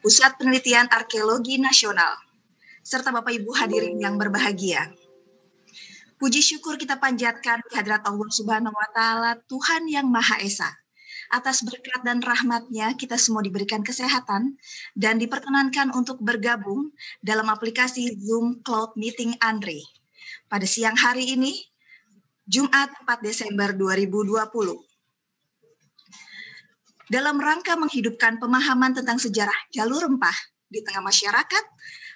Pusat Penelitian Arkeologi Nasional, serta Bapak Ibu hadirin yang berbahagia. Puji syukur kita panjatkan kehadirat Allah Subhanahu wa taala, Tuhan yang Maha Esa. Atas berkat dan rahmatnya kita semua diberikan kesehatan dan diperkenankan untuk bergabung dalam aplikasi Zoom Cloud Meeting Andre Pada siang hari ini, Jumat 4 Desember 2020, dalam rangka menghidupkan pemahaman tentang sejarah jalur rempah di tengah masyarakat,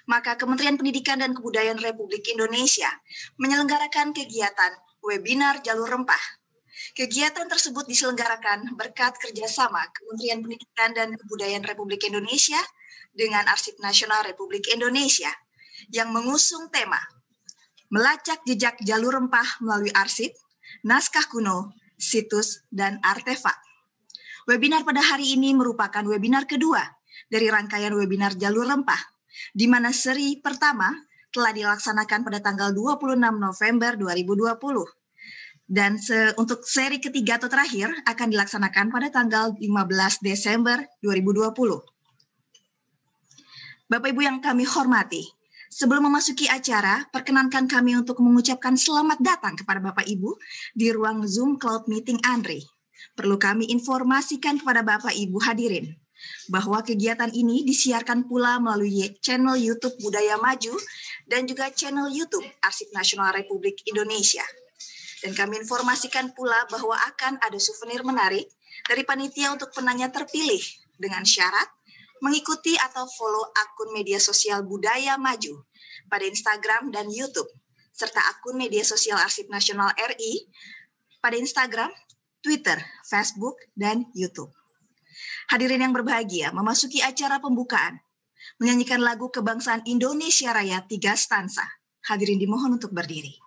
maka Kementerian Pendidikan dan Kebudayaan Republik Indonesia menyelenggarakan kegiatan webinar jalur rempah Kegiatan tersebut diselenggarakan berkat kerjasama Kementerian Pendidikan dan Kebudayaan Republik Indonesia dengan Arsip Nasional Republik Indonesia yang mengusung tema Melacak Jejak Jalur Rempah Melalui Arsip, Naskah Kuno, Situs, dan Artefak. Webinar pada hari ini merupakan webinar kedua dari rangkaian webinar Jalur Rempah, di mana seri pertama telah dilaksanakan pada tanggal 26 November 2020. Dan se untuk seri ketiga atau terakhir akan dilaksanakan pada tanggal 15 Desember 2020. Bapak Ibu yang kami hormati, Sebelum memasuki acara, perkenankan kami untuk mengucapkan selamat datang kepada Bapak Ibu di ruang Zoom Cloud Meeting Andri perlu kami informasikan kepada Bapak Ibu hadirin bahwa kegiatan ini disiarkan pula melalui channel YouTube Budaya Maju dan juga channel YouTube Arsip Nasional Republik Indonesia. Dan kami informasikan pula bahwa akan ada souvenir menarik dari panitia untuk penanya terpilih dengan syarat mengikuti atau follow akun media sosial Budaya Maju pada Instagram dan YouTube serta akun media sosial Arsip Nasional RI pada Instagram Twitter, Facebook, dan YouTube. Hadirin yang berbahagia, memasuki acara pembukaan, menyanyikan lagu kebangsaan Indonesia Raya tiga stansa. Hadirin dimohon untuk berdiri.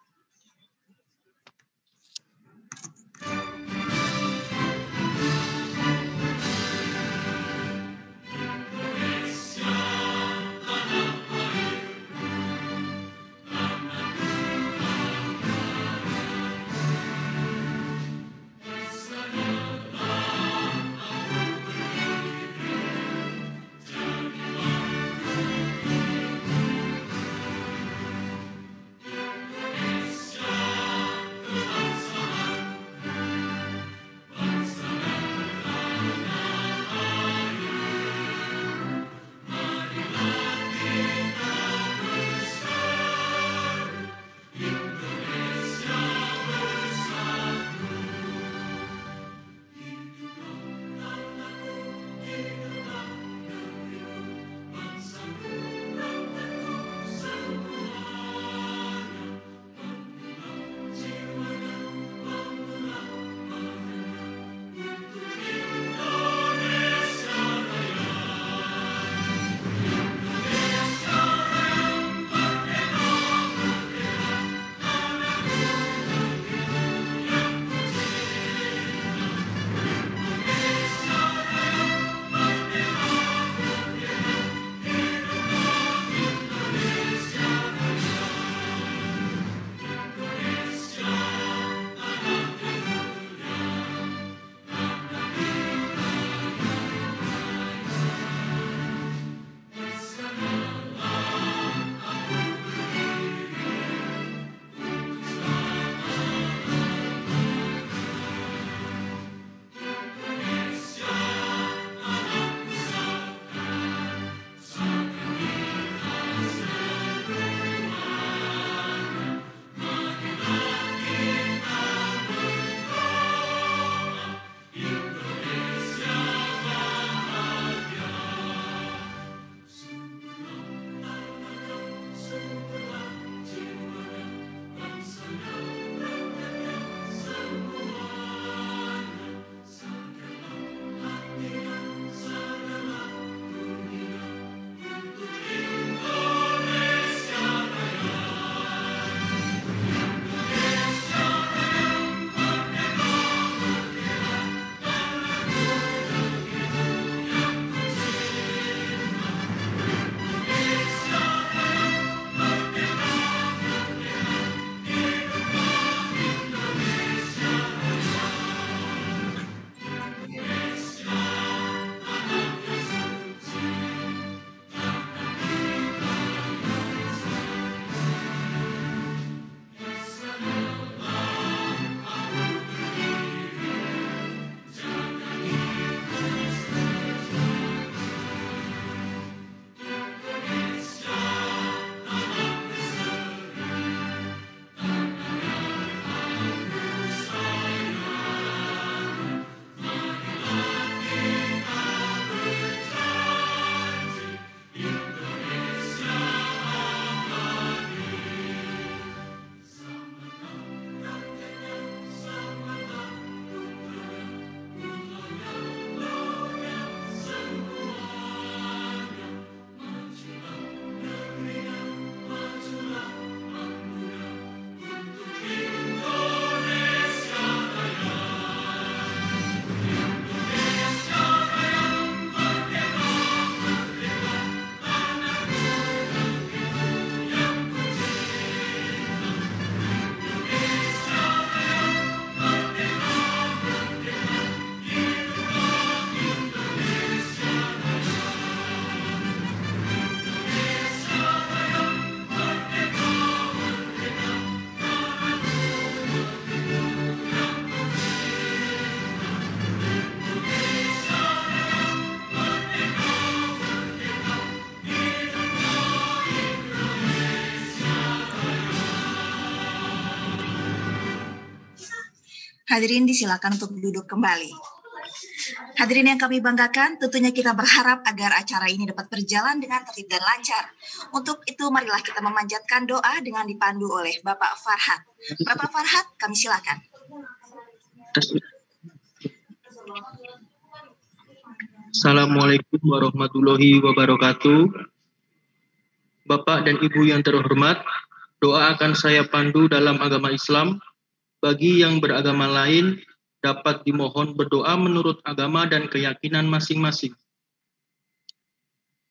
Hadirin disilakan untuk duduk kembali. Hadirin yang kami banggakan, tentunya kita berharap agar acara ini dapat berjalan dengan tertib dan lancar. Untuk itu, marilah kita memanjatkan doa dengan dipandu oleh Bapak Farhat. Bapak Farhat, kami silakan. Assalamualaikum warahmatullahi wabarakatuh. Bapak dan Ibu yang terhormat, doa akan saya pandu dalam agama Islam bagi yang beragama lain dapat dimohon berdoa menurut agama dan keyakinan masing-masing.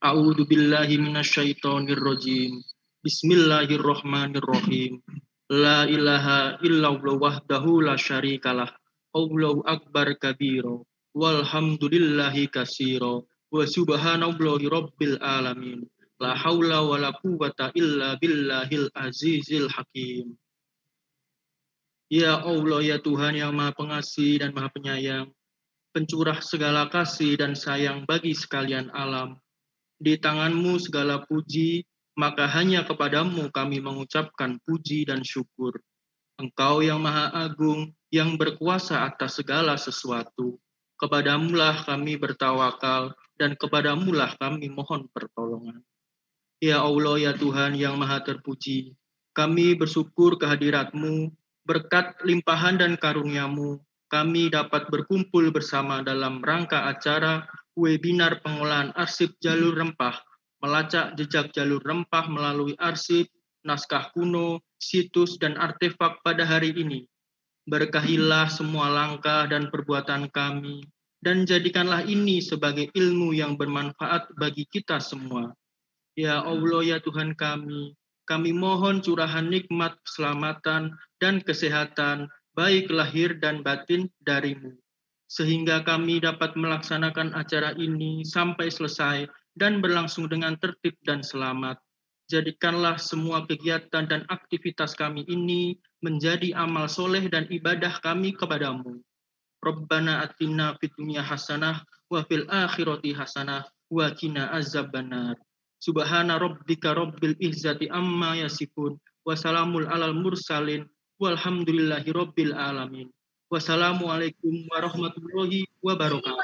A'udzu billahi minasyaitonir rajim. Bismillahirrahmanirrahim. La ilaha illallah wahdahu la syarikalah. Allahu akbar kabiro. Walhamdulillahi kasiro. Wa subhanallahi rabbil alamin. La haula wa la quwata illa billahil azizil hakim. Ya Allah, ya Tuhan yang maha pengasih dan maha penyayang, pencurah segala kasih dan sayang bagi sekalian alam. Di tanganmu segala puji, maka hanya kepadamu kami mengucapkan puji dan syukur. Engkau yang maha agung, yang berkuasa atas segala sesuatu. Kepadamulah kami bertawakal, dan kepadamulah kami mohon pertolongan. Ya Allah, ya Tuhan yang maha terpuji, kami bersyukur kehadiratmu berkat limpahan dan karuniamu, kami dapat berkumpul bersama dalam rangka acara webinar pengolahan arsip jalur rempah, melacak jejak jalur rempah melalui arsip, naskah kuno, situs, dan artefak pada hari ini. Berkahilah semua langkah dan perbuatan kami, dan jadikanlah ini sebagai ilmu yang bermanfaat bagi kita semua. Ya Allah, ya Tuhan kami, kami mohon curahan nikmat keselamatan dan kesehatan baik lahir dan batin darimu sehingga kami dapat melaksanakan acara ini sampai selesai dan berlangsung dengan tertib dan selamat. Jadikanlah semua kegiatan dan aktivitas kami ini menjadi amal soleh dan ibadah kami kepadamu. Rabbana atina hasanah wa fil akhirati hasanah wa azab banar. Subhana rabbika rabbil izzati amma yasifun wa salamul alal mursalin walhamdulillahi rabbil alamin. Wassalamualaikum warahmatullahi wabarakatuh.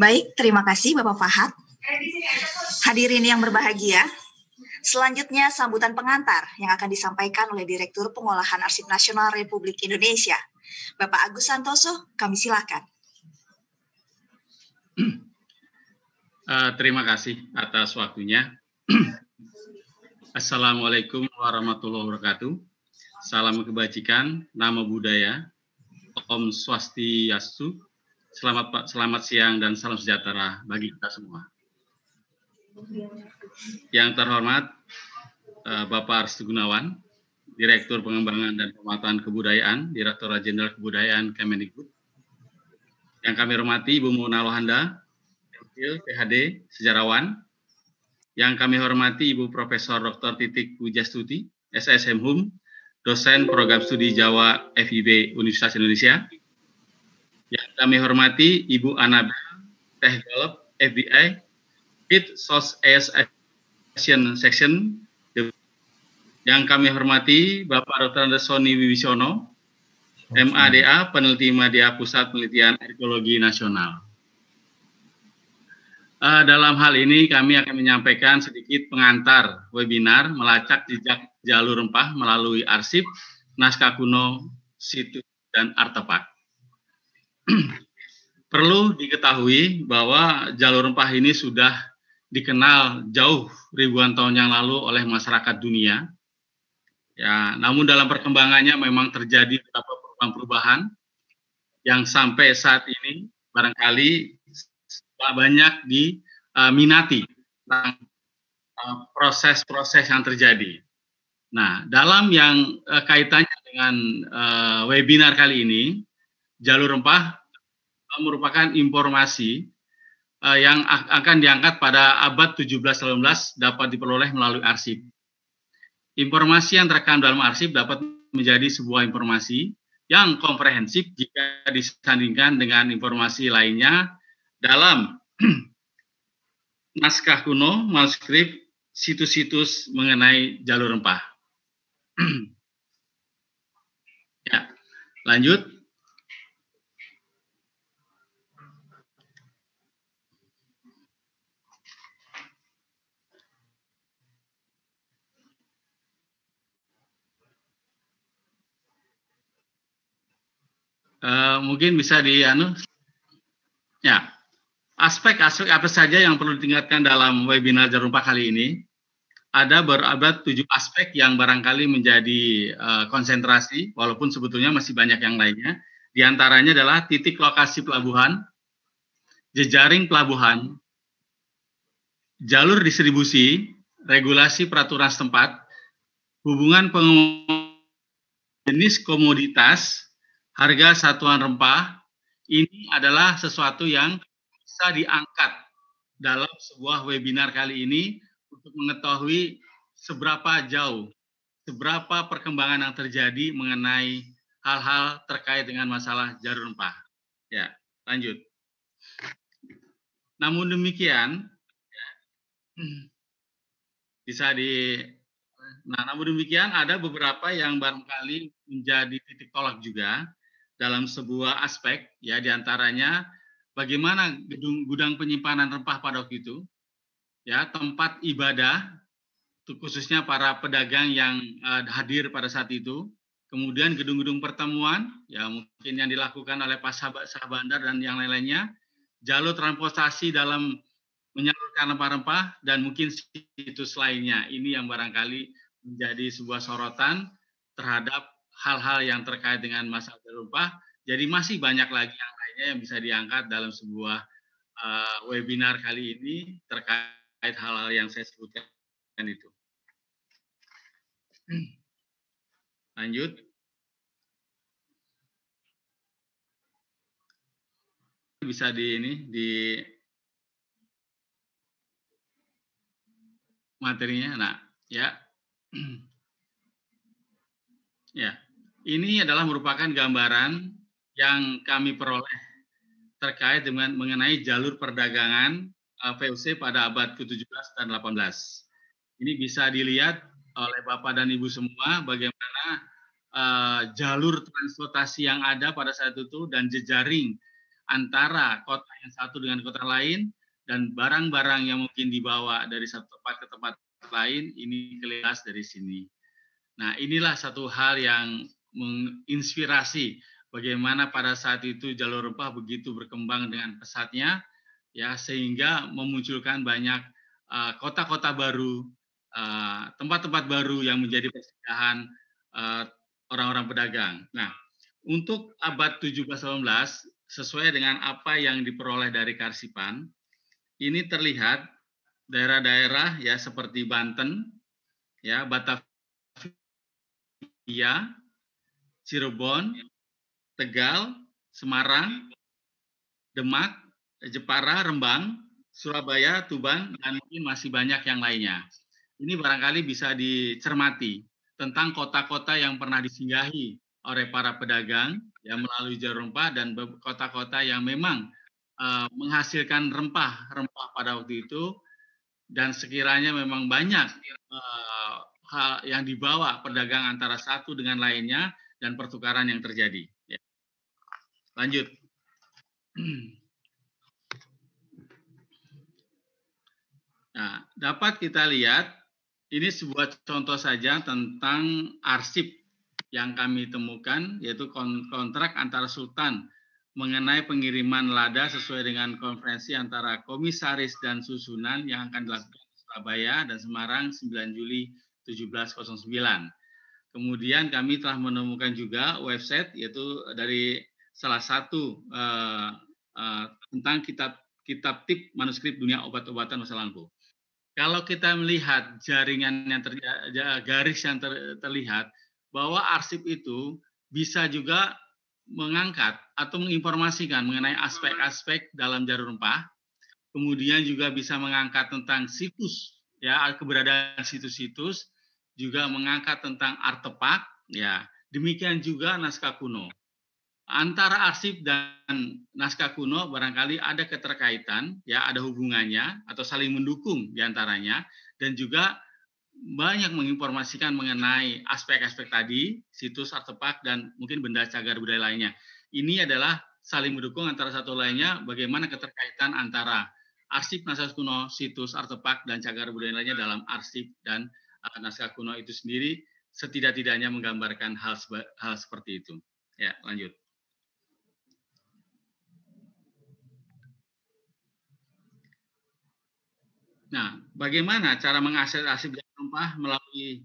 Baik, terima kasih Bapak Fahad. Hadirin yang berbahagia, selanjutnya sambutan pengantar yang akan disampaikan oleh Direktur Pengolahan Arsip Nasional Republik Indonesia. Bapak Agus Santoso, kami silakan. Uh, terima kasih atas waktunya. Assalamualaikum warahmatullahi wabarakatuh. Salam kebajikan, nama budaya, Om Swastiastu. Selamat selamat siang dan salam sejahtera bagi kita semua. Yang terhormat uh, Bapak Arstu Gunawan, Direktur Pengembangan dan Pemataan Kebudayaan, Direktur Jenderal Kebudayaan Kemendikbud. Yang kami hormati Ibu Mona Lohanda, Wakil PHD Sejarawan, yang kami hormati Ibu Profesor Dr. Titik Pujastuti, SSM HUM, dosen program studi Jawa FIB Universitas Indonesia. Yang kami hormati Ibu Anabel Teh Golop, FBI, Pit Sos AS Action Section. Yang kami hormati Bapak Dr. Sony Wibisono MADA, peneliti media Pusat Penelitian Arkeologi Nasional. Uh, dalam hal ini kami akan menyampaikan sedikit pengantar webinar melacak jejak jalur rempah melalui arsip, naskah kuno, situs, dan artefak. Perlu diketahui bahwa jalur rempah ini sudah dikenal jauh ribuan tahun yang lalu oleh masyarakat dunia. Ya, namun dalam perkembangannya memang terjadi beberapa perubahan-perubahan yang sampai saat ini barangkali banyak diminati eh, tentang eh, proses-proses yang terjadi. Nah, dalam yang eh, kaitannya dengan webinar kali ini, jalur rempah merupakan informasi yang akan diangkat pada abad 17-18 dapat diperoleh melalui arsip. Informasi yang terekam dalam arsip dapat menjadi sebuah informasi yang komprehensif jika disandingkan dengan informasi lainnya dalam naskah kuno, manuskrip, situs-situs mengenai jalur rempah. ya, lanjut. Uh, mungkin bisa di anu ya Aspek-aspek apa saja yang perlu ditingkatkan dalam webinar jarum pak kali ini? Ada berabad tujuh aspek yang barangkali menjadi uh, konsentrasi, walaupun sebetulnya masih banyak yang lainnya. Di antaranya adalah titik lokasi pelabuhan, jejaring pelabuhan, jalur distribusi, regulasi peraturan setempat, hubungan pengumuman jenis komoditas, harga satuan rempah, ini adalah sesuatu yang bisa diangkat dalam sebuah webinar kali ini untuk mengetahui seberapa jauh, seberapa perkembangan yang terjadi mengenai hal-hal terkait dengan masalah jarum rempah. Ya, lanjut. Namun demikian, bisa di Nah, namun demikian ada beberapa yang barangkali menjadi titik tolak juga dalam sebuah aspek ya diantaranya bagaimana gedung gudang penyimpanan rempah pada waktu itu, ya tempat ibadah, khususnya para pedagang yang uh, hadir pada saat itu, kemudian gedung-gedung pertemuan, ya mungkin yang dilakukan oleh pas sahabat sahabandar dan yang lain-lainnya, jalur transportasi dalam menyalurkan rempah-rempah dan mungkin situs lainnya. Ini yang barangkali menjadi sebuah sorotan terhadap hal-hal yang terkait dengan masalah rempah. Jadi masih banyak lagi yang yang bisa diangkat dalam sebuah uh, webinar kali ini terkait hal-hal yang saya sebutkan itu. Lanjut. Bisa di ini di materinya. Nah, ya. ya, ini adalah merupakan gambaran yang kami peroleh terkait dengan mengenai jalur perdagangan eh, VOC pada abad ke-17 dan 18. Ini bisa dilihat oleh Bapak dan Ibu semua bagaimana uh, jalur transportasi yang ada pada saat itu dan jejaring antara kota yang satu dengan kota lain dan barang-barang yang mungkin dibawa dari satu tempat ke tempat lain ini kelihatan dari sini. Nah, inilah satu hal yang menginspirasi bagaimana pada saat itu jalur rempah begitu berkembang dengan pesatnya ya sehingga memunculkan banyak eh, kota-kota uh, baru, eh, tempat-tempat uh, baru yang menjadi persinggahan uh, eh, orang-orang pedagang. Nah, untuk abad 17-18 sesuai dengan apa yang diperoleh dari Karsipan, ini terlihat daerah-daerah ya seperti Banten, ya Batavia, Cirebon, Tegal, Semarang, Demak, Jepara, Rembang, Surabaya, Tuban, dan mungkin masih banyak yang lainnya. Ini barangkali bisa dicermati tentang kota-kota yang pernah disinggahi oleh para pedagang yang melalui jalur rempah dan kota-kota yang memang eh, menghasilkan rempah-rempah pada waktu itu dan sekiranya memang banyak eh, hal yang dibawa pedagang antara satu dengan lainnya dan pertukaran yang terjadi. Lanjut. Nah, dapat kita lihat ini sebuah contoh saja tentang arsip yang kami temukan yaitu kontrak antara sultan mengenai pengiriman lada sesuai dengan konferensi antara komisaris dan susunan yang akan dilakukan di Surabaya dan Semarang 9 Juli 1709. Kemudian kami telah menemukan juga website yaitu dari salah satu uh, uh, tentang kitab kitab tip manuskrip dunia obat-obatan masa lampau. Kalau kita melihat jaringan yang ter, garis yang ter, terlihat bahwa arsip itu bisa juga mengangkat atau menginformasikan mengenai aspek-aspek dalam jarum rempah, kemudian juga bisa mengangkat tentang situs ya keberadaan situs-situs, juga mengangkat tentang artefak ya demikian juga naskah kuno antara arsip dan naskah kuno barangkali ada keterkaitan, ya ada hubungannya atau saling mendukung diantaranya dan juga banyak menginformasikan mengenai aspek-aspek tadi, situs artefak dan mungkin benda cagar budaya lainnya. Ini adalah saling mendukung antara satu lainnya bagaimana keterkaitan antara arsip naskah kuno, situs artefak dan cagar budaya lainnya dalam arsip dan eh, naskah kuno itu sendiri setidak-tidaknya menggambarkan hal, hal seperti itu. Ya, lanjut. Nah, bagaimana cara mengakses arsip Jarum Rempah melalui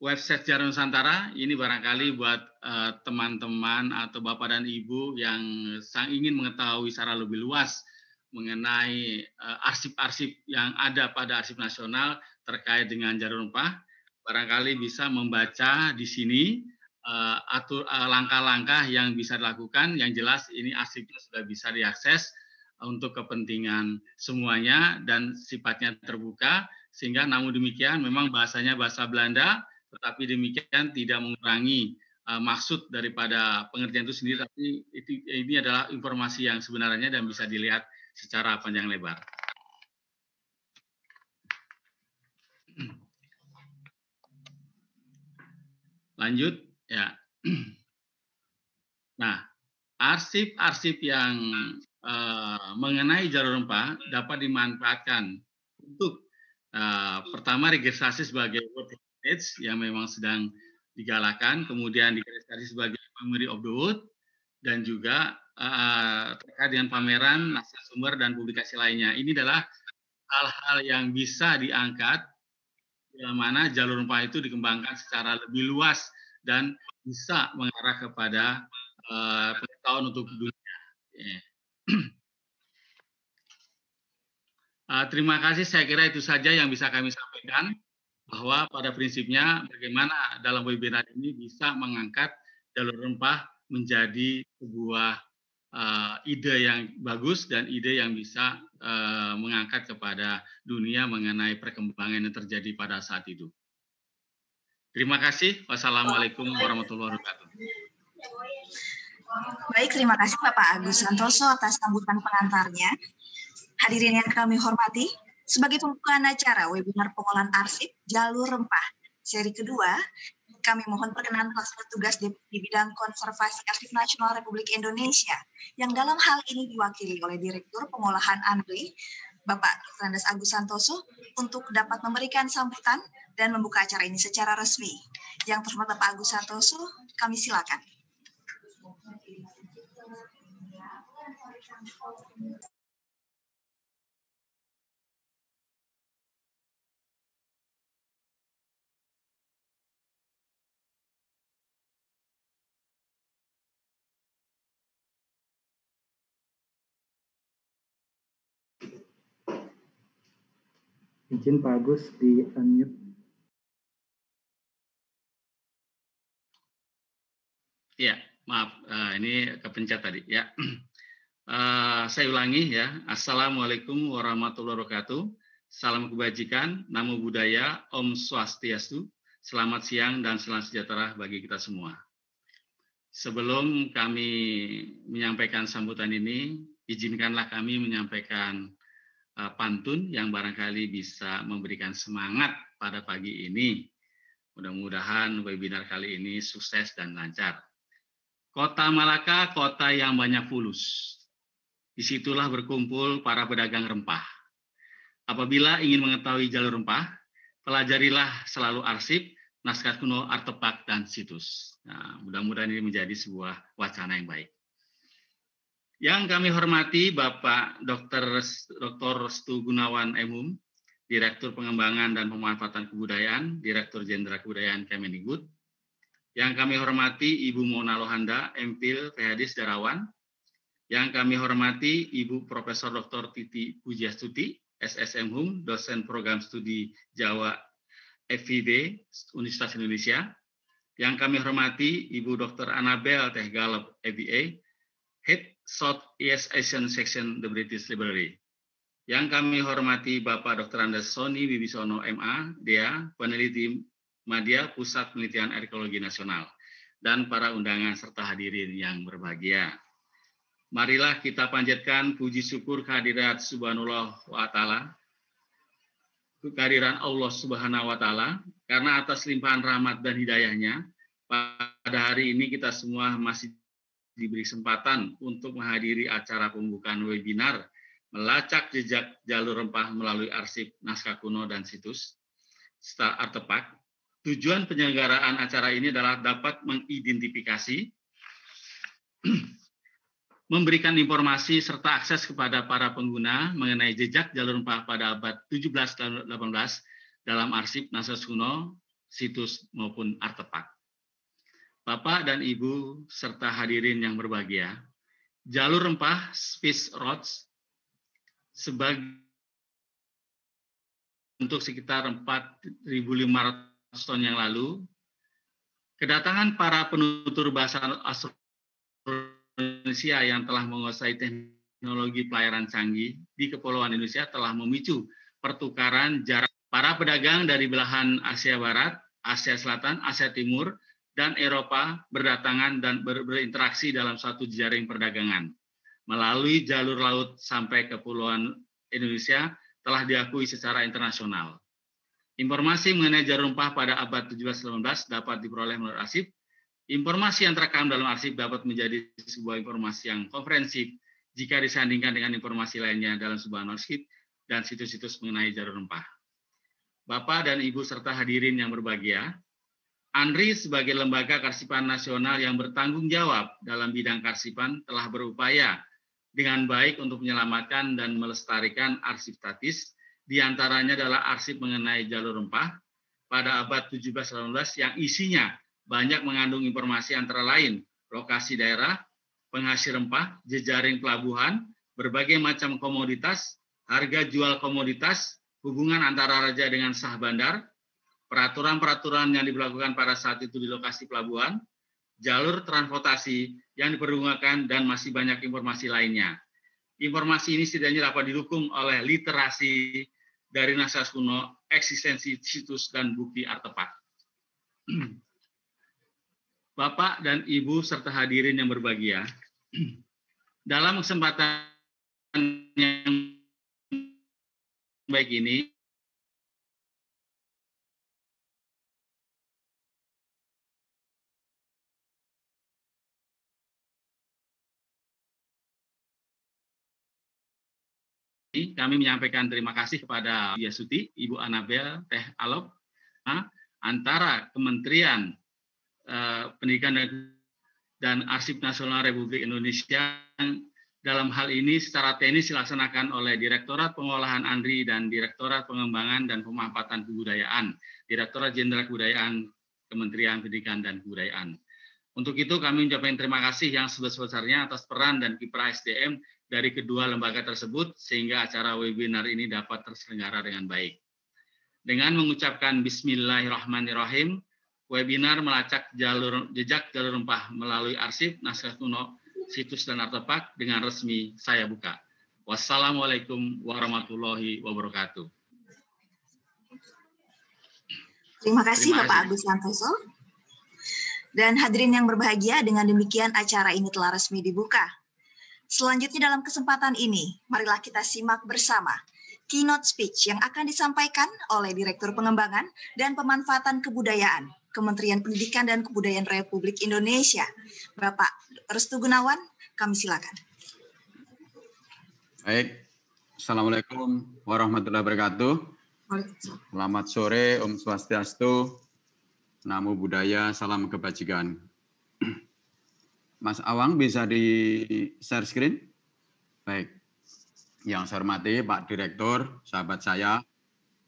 website Jarum Nusantara? Ini barangkali buat eh, teman-teman uh, atau bapak dan ibu yang sang ingin mengetahui secara lebih luas mengenai eh, arsip-arsip uh, yang ada pada arsip nasional terkait dengan Jarum Rempah, barangkali bisa membaca di sini uh, atur langkah-langkah uh, yang bisa dilakukan. Yang jelas ini arsipnya sudah bisa diakses untuk kepentingan semuanya dan sifatnya terbuka sehingga namun demikian memang bahasanya bahasa Belanda tetapi demikian tidak mengurangi uh, maksud daripada pengertian itu sendiri tapi itu, ini adalah informasi yang sebenarnya dan bisa dilihat secara panjang lebar. Lanjut ya. Nah, arsip-arsip yang Eh, mengenai jalur rempah dapat dimanfaatkan untuk uh, pertama registrasi sebagai World Heritage yang memang sedang digalakan, kemudian registrasi sebagai Memory of the World dan juga uh, terkait dengan pameran, sumber dan publikasi lainnya. Ini adalah hal-hal yang bisa diangkat bila mana jalur rempah itu dikembangkan secara lebih luas dan bisa mengarah kepada uh, pengetahuan untuk dunia. Yeah uh, terima kasih. Saya kira itu saja yang bisa kami sampaikan bahwa pada prinsipnya bagaimana dalam webinar ini bisa mengangkat jalur rempah menjadi sebuah uh, ide yang bagus dan ide yang bisa uh, mengangkat kepada dunia mengenai perkembangan yang terjadi pada saat itu. Terima kasih. Wassalamualaikum warahmatullahi wabarakatuh. Baik, terima kasih Bapak Agus Santoso atas sambutan pengantarnya. Hadirin yang kami hormati, sebagai pembukaan acara webinar pengolahan arsip Jalur Rempah seri kedua, kami mohon perkenan atas tugas di, bidang konservasi arsip nasional Republik Indonesia yang dalam hal ini diwakili oleh Direktur Pengolahan Andri, Bapak Randes Agus Santoso, untuk dapat memberikan sambutan dan membuka acara ini secara resmi. Yang terhormat Bapak Agus Santoso, kami silakan. Izin Pak Agus di unmute. Ya, maaf, uh, ini kepencet tadi. Ya, Eh, saya ulangi ya, Assalamualaikum warahmatullahi wabarakatuh. Salam kebajikan, namo budaya, om swastiastu. Selamat siang dan selamat sejahtera bagi kita semua. Sebelum kami menyampaikan sambutan ini, izinkanlah kami menyampaikan eh, pantun yang barangkali bisa memberikan semangat pada pagi ini. Mudah-mudahan webinar kali ini sukses dan lancar. Kota Malaka, kota yang banyak fulus Disitulah berkumpul para pedagang rempah. Apabila ingin mengetahui jalur rempah, pelajarilah selalu arsip, naskah kuno, artefak, dan situs. Nah, mudah-mudahan ini menjadi sebuah wacana yang baik. Yang kami hormati Bapak Dr. Dr. Stu Gunawan Emum, Direktur Pengembangan dan Pemanfaatan Kebudayaan, Direktur Jenderal Kebudayaan Kemenigut. Yang kami hormati Ibu Mona Lohanda, Empil, PhD Sejarawan, yang kami hormati Ibu Profesor Dr. Titi Pujastuti, SSM HUM, dosen program studi Jawa FID Universitas Indonesia. Yang kami hormati Ibu Dr. Annabel Teh Galop, MBA, Head South East Asian Section The British Library. Yang kami hormati Bapak Dr. Andes Sony Wibisono MA, DEA, peneliti Madya Pusat Penelitian Arkeologi Nasional, dan para undangan serta hadirin yang berbahagia. Marilah kita panjatkan puji syukur kehadirat subhanallah wa ta'ala, kehadiran Allah subhanahu wa ta'ala, karena atas limpahan rahmat dan hidayahnya, pada hari ini kita semua masih diberi kesempatan untuk menghadiri acara pembukaan webinar melacak jejak jalur rempah melalui arsip naskah kuno dan situs Star Artefak. Tujuan penyelenggaraan acara ini adalah dapat mengidentifikasi memberikan informasi serta akses kepada para pengguna mengenai jejak jalur rempah pada abad 17 dan 18 dalam arsip Nasas kuno, situs maupun artefak. Bapak dan Ibu serta hadirin yang berbahagia, jalur rempah Space Roads sebagai untuk sekitar 4.500 tahun yang lalu, kedatangan para penutur bahasa astronomi Indonesia yang telah menguasai teknologi pelayaran canggih di Kepulauan Indonesia telah memicu pertukaran jarak para pedagang dari belahan Asia Barat, Asia Selatan, Asia Timur, dan Eropa berdatangan dan ber berinteraksi dalam satu jaring perdagangan. Melalui jalur laut sampai Kepulauan Indonesia telah diakui secara internasional. Informasi mengenai jarum pah pada abad 17-18 dapat diperoleh melalui arsip Informasi yang terekam dalam arsip dapat menjadi sebuah informasi yang komprehensif jika disandingkan dengan informasi lainnya dalam sebuah naskhid dan situs-situs mengenai jalur rempah. Bapak dan Ibu serta hadirin yang berbahagia, ANRI sebagai lembaga karsipan nasional yang bertanggung jawab dalam bidang karsipan telah berupaya dengan baik untuk menyelamatkan dan melestarikan arsip statis, diantaranya adalah arsip mengenai jalur rempah pada abad 17-18 yang isinya banyak mengandung informasi antara lain lokasi daerah, penghasil rempah, jejaring pelabuhan, berbagai macam komoditas, harga jual komoditas, hubungan antara raja dengan sah bandar, peraturan-peraturan yang diberlakukan pada saat itu di lokasi pelabuhan, jalur transportasi yang diperlukan, dan masih banyak informasi lainnya. Informasi ini setidaknya dapat didukung oleh literasi dari naskah kuno, eksistensi situs, dan bukti artefak. Bapak dan Ibu serta hadirin yang berbahagia. Dalam kesempatan yang baik ini, kami menyampaikan terima kasih kepada Yasuti, Ibu Anabel, Teh Alok, antara Kementerian Eh, pendidikan dan, dan Arsip Nasional Republik Indonesia dalam hal ini secara teknis dilaksanakan oleh Direktorat Pengolahan Andri dan Direktorat Pengembangan dan Pemampatan Kebudayaan, Direktorat Jenderal Kebudayaan Kementerian Pendidikan dan Kebudayaan. Untuk itu kami mengucapkan terima kasih yang sebesar-besarnya atas peran dan kiprah SDM dari kedua lembaga tersebut sehingga acara webinar ini dapat terselenggara dengan baik. Dengan mengucapkan bismillahirrahmanirrahim, webinar melacak jalur jejak jalur rempah melalui arsip naskah kuno situs dan artefak dengan resmi saya buka. Wassalamualaikum warahmatullahi wabarakatuh. Terima kasih Terima kasih. Bapak Agus Santoso. Dan hadirin yang berbahagia, dengan demikian acara ini telah resmi dibuka. Selanjutnya dalam kesempatan ini, marilah kita simak bersama keynote speech yang akan disampaikan oleh Direktur Pengembangan dan Pemanfaatan Kebudayaan Kementerian Pendidikan dan Kebudayaan Republik Indonesia. Bapak Restu Gunawan, kami silakan. Baik, Assalamualaikum warahmatullahi wabarakatuh. Selamat sore, Om Swastiastu, Namo Buddhaya, Salam Kebajikan. Mas Awang bisa di share screen? Baik. Yang saya hormati Pak Direktur, sahabat saya,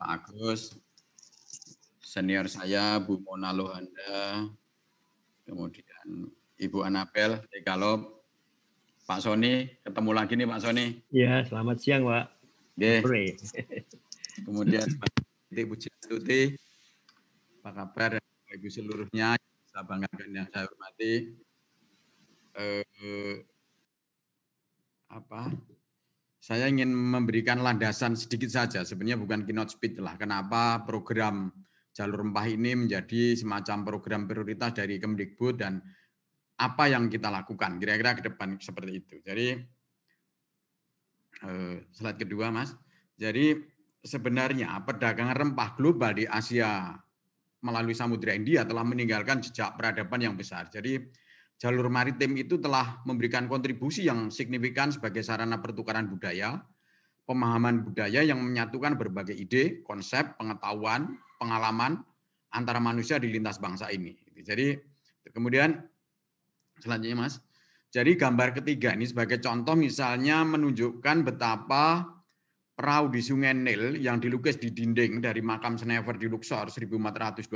Pak Agus, senior saya Bu Mona Lohanda, kemudian Ibu Anabel Tegalop, Pak Sony, ketemu lagi nih Pak Sony. Iya, selamat siang Pak. Oke. Kemudian Pak Titik Pujiastuti, apa kabar Ibu seluruhnya, saya banggakan yang saya hormati. Eh, apa saya ingin memberikan landasan sedikit saja sebenarnya bukan keynote speech lah kenapa program jalur rempah ini menjadi semacam program prioritas dari Kemdikbud dan apa yang kita lakukan kira-kira ke depan seperti itu. Jadi eh, slide kedua Mas. Jadi sebenarnya perdagangan rempah global di Asia melalui Samudra India telah meninggalkan jejak peradaban yang besar. Jadi jalur maritim itu telah memberikan kontribusi yang signifikan sebagai sarana pertukaran budaya, pemahaman budaya yang menyatukan berbagai ide, konsep, pengetahuan, pengalaman antara manusia di lintas bangsa ini. Gitu. Jadi kemudian selanjutnya Mas. Jadi gambar ketiga ini sebagai contoh misalnya menunjukkan betapa perahu di Sungai Nil yang dilukis di dinding dari makam Senever di Luxor 1426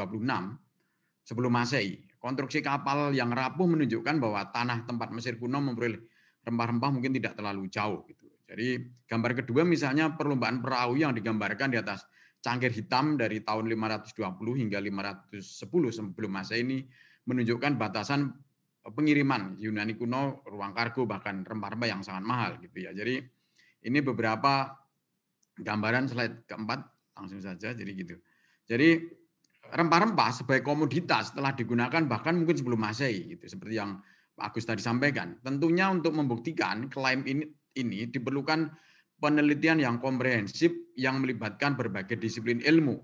sebelum Masehi. Konstruksi kapal yang rapuh menunjukkan bahwa tanah tempat Mesir kuno memperoleh rempah-rempah mungkin tidak terlalu jauh gitu. Jadi gambar kedua misalnya perlombaan perahu yang digambarkan di atas Cangkir hitam dari tahun 520 hingga 510 sebelum masa ini menunjukkan batasan e, pengiriman Yunani kuno ruang kargo bahkan rempah-rempah yang sangat mahal gitu ya. Jadi ini beberapa gambaran slide keempat langsung saja jadi gitu. Jadi rempah-rempah sebagai komoditas telah digunakan bahkan mungkin sebelum Masehi gitu seperti yang Pak Agus tadi sampaikan. Tentunya untuk membuktikan klaim ini ini diperlukan penelitian yang komprehensif yang melibatkan berbagai disiplin ilmu.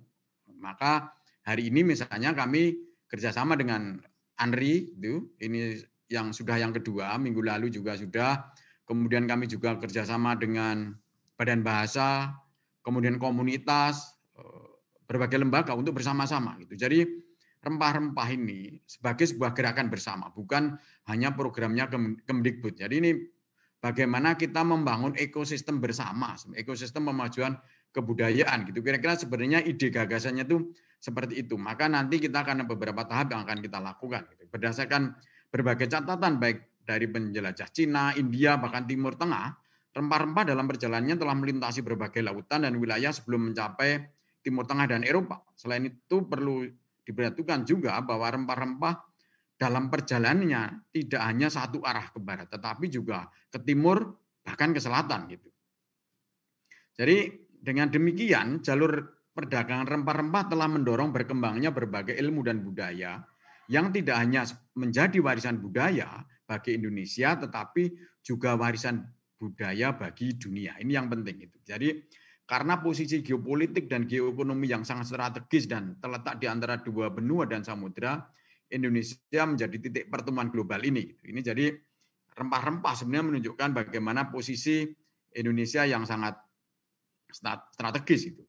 Maka hari ini misalnya kami kerjasama dengan ANRI itu ini yang sudah yang kedua minggu lalu juga sudah kemudian kami juga kerjasama dengan Badan Bahasa kemudian komunitas eh, berbagai lembaga untuk bersama-sama gitu. Jadi rempah-rempah ini sebagai sebuah gerakan bersama bukan hanya programnya Kemdikbud. Jadi ini bagaimana kita membangun ekosistem bersama, ekosistem pemajuan kebudayaan gitu. Kira-kira sebenarnya ide gagasannya itu seperti itu. Maka nanti kita akan beberapa tahap yang akan kita lakukan gitu. berdasarkan berbagai catatan baik dari penjelajah Cina, India bahkan Timur Tengah. Rempah-rempah dalam perjalanannya telah melintasi berbagai lautan dan wilayah sebelum mencapai Timur Tengah dan Eropa. Selain itu perlu diperhatikan juga bahwa rempah-rempah dalam perjalanannya tidak hanya satu arah ke barat, tetapi juga ke timur bahkan ke selatan gitu. Jadi dengan demikian jalur perdagangan rempah-rempah telah mendorong berkembangnya berbagai ilmu dan budaya yang tidak hanya menjadi warisan budaya bagi Indonesia tetapi juga warisan budaya bagi dunia. Ini yang penting itu. Jadi karena posisi geopolitik dan geoekonomi yang sangat strategis dan terletak di antara dua benua dan samudera, Indonesia menjadi titik pertemuan global ini. Gitu. Ini jadi rempah-rempah sebenarnya menunjukkan bagaimana posisi Indonesia yang sangat strategis itu.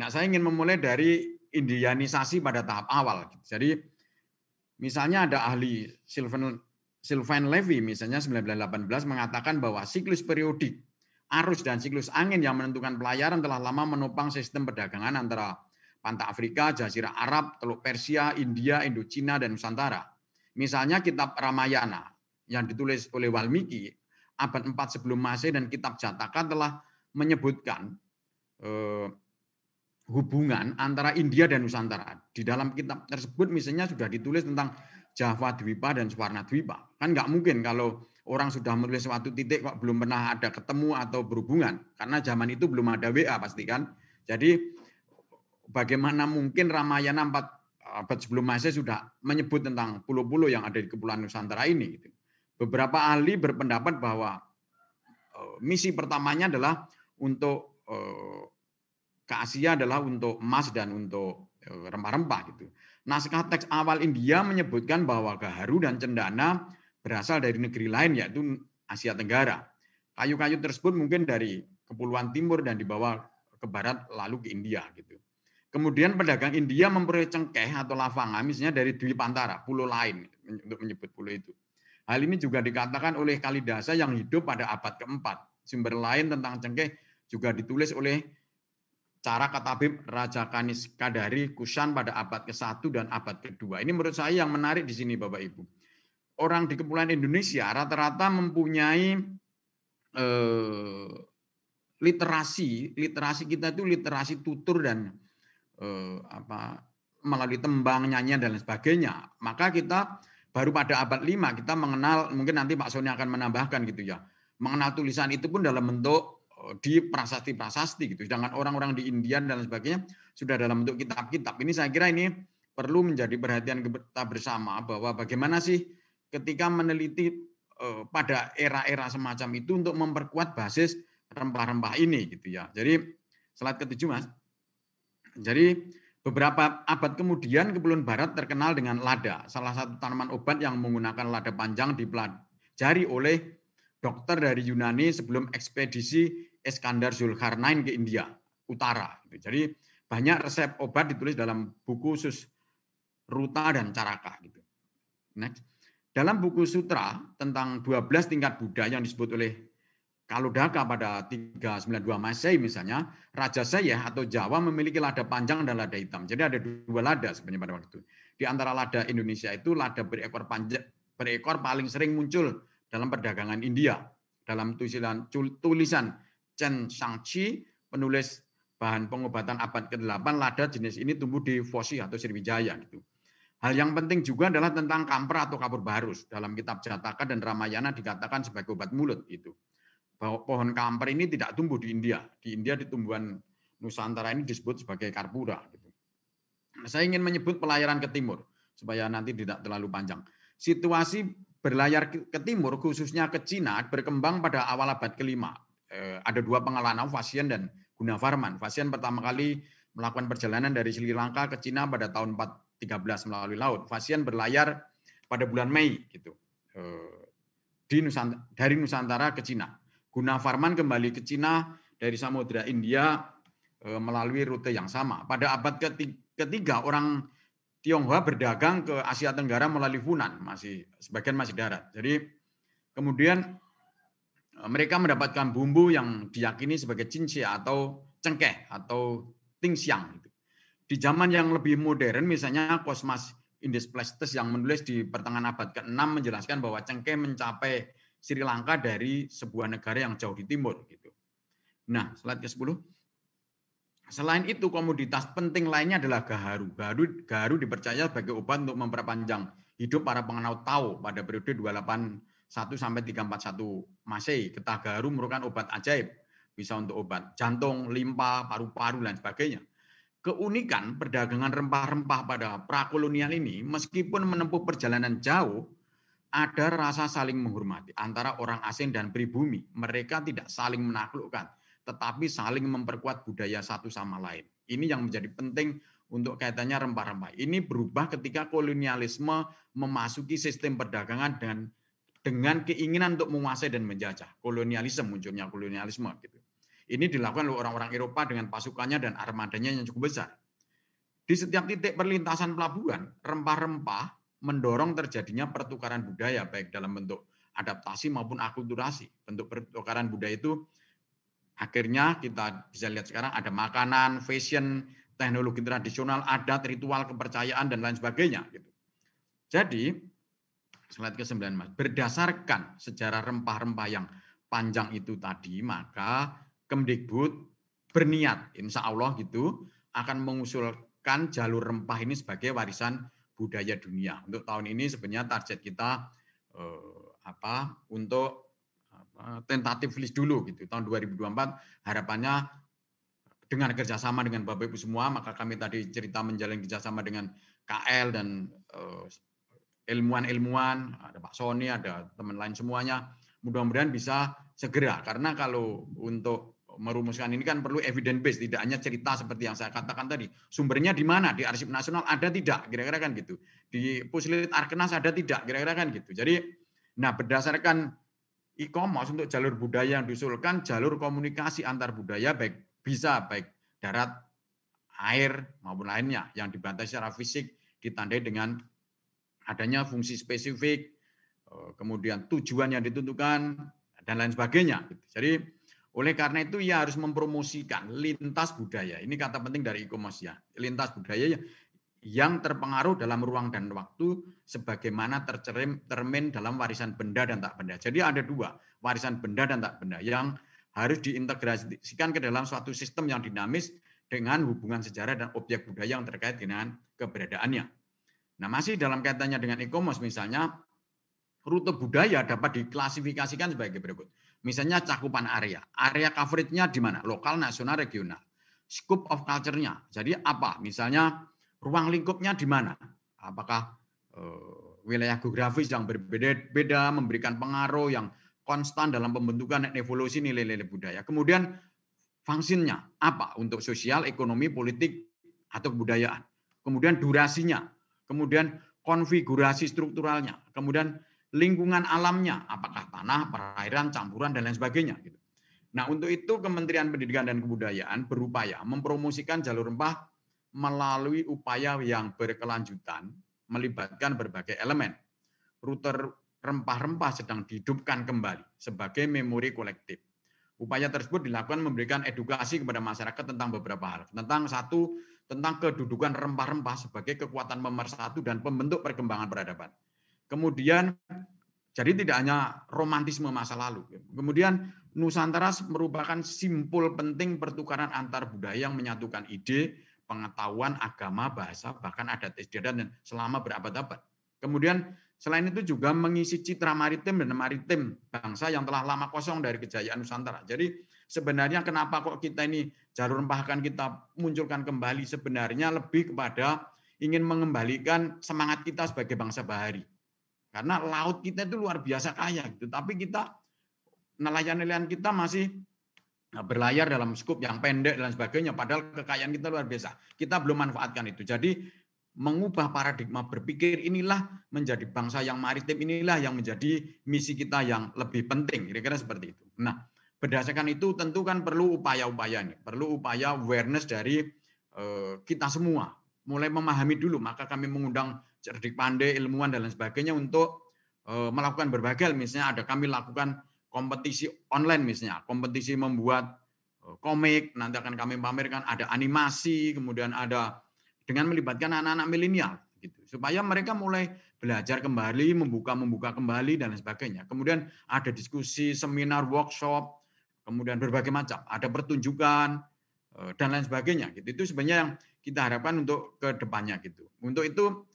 Nah, saya ingin memulai dari indianisasi pada tahap awal. Gitu. Jadi misalnya ada ahli Sylvan Sylvain Levy misalnya 1918 mengatakan bahwa siklus periodik arus dan siklus angin yang menentukan pelayaran telah lama menopang sistem perdagangan antara Pantai Afrika, Jazirah Arab, Teluk Persia, India, Indochina, dan Nusantara. Misalnya kitab Ramayana yang ditulis oleh Walmiki abad 4 sebelum Masehi dan kitab Jataka telah menyebutkan eh, hubungan antara India dan Nusantara. Di dalam kitab tersebut misalnya sudah ditulis tentang Jawa Dwipa dan Swarna Dwipa. Kan nggak mungkin kalau orang sudah menulis suatu titik kok belum pernah ada ketemu atau berhubungan. Karena zaman itu belum ada WA pastikan. Jadi bagaimana mungkin Ramayana 4 abad sebelum masih sudah menyebut tentang pulau-pulau yang ada di Kepulauan Nusantara ini. Gitu. Beberapa ahli berpendapat bahwa eh, misi pertamanya adalah untuk eh, ke Asia adalah untuk emas dan untuk eh, rempah-rempah gitu. Naskah teks awal India menyebutkan bahwa Gaharu dan Cendana berasal dari negeri lain yaitu Asia Tenggara. Kayu-kayu tersebut mungkin dari Kepulauan Timur dan dibawa ke barat lalu ke India gitu. Kemudian pedagang India memperoleh cengkeh atau lavanga amisnya dari Dwi Pantara, pulau lain untuk menyebut pulau itu. Hal ini juga dikatakan oleh Kalidasa yang hidup pada abad keempat. Sumber lain tentang cengkeh juga ditulis oleh cara katabib Raja Kanis Kadari Kusan pada abad ke-1 dan abad ke-2. Ini menurut saya yang menarik di sini Bapak Ibu. Orang di kepulauan Indonesia rata-rata mempunyai eh, literasi, literasi kita itu literasi tutur dan eh, apa melalui tembang nyanyian dan lain sebagainya maka kita baru pada abad 5 kita mengenal mungkin nanti Pak Sony akan menambahkan gitu ya mengenal tulisan itu pun dalam bentuk eh, di prasasti-prasasti gitu sedangkan orang-orang di India dan lain sebagainya sudah dalam bentuk kitab-kitab ini saya kira ini perlu menjadi perhatian kita bersama bahwa bagaimana sih ketika meneliti eh, pada era-era semacam itu untuk memperkuat basis rempah-rempah ini gitu ya jadi slide ketujuh mas jadi beberapa abad kemudian Kepulauan Barat terkenal dengan lada, salah satu tanaman obat yang menggunakan lada panjang jari oleh dokter dari Yunani sebelum ekspedisi Iskandar Zulkarnain ke India Utara. Jadi banyak resep obat ditulis dalam buku khusus Ruta dan Caraka gitu. Next. Dalam buku sutra tentang 12 tingkat Buddha yang disebut oleh kalau Daka pada 392 Masehi misalnya, Raja Saya atau Jawa memiliki lada panjang dan lada hitam. Jadi ada dua lada sebenarnya pada waktu itu. Di antara lada Indonesia itu lada berekor panjang berekor paling sering muncul dalam perdagangan India. Dalam tulisan tulisan Chen Shangqi, penulis bahan pengobatan abad ke-8, lada jenis ini tumbuh di Fosi atau Sriwijaya gitu. Hal yang penting juga adalah tentang kamper atau kapur barus. Dalam kitab Jataka dan Ramayana dikatakan sebagai obat mulut itu bahwa pohon kamper ini tidak tumbuh di India. Di India di tumbuhan Nusantara ini disebut sebagai karpura. Gitu. Nah, saya ingin menyebut pelayaran ke timur supaya nanti tidak terlalu panjang. Situasi berlayar ke timur khususnya ke Cina berkembang pada awal abad kelima. Eh, ada dua pengalaman, Fasian dan Gunavarman. Fasian pertama kali melakukan perjalanan dari Sri Lanka ke Cina pada tahun 413 melalui laut. Fasian berlayar pada bulan Mei gitu. Eh, di Nusantara, dari Nusantara ke Cina. Guna Farman kembali ke Cina dari Samudra India eh, melalui rute yang sama. Pada abad ketiga, orang Tionghoa berdagang ke Asia Tenggara melalui Hunan, masih sebagian masih darat. Jadi kemudian eh, mereka mendapatkan bumbu yang diyakini sebagai cinci atau cengkeh atau tingsiang. Di zaman yang lebih modern, misalnya Cosmas Indus Plestes yang menulis di pertengahan abad ke-6 menjelaskan bahwa cengkeh mencapai Sri Lanka dari sebuah negara yang jauh di timur gitu. Nah, slide ke-10. Selain itu, komoditas penting lainnya adalah gaharu. Gaharu, gaharu dipercaya sebagai obat untuk memperpanjang hidup para pengenal tau pada periode 281 sampai 341 Masehi. Getah gaharu merupakan obat ajaib, bisa untuk obat jantung, limpa, paru-paru dan sebagainya. Keunikan perdagangan rempah-rempah pada prakolonial ini, meskipun menempuh perjalanan jauh, ada rasa saling menghormati antara orang asing dan pribumi. Mereka tidak saling menaklukkan, tetapi saling memperkuat budaya satu sama lain. Ini yang menjadi penting untuk kaitannya rempah-rempah. Ini berubah ketika kolonialisme memasuki sistem perdagangan dengan dengan keinginan untuk menguasai dan menjajah. Kolonialisme munculnya kolonialisme gitu. Ini dilakukan oleh orang-orang Eropa dengan pasukannya dan armadanya yang cukup besar. Di setiap titik perlintasan pelabuhan, rempah-rempah mendorong terjadinya pertukaran budaya baik dalam bentuk adaptasi maupun akulturasi. Bentuk pertukaran budaya itu akhirnya kita bisa lihat sekarang ada makanan, fashion, teknologi tradisional, adat, ritual, kepercayaan dan lain sebagainya gitu. Jadi slide ke-9 Mas, berdasarkan sejarah rempah-rempah yang panjang itu tadi, maka Kemdikbud berniat insya Allah gitu akan mengusulkan jalur rempah ini sebagai warisan budaya dunia. Untuk tahun ini sebenarnya target kita eh, apa untuk apa, tentatif list dulu gitu. Tahun 2024 harapannya dengan kerjasama dengan Bapak Ibu semua, maka kami tadi cerita menjalin kerjasama dengan KL dan eh, ilmuwan-ilmuwan, ada Pak Sony, ada teman lain semuanya. Mudah-mudahan bisa segera karena kalau untuk merumuskan ini kan perlu evidence base tidak hanya cerita seperti yang saya katakan tadi. Sumbernya di mana? Di Arsip Nasional ada tidak? Kira-kira kan gitu. Di Puslit Arkenas ada tidak? Kira-kira kan gitu. Jadi, nah berdasarkan e-commerce untuk jalur budaya yang diusulkan, jalur komunikasi antar budaya baik bisa baik darat, air maupun lainnya yang dibantai secara fisik ditandai dengan adanya fungsi spesifik, eh, kemudian tujuan yang ditentukan dan lain sebagainya. Gitu. Jadi oleh karena itu ia harus mempromosikan lintas budaya. Ini kata penting dari e-commerce ya. Lintas budaya ya, yang terpengaruh dalam ruang dan waktu sebagaimana tercerim termin dalam warisan benda dan tak benda. Jadi ada dua, warisan benda dan tak benda yang harus diintegrasikan ke dalam suatu sistem yang dinamis dengan hubungan sejarah dan objek budaya yang terkait dengan keberadaannya. Nah, masih dalam kaitannya dengan e-commerce misalnya rute budaya dapat diklasifikasikan sebagai berikut Misalnya cakupan area. Area coverage-nya di mana? Lokal, nasional, regional. Scope of culture-nya. Jadi apa? Misalnya ruang lingkupnya di mana? Apakah uh, wilayah geografis yang berbeda-beda memberikan pengaruh yang konstan dalam pembentukan dan evolusi nilai-nilai budaya. Kemudian fungsinya apa untuk sosial, ekonomi, politik, atau kebudayaan. Kemudian durasinya, kemudian konfigurasi strukturalnya, kemudian lingkungan alamnya, apakah tanah, perairan, campuran, dan lain sebagainya. Gitu. Nah untuk itu Kementerian Pendidikan dan Kebudayaan berupaya mempromosikan jalur rempah melalui upaya yang berkelanjutan melibatkan berbagai elemen. Rute rempah-rempah sedang dihidupkan kembali sebagai memori kolektif. Upaya tersebut dilakukan memberikan edukasi kepada masyarakat tentang beberapa hal. Tentang satu, tentang kedudukan rempah-rempah sebagai kekuatan pemersatu dan pembentuk perkembangan peradaban. Kemudian jadi tidak hanya romantisme masa lalu. Kemudian Nusantara merupakan simpul penting pertukaran antar budaya yang menyatukan ide, pengetahuan, agama, bahasa, bahkan adat istiadat dan selama berabad-abad. Kemudian selain itu juga mengisi citra maritim dan maritim bangsa yang telah lama kosong dari kejayaan Nusantara. Jadi sebenarnya kenapa kok kita ini jalur rempahkan kita munculkan kembali sebenarnya lebih kepada ingin mengembalikan semangat kita sebagai bangsa bahari karena laut kita itu luar biasa kaya gitu. Tapi kita nelayan-nelayan kita masih eh, berlayar dalam skup yang pendek dan sebagainya. Padahal kekayaan kita luar biasa. Kita belum manfaatkan itu. Jadi mengubah paradigma berpikir inilah menjadi bangsa yang maritim inilah yang menjadi misi kita yang lebih penting. Kira-kira seperti itu. Nah, berdasarkan itu tentu kan perlu upaya-upaya nih, perlu upaya awareness dari eh, kita semua. Mulai memahami dulu, maka kami mengundang cerdik pandai, ilmuwan dan lain sebagainya untuk eh, melakukan berbagai misalnya ada kami lakukan kompetisi online misalnya, kompetisi membuat eh, komik, nanti akan kami pamerkan ada animasi, kemudian ada dengan melibatkan anak-anak milenial gitu. Supaya mereka mulai belajar kembali, membuka-membuka kembali dan lain sebagainya. Kemudian ada diskusi, seminar, workshop, kemudian berbagai macam, ada pertunjukan eh, dan lain sebagainya gitu. Itu sebenarnya yang kita harapkan untuk ke depannya gitu. Untuk itu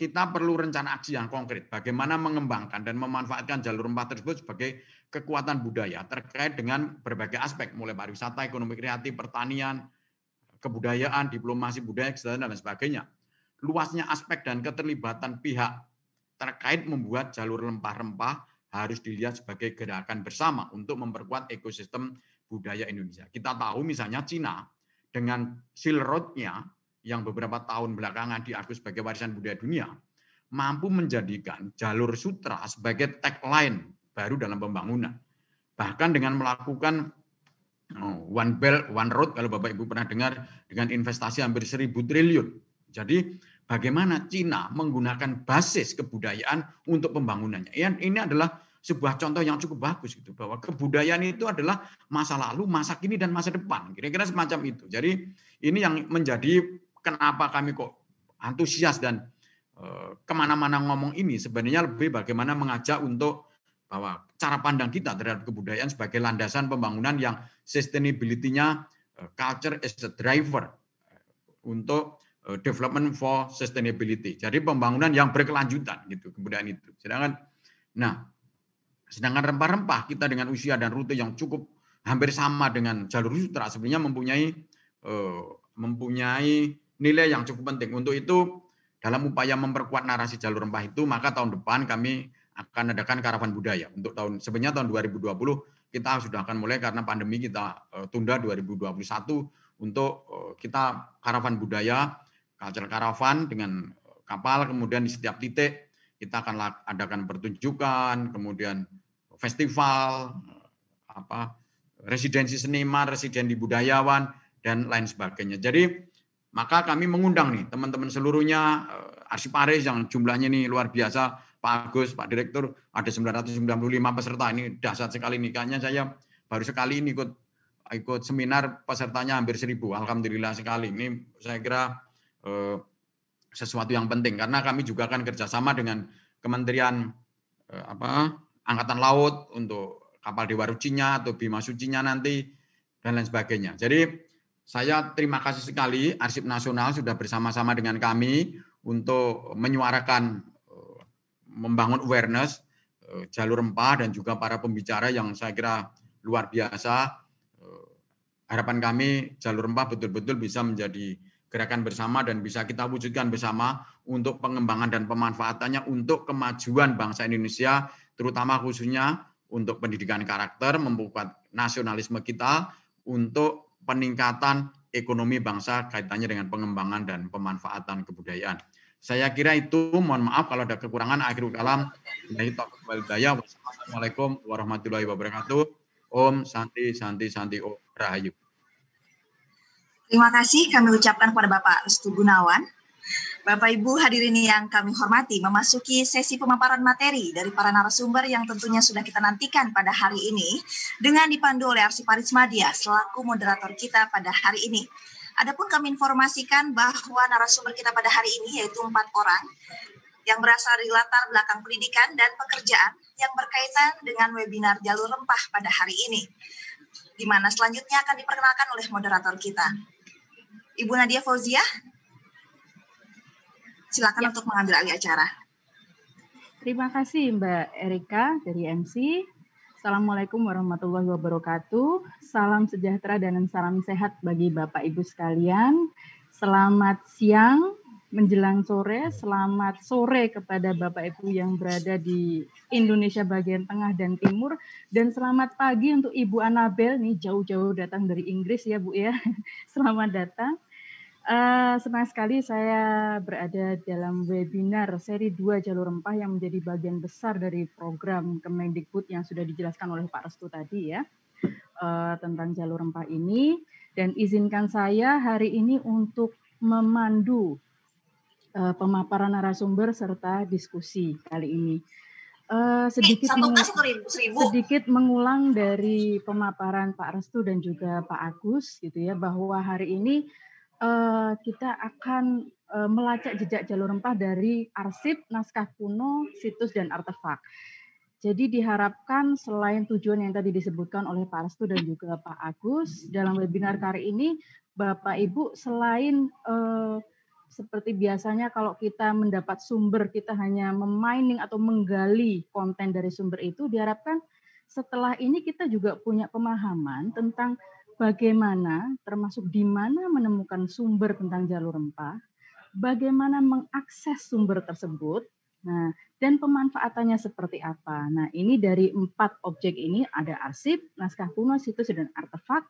kita perlu rencana aksi yang konkret bagaimana mengembangkan dan memanfaatkan jalur rempah tersebut sebagai kekuatan budaya terkait dengan berbagai aspek mulai pariwisata, ekonomi kreatif, pertanian, kebudayaan, diplomasi budaya, kesehatan dan sebagainya. Luasnya aspek dan keterlibatan pihak terkait membuat jalur rempah-rempah harus dilihat sebagai gerakan bersama untuk memperkuat ekosistem budaya Indonesia. Kita tahu misalnya Cina dengan Silk road yang beberapa tahun belakangan diakui sebagai warisan budaya dunia, mampu menjadikan jalur sutra sebagai tagline baru dalam pembangunan. Bahkan dengan melakukan oh, one belt, one road, kalau Bapak Ibu pernah dengar, dengan investasi hampir seribu triliun. Jadi bagaimana Cina menggunakan basis kebudayaan untuk pembangunannya. Ya, ini adalah sebuah contoh yang cukup bagus gitu bahwa kebudayaan itu adalah masa lalu, masa kini dan masa depan. Kira-kira semacam itu. Jadi ini yang menjadi kenapa kami kok antusias dan eh, kemana-mana ngomong ini sebenarnya lebih bagaimana mengajak untuk bahwa cara pandang kita terhadap kebudayaan sebagai landasan pembangunan yang sustainability-nya eh, culture as a driver eh, untuk development for sustainability. Jadi pembangunan yang berkelanjutan gitu kebudayaan itu. Sedangkan nah sedangkan rempah-rempah kita dengan usia dan rute yang cukup hampir sama dengan jalur sutra sebenarnya mempunyai mempunyai nilai yang cukup penting. Untuk itu dalam upaya memperkuat narasi jalur rempah itu maka tahun depan kami akan adakan karavan budaya. Untuk tahun sebenarnya tahun 2020 kita sudah akan mulai karena pandemi kita eh, tunda 2021 untuk eh, kita karavan budaya, culture karavan dengan eh, kapal kemudian di setiap titik kita akan adakan pertunjukan, kemudian festival apa residensi seniman, residensi budayawan dan lain sebagainya. Jadi maka kami mengundang nih teman-teman seluruhnya, eh, arsiparis yang jumlahnya nih luar biasa, Pak Agus, Pak Direktur, ada 995 peserta, ini dahsyat sekali nih. Kayaknya saya baru sekali ini ikut ikut seminar pesertanya hampir seribu, alhamdulillah sekali. Ini saya kira eh, sesuatu yang penting karena kami juga akan kerjasama dengan Kementerian eh, apa Angkatan Laut untuk kapal Dewa Rucinya atau Bima Sucinya nanti dan lain sebagainya. Jadi saya terima kasih sekali Arsip Nasional sudah bersama-sama dengan kami untuk menyuarakan eh, membangun awareness eh, jalur rempah dan juga para pembicara yang saya kira luar biasa. Eh, harapan kami jalur rempah betul-betul bisa menjadi gerakan bersama dan bisa kita wujudkan bersama untuk pengembangan dan pemanfaatannya untuk kemajuan bangsa Indonesia, terutama khususnya untuk pendidikan karakter, membuat nasionalisme kita untuk peningkatan ekonomi bangsa kaitannya dengan pengembangan dan pemanfaatan kebudayaan. Saya kira itu, mohon maaf kalau ada kekurangan. Akhirul kalam, Wassalamualaikum warahmatullahi wabarakatuh. Om Santi Santi Santi Om Rahayu. Terima kasih kami ucapkan kepada Bapak Restu Gunawan. Bapak Ibu hadirin yang kami hormati, memasuki sesi pemaparan materi dari para narasumber yang tentunya sudah kita nantikan pada hari ini dengan dipandu oleh Arsi Arsiparis Madia selaku moderator kita pada hari ini. Adapun kami informasikan bahwa narasumber kita pada hari ini yaitu empat orang yang berasal dari latar belakang pendidikan dan pekerjaan yang berkaitan dengan webinar jalur rempah pada hari ini, di mana selanjutnya akan diperkenalkan oleh moderator kita. Ibu Nadia Fauzia, Silakan ya. untuk mengambil alih acara. Terima kasih Mbak Erika dari MC. Assalamualaikum warahmatullahi wabarakatuh. Salam sejahtera dan salam sehat bagi Bapak Ibu sekalian. Selamat siang menjelang sore, selamat sore kepada Bapak Ibu yang berada di Indonesia bagian tengah dan timur dan selamat pagi untuk Ibu Anabel nih jauh-jauh datang dari Inggris ya Bu ya. Selamat datang. Uh, senang sekali saya berada dalam webinar seri 2 jalur rempah yang menjadi bagian besar dari program Kemendikbud yang sudah dijelaskan oleh Pak Restu tadi ya uh, tentang jalur rempah ini dan izinkan saya hari ini untuk memandu uh, pemaparan narasumber serta diskusi kali ini. Uh, sedikit, eh, mengulang, sedikit mengulang dari pemaparan Pak Restu dan juga Pak Agus gitu ya bahwa hari ini Eh, kita akan eh, melacak jejak jalur rempah dari arsip, naskah kuno, situs dan artefak. Jadi diharapkan selain tujuan yang tadi disebutkan oleh Pak Restu dan juga Pak Agus dalam webinar kali ini Bapak Ibu selain eh, seperti biasanya kalau kita mendapat sumber kita hanya memining atau menggali konten dari sumber itu diharapkan setelah ini kita juga punya pemahaman tentang bagaimana termasuk di mana menemukan sumber tentang jalur rempah, bagaimana mengakses sumber tersebut, nah dan pemanfaatannya seperti apa. Nah ini dari empat objek ini ada arsip, naskah kuno, situs dan artefak.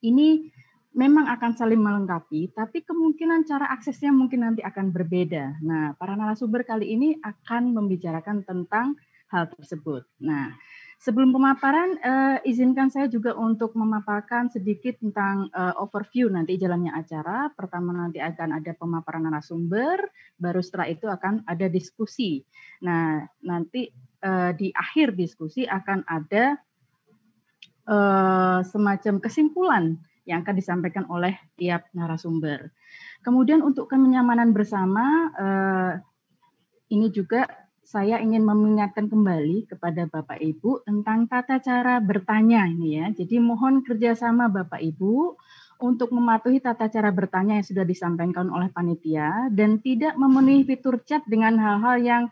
Ini memang akan saling melengkapi, tapi kemungkinan cara aksesnya mungkin nanti akan berbeda. Nah para narasumber kali ini akan membicarakan tentang hal tersebut. Nah Sebelum pemaparan, uh, izinkan saya juga untuk memaparkan sedikit tentang uh, overview nanti jalannya acara. Pertama nanti akan ada pemaparan narasumber, baru setelah itu akan ada diskusi. Nah, nanti uh, di akhir diskusi akan ada uh, semacam kesimpulan yang akan disampaikan oleh tiap narasumber. Kemudian untuk kenyamanan bersama, uh, ini juga saya ingin mengingatkan kembali kepada Bapak Ibu tentang tata cara bertanya ini ya. Jadi mohon kerjasama Bapak Ibu untuk mematuhi tata cara bertanya yang sudah disampaikan oleh panitia dan tidak memenuhi fitur chat dengan hal-hal yang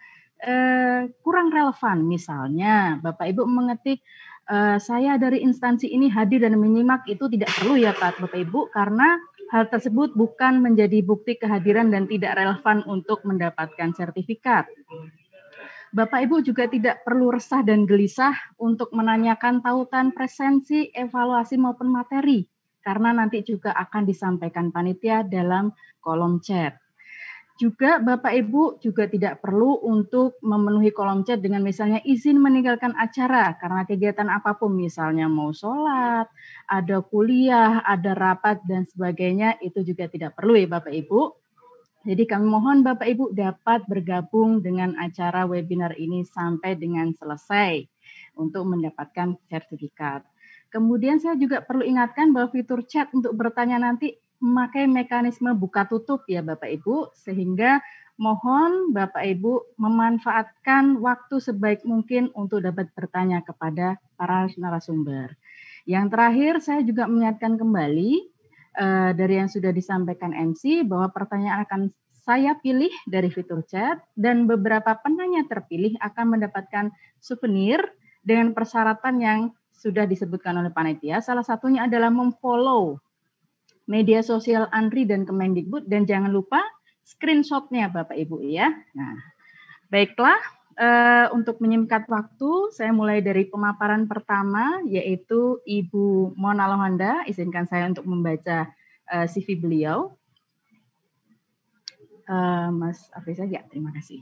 eh, kurang relevan. Misalnya Bapak Ibu mengetik eh, saya dari instansi ini hadir dan menyimak itu tidak perlu ya Pak Bapak Ibu karena hal tersebut bukan menjadi bukti kehadiran dan tidak relevan untuk mendapatkan sertifikat. Bapak Ibu juga tidak perlu resah dan gelisah untuk menanyakan tautan presensi, evaluasi maupun materi karena nanti juga akan disampaikan panitia dalam kolom chat. Juga Bapak Ibu juga tidak perlu untuk memenuhi kolom chat dengan misalnya izin meninggalkan acara karena kegiatan apapun misalnya mau sholat, ada kuliah, ada rapat dan sebagainya itu juga tidak perlu ya Bapak Ibu. Jadi kami mohon Bapak Ibu dapat bergabung dengan acara webinar ini sampai dengan selesai untuk mendapatkan sertifikat. Kemudian saya juga perlu ingatkan bahwa fitur chat untuk bertanya nanti memakai mekanisme buka tutup ya Bapak Ibu sehingga mohon Bapak Ibu memanfaatkan waktu sebaik mungkin untuk dapat bertanya kepada para narasumber. Yang terakhir saya juga menyatakan kembali uh, dari yang sudah disampaikan MC bahwa pertanyaan akan saya pilih dari fitur chat dan beberapa penanya terpilih akan mendapatkan souvenir dengan persyaratan yang sudah disebutkan oleh panitia. Salah satunya adalah memfollow media sosial Andri dan Kemendikbud dan jangan lupa screenshotnya Bapak Ibu ya. Nah, baiklah uh, untuk menyingkat waktu, saya mulai dari pemaparan pertama, yaitu Ibu Mona Lohanda. Izinkan saya untuk membaca uh, eh, CV beliau. Uh, Mas Afriza, ya terima kasih.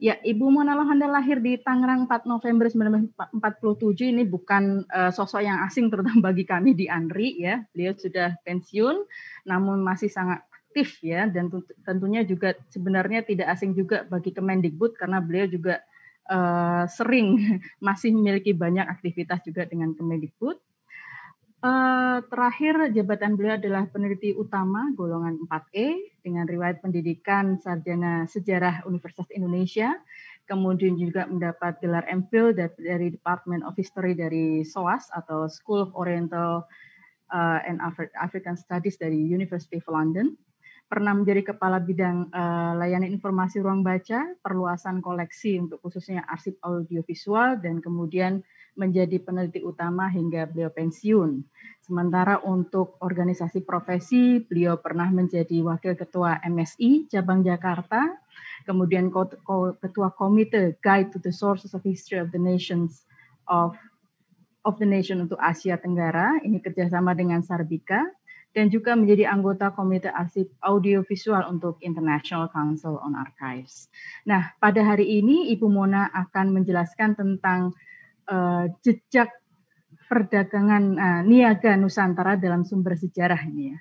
Ya, Ibu Mona Lohanda lahir di Tangerang 4 November 1947. Ini bukan uh, sosok yang asing terutama bagi kami di Andri ya. Beliau sudah pensiun namun masih sangat aktif ya dan tentunya juga sebenarnya tidak asing juga bagi Kemendikbud karena beliau juga uh, sering masih memiliki banyak aktivitas juga dengan Kemendikbud. Uh, terakhir jabatan beliau adalah peneliti utama golongan 4E dengan riwayat pendidikan sarjana sejarah Universitas Indonesia, kemudian juga mendapat gelar MPhil dari Department of History dari SOAS atau School of Oriental eh, and African Studies dari University of London pernah menjadi kepala bidang uh, layanan informasi ruang baca, perluasan koleksi untuk khususnya arsip audiovisual dan kemudian menjadi peneliti utama hingga beliau pensiun. Sementara untuk organisasi profesi, beliau pernah menjadi wakil ketua MSI cabang Jakarta, kemudian ketua komite Guide to the Sources of History of the Nations of of the Nation untuk Asia Tenggara, ini kerjasama dengan Sarbika, dan juga menjadi anggota Komite Arsip Audiovisual untuk International Council on Archives. Nah, pada hari ini Ibu Mona akan menjelaskan tentang uh, jejak perdagangan uh, niaga Nusantara dalam sumber sejarah ini ya.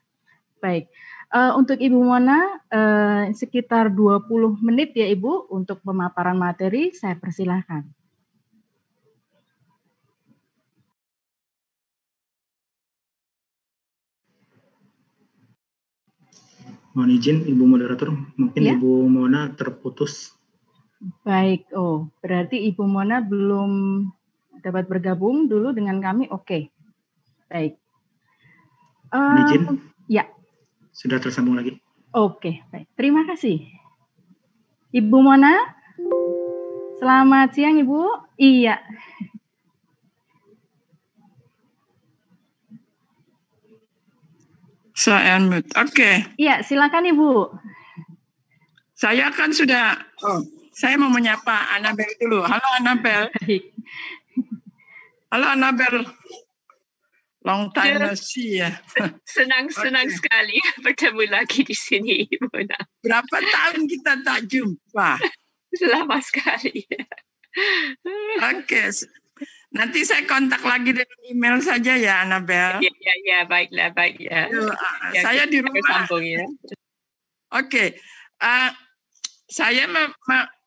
Baik. Uh, untuk Ibu Mona uh, sekitar 20 menit ya Ibu untuk pemaparan materi saya persilahkan. Mohon izin Ibu Moderator, mungkin ya? Ibu Mona terputus. Baik, oh berarti Ibu Mona belum dapat bergabung dulu dengan kami, oke. Okay. Baik. Uh, izin? Ya. Sudah tersambung lagi. Oke, okay, baik. Terima kasih. Ibu Mona, selamat siang Ibu. Iya. Saya unmute. Oke. Okay. Iya, silakan Ibu. Saya kan sudah oh. saya mau menyapa Anabel dulu. Halo Anabel. Halo Anabel. Long time no see ya. Senang senang okay. sekali bertemu lagi di sini Ibu. Berapa tahun kita tak jumpa? Lama sekali. Oke, okay. Nanti saya kontak lagi dengan email saja ya, Anabel. Iya, iya, iya. Ah, ya, baiklah, baik ya. ya saya di rumah. Sambung, ya. Oke, okay. uh, saya me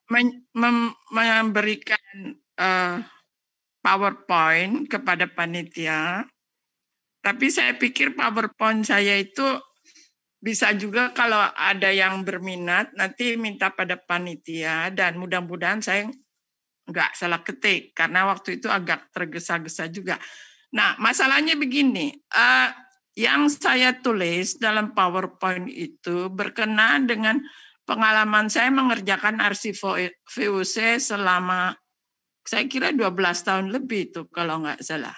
me me memberikan uh, PowerPoint kepada panitia, tapi saya pikir PowerPoint saya itu bisa juga kalau ada yang berminat nanti minta pada panitia dan mudah-mudahan saya nggak salah ketik karena waktu itu agak tergesa-gesa juga. Nah, masalahnya begini, uh, yang saya tulis dalam PowerPoint itu berkenaan dengan pengalaman saya mengerjakan arsip VOC selama saya kira 12 tahun lebih itu kalau nggak salah.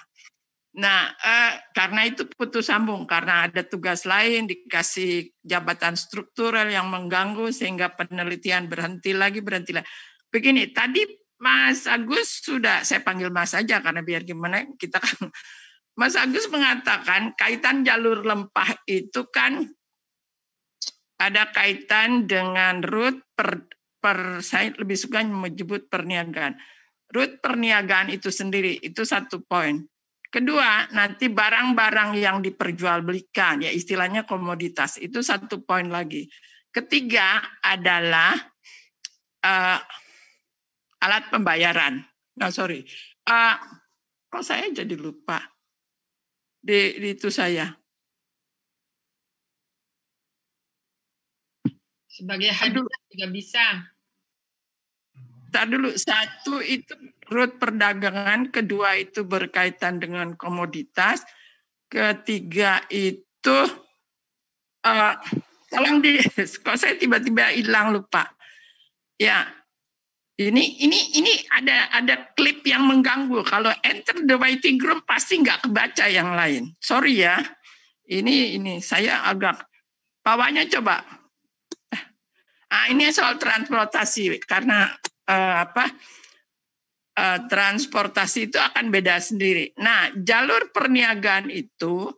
Nah, eh, karena itu putus sambung, karena ada tugas lain dikasih jabatan struktural yang mengganggu sehingga penelitian berhenti lagi, berhenti lagi. Begini, tadi Mas Agus sudah saya panggil Mas saja karena biar gimana kita kan Mas Agus mengatakan kaitan jalur lempah itu kan ada kaitan dengan rut per, per saya lebih suka menyebut perniagaan. rut perniagaan itu sendiri itu satu poin. Kedua, nanti barang-barang yang diperjualbelikan, ya istilahnya komoditas, itu satu poin lagi. Ketiga adalah uh, alat pembayaran. Nah, sorry. Uh, kok saya jadi lupa di, di itu saya. Sebagai hadiah juga bisa. Tadi dulu. Satu itu root perdagangan, kedua itu berkaitan dengan komoditas, ketiga itu uh, tolong di kok saya tiba-tiba hilang lupa. Ya, ini ini ini ada ada klip yang mengganggu. Kalau enter the waiting room pasti nggak kebaca yang lain. Sorry ya. Ini ini saya agak bawahnya coba. Ah ini soal transportasi karena uh, apa? Uh, transportasi itu akan beda sendiri. Nah, jalur perniagaan itu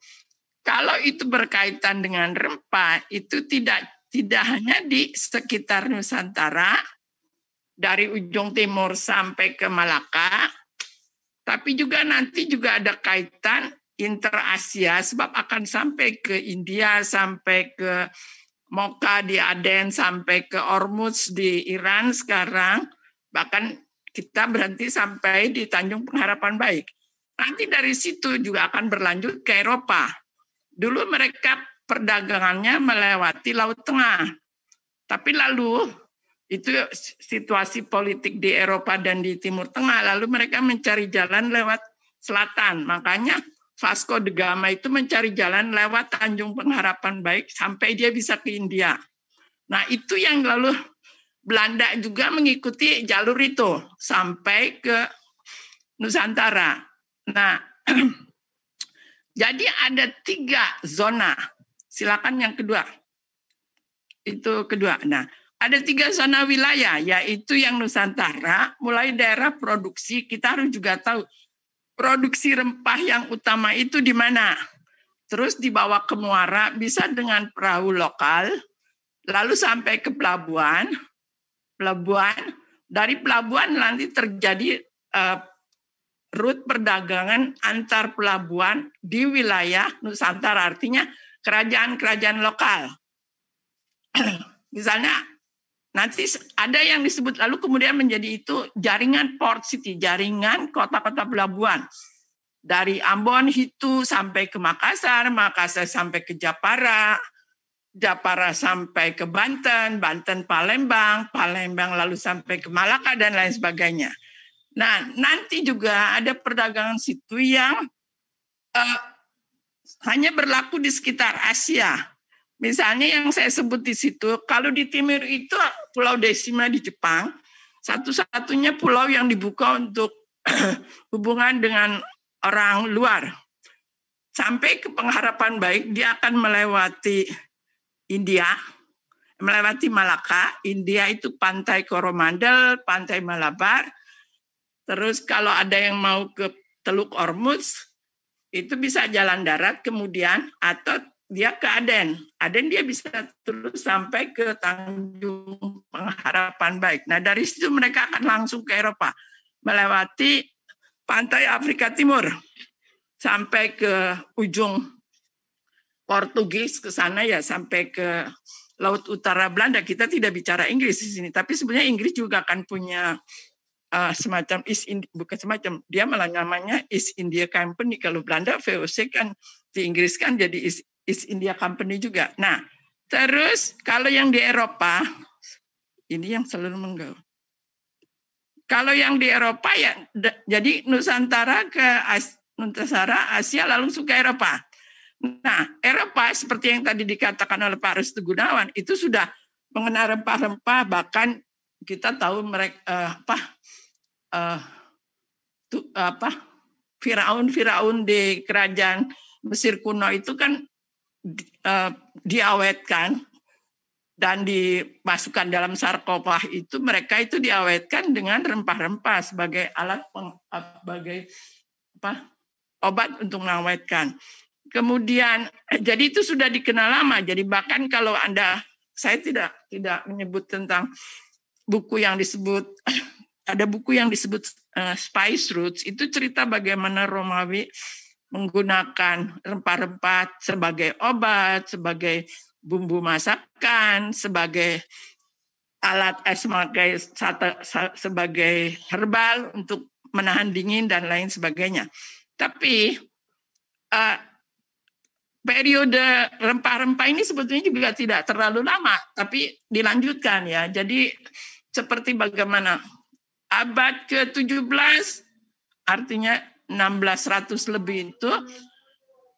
kalau itu berkaitan dengan rempah itu tidak tidak hanya di sekitar Nusantara, dari ujung timur sampai ke Malaka. Tapi juga nanti juga ada kaitan inter-Asia sebab akan sampai ke India, sampai ke Moka di Aden, sampai ke Ormuz di Iran sekarang. Bahkan kita berhenti sampai di Tanjung Pengharapan Baik. Nanti dari situ juga akan berlanjut ke Eropa. Dulu mereka perdagangannya melewati Laut Tengah. Tapi lalu itu situasi politik di Eropa dan di Timur Tengah lalu mereka mencari jalan lewat selatan makanya Vasco de Gama itu mencari jalan lewat Tanjung Pengharapan Baik sampai dia bisa ke India nah itu yang lalu Belanda juga mengikuti jalur itu sampai ke Nusantara nah jadi ada tiga zona silakan yang kedua itu kedua nah ada tiga zona wilayah, yaitu yang Nusantara, mulai daerah produksi, kita harus juga tahu produksi rempah yang utama itu di mana. Terus dibawa ke muara, bisa dengan perahu lokal, lalu sampai ke pelabuhan, pelabuhan, dari pelabuhan nanti terjadi uh, eh, rute perdagangan antar pelabuhan di wilayah Nusantara, artinya kerajaan-kerajaan lokal. Misalnya Nanti ada yang disebut lalu kemudian menjadi itu jaringan port city, jaringan kota-kota pelabuhan. Dari Ambon itu sampai ke Makassar, Makassar sampai ke Japara, Japara sampai ke Banten, Banten Palembang, Palembang lalu sampai ke Malaka dan lain sebagainya. Nah, nanti juga ada perdagangan situ yang uh, hanya berlaku di sekitar Asia Misalnya yang saya sebut di situ, kalau di Timur itu Pulau Desima di Jepang, satu-satunya pulau yang dibuka untuk hubungan dengan orang luar. Sampai ke pengharapan baik, dia akan melewati India, melewati Malaka. India itu pantai Koromandel, pantai Malabar. Terus kalau ada yang mau ke Teluk Ormus, itu bisa jalan darat kemudian atau dia ke Aden. Aden dia bisa terus sampai ke Tanjung Pengharapan Baik. Nah dari situ mereka akan langsung ke Eropa, melewati pantai Afrika Timur sampai ke ujung Portugis ke sana ya sampai ke Laut Utara Belanda. Kita tidak bicara Inggris di sini, tapi sebenarnya Inggris juga akan punya uh, semacam East India, bukan semacam dia malah namanya East India Company kalau Belanda VOC kan di Inggris kan jadi East East India Company juga. Nah, terus kalau yang di Eropa, ini yang selalu menggau. Kalau yang di Eropa ya, jadi Nusantara ke As Nusantara Asia lalu suka Eropa. Nah, Eropa seperti yang tadi dikatakan oleh Pak Restu Gunawan itu sudah mengenal rempah-rempah bahkan kita tahu mereka uh, eh, apa uh, tu, apa Firaun Firaun di kerajaan Mesir kuno itu kan Eh, diawetkan dan dimasukkan dalam sarkopah itu mereka itu diawetkan dengan rempah-rempah sebagai alat peng, sebagai apa obat untuk mengawetkan. Kemudian eh, jadi itu sudah dikenal lama. Jadi bahkan kalau Anda saya tidak tidak menyebut tentang buku yang disebut ada buku yang disebut uh, Spice Roots itu cerita bagaimana Romawi menggunakan rempah-rempah sebagai obat, sebagai bumbu masakan, sebagai alat es sebagai sebagai herbal untuk menahan dingin dan lain sebagainya. Tapi uh, periode rempah-rempah ini sebetulnya juga tidak terlalu lama, tapi dilanjutkan ya. Jadi seperti bagaimana abad ke-17 artinya 1600 lebih itu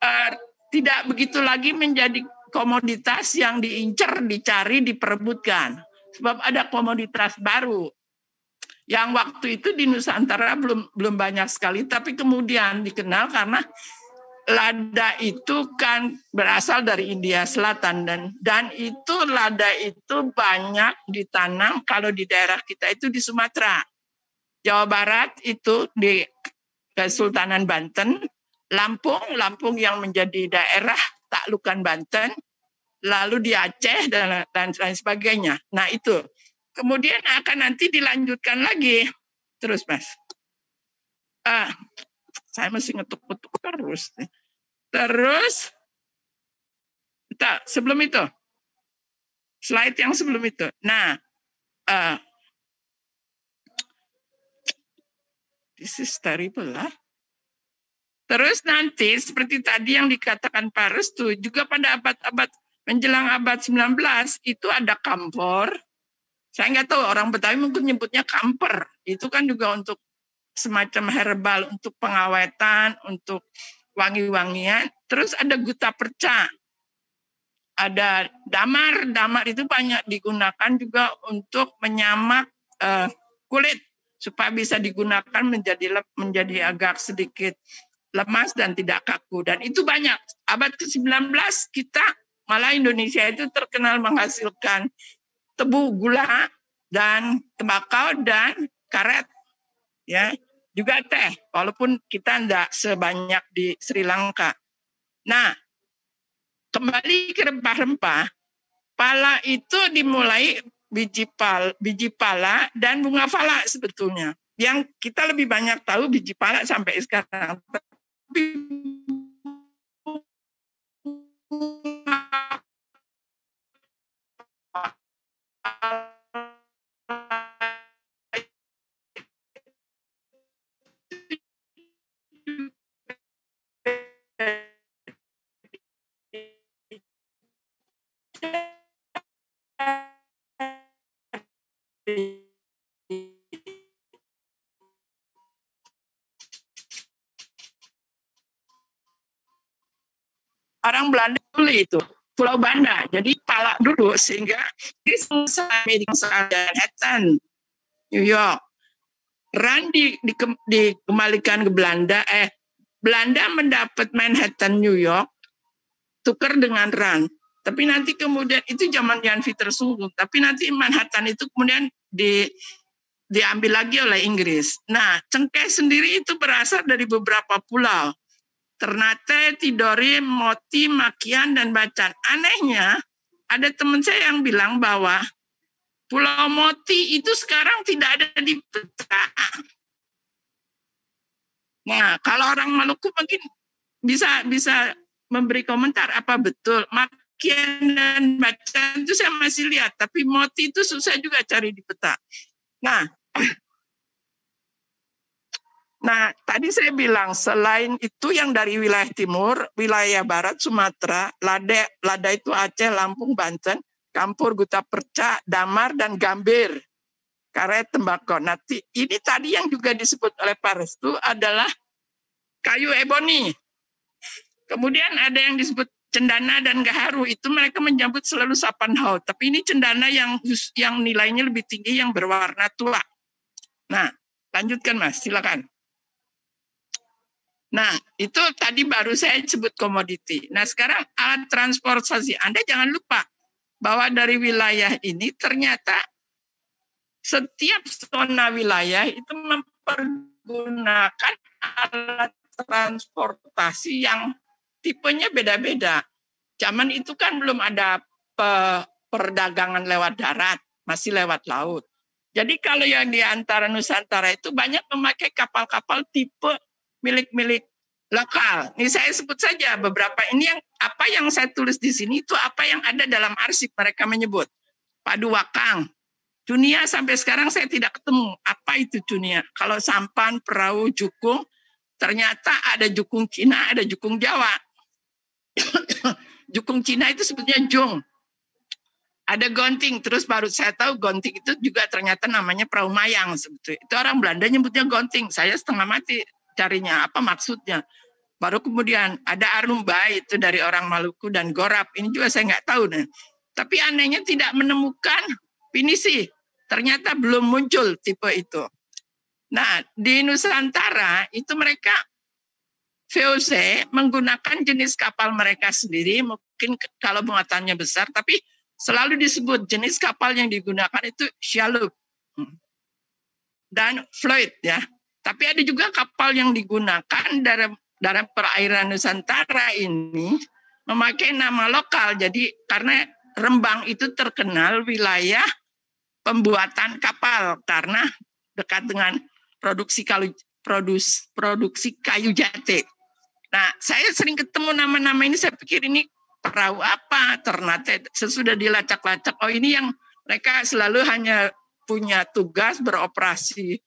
uh, tidak begitu lagi menjadi komoditas yang diincar, dicari, diperebutkan. Sebab ada komoditas baru yang waktu itu di Nusantara belum belum banyak sekali, tapi kemudian dikenal karena lada itu kan berasal dari India Selatan dan dan itu lada itu banyak ditanam kalau di daerah kita itu di Sumatera. Jawa Barat itu di Kesultanan Banten, Lampung, Lampung yang menjadi daerah taklukan Banten, lalu di Aceh dan, dan lain sebagainya. Nah itu. Kemudian akan nanti dilanjutkan lagi. Terus Mas. Ah, saya masih ngetuk-ngetuk terus. Terus, tak sebelum itu, slide yang sebelum itu. Nah, uh, This is terrible lah. Terus nanti seperti tadi yang dikatakan Pak Restu, juga pada abad-abad menjelang abad 19 itu ada kampor. Saya nggak tahu orang Betawi mungkin nyebutnya kamper. Itu kan juga untuk semacam herbal untuk pengawetan, untuk wangi-wangian. Terus ada guta perca. Ada damar, damar itu banyak digunakan juga untuk menyamak uh, kulit supaya bisa digunakan menjadi menjadi agak sedikit lemas dan tidak kaku dan itu banyak abad ke-19 kita malah Indonesia itu terkenal menghasilkan tebu gula dan tembakau dan karet ya juga teh walaupun kita tidak sebanyak di Sri Lanka nah kembali ke rempah-rempah pala itu dimulai biji pal, biji pala dan bunga pala sebetulnya. Yang kita lebih banyak tahu biji pala sampai sekarang. Tapi bunga pala Bali itu Pulau Banda. Jadi palak dulu sehingga di Amerika Manhattan, New York. Randi di, di, dikembalikan ke Belanda. Eh, Belanda mendapat Manhattan, New York, tukar dengan Rand. Tapi nanti kemudian itu zaman Jan Peter Sungguh. Tapi nanti Manhattan itu kemudian di diambil lagi oleh Inggris. Nah, cengkeh sendiri itu berasal dari beberapa pulau. Ternate, Tidore, Moti, Makian, dan Bacan. Anehnya, ada teman saya yang bilang bahwa Pulau Moti itu sekarang tidak ada di peta. Nah, kalau orang Maluku mungkin bisa bisa memberi komentar apa betul. Makian dan Bacan itu saya masih lihat, tapi Moti itu susah juga cari di peta. Nah, Nah, tadi saya bilang selain itu yang dari wilayah timur, wilayah barat Sumatera, Lada, Lada itu Aceh, Lampung, Banten, Kampur, Guta Perca, Damar dan Gambir. Karet tembakau. nanti ini tadi yang juga disebut oleh Paris itu adalah kayu eboni. Kemudian ada yang disebut cendana dan gaharu itu mereka menyambut selalu sapan hau. Tapi ini cendana yang yang nilainya lebih tinggi yang berwarna tua. Nah, lanjutkan Mas, silakan. Nah, itu tadi baru saya sebut komoditi. Nah, sekarang alat transportasi. Anda jangan lupa bahwa dari wilayah ini ternyata setiap zona wilayah itu mempergunakan alat transportasi yang tipenya beda-beda. Zaman itu kan belum ada pe perdagangan lewat darat, masih lewat laut. Jadi kalau yang di antara Nusantara itu banyak memakai kapal-kapal tipe milik-milik lokal. Ini saya sebut saja beberapa ini yang apa yang saya tulis di sini itu apa yang ada dalam arsip mereka menyebut. Padu Wakang. Dunia sampai sekarang saya tidak ketemu apa itu dunia. Kalau sampan, perahu, jukung, ternyata ada jukung Cina, ada jukung Jawa. jukung Cina itu sebetulnya jung. Ada gonting, terus baru saya tahu gonting itu juga ternyata namanya perahu mayang sebetulnya. Itu orang Belanda nyebutnya gonting. Saya setengah mati carinya, apa maksudnya. Baru kemudian ada Arum itu dari orang Maluku dan Gorap. Ini juga saya nggak tahu. Nih. Tapi anehnya tidak menemukan pinisi. Ternyata belum muncul tipe itu. Nah, di Nusantara itu mereka VOC menggunakan jenis kapal mereka sendiri. Mungkin kalau muatannya besar, tapi selalu disebut jenis kapal yang digunakan itu Shalup hmm. dan Floyd ya tapi ada juga kapal yang digunakan dalam dalam perairan Nusantara ini memakai nama lokal. Jadi karena Rembang itu terkenal wilayah pembuatan kapal karena dekat dengan produksi kayu produs, produksi kayu jati. Nah, saya sering ketemu nama-nama ini saya pikir ini perahu apa, ternate sesudah dilacak-lacak. Oh, ini yang mereka selalu hanya punya tugas beroperasi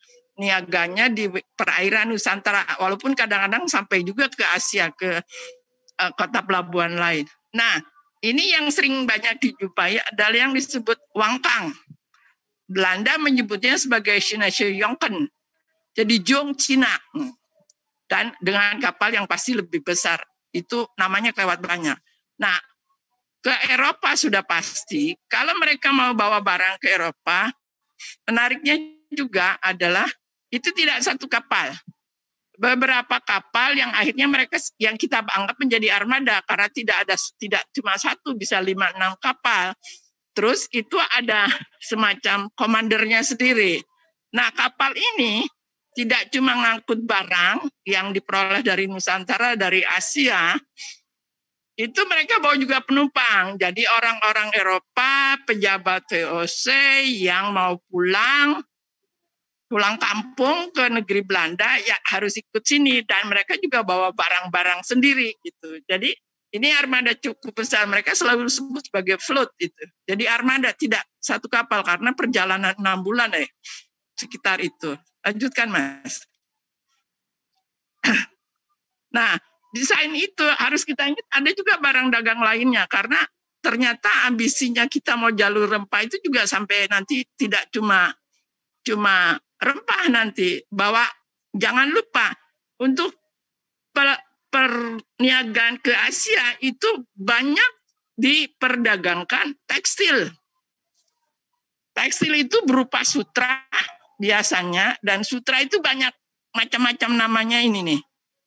niaganya di perairan Nusantara walaupun kadang-kadang sampai juga ke Asia ke uh, kota pelabuhan lain. Nah, ini yang sering banyak dijumpai adalah yang disebut wangkang. Belanda menyebutnya sebagai Chinese Yongken. Jadi Jong Cina. Dan dengan kapal yang pasti lebih besar. Itu namanya lewat banyak. Nah, ke Eropa sudah pasti. Kalau mereka mau bawa barang ke Eropa, menariknya juga adalah itu tidak satu kapal. Beberapa kapal yang akhirnya mereka yang kita anggap menjadi armada karena tidak ada tidak cuma satu bisa lima enam kapal. Terus itu ada semacam komandernya sendiri. Nah kapal ini tidak cuma ngangkut barang yang diperoleh dari Nusantara dari Asia, itu mereka bawa juga penumpang. Jadi orang-orang Eropa, pejabat VOC yang mau pulang, pulang kampung ke negeri Belanda ya harus ikut sini dan mereka juga bawa barang-barang sendiri gitu. Jadi ini armada cukup besar mereka selalu disebut sebagai float itu. Jadi armada tidak satu kapal karena perjalanan enam bulan ya eh, sekitar itu. Lanjutkan mas. Nah desain itu harus kita ingat ada juga barang dagang lainnya karena ternyata ambisinya kita mau jalur rempah itu juga sampai nanti tidak cuma cuma rempah nanti. Bawa jangan lupa untuk perniagaan ke Asia itu banyak diperdagangkan tekstil. Tekstil itu berupa sutra biasanya dan sutra itu banyak macam-macam namanya ini nih.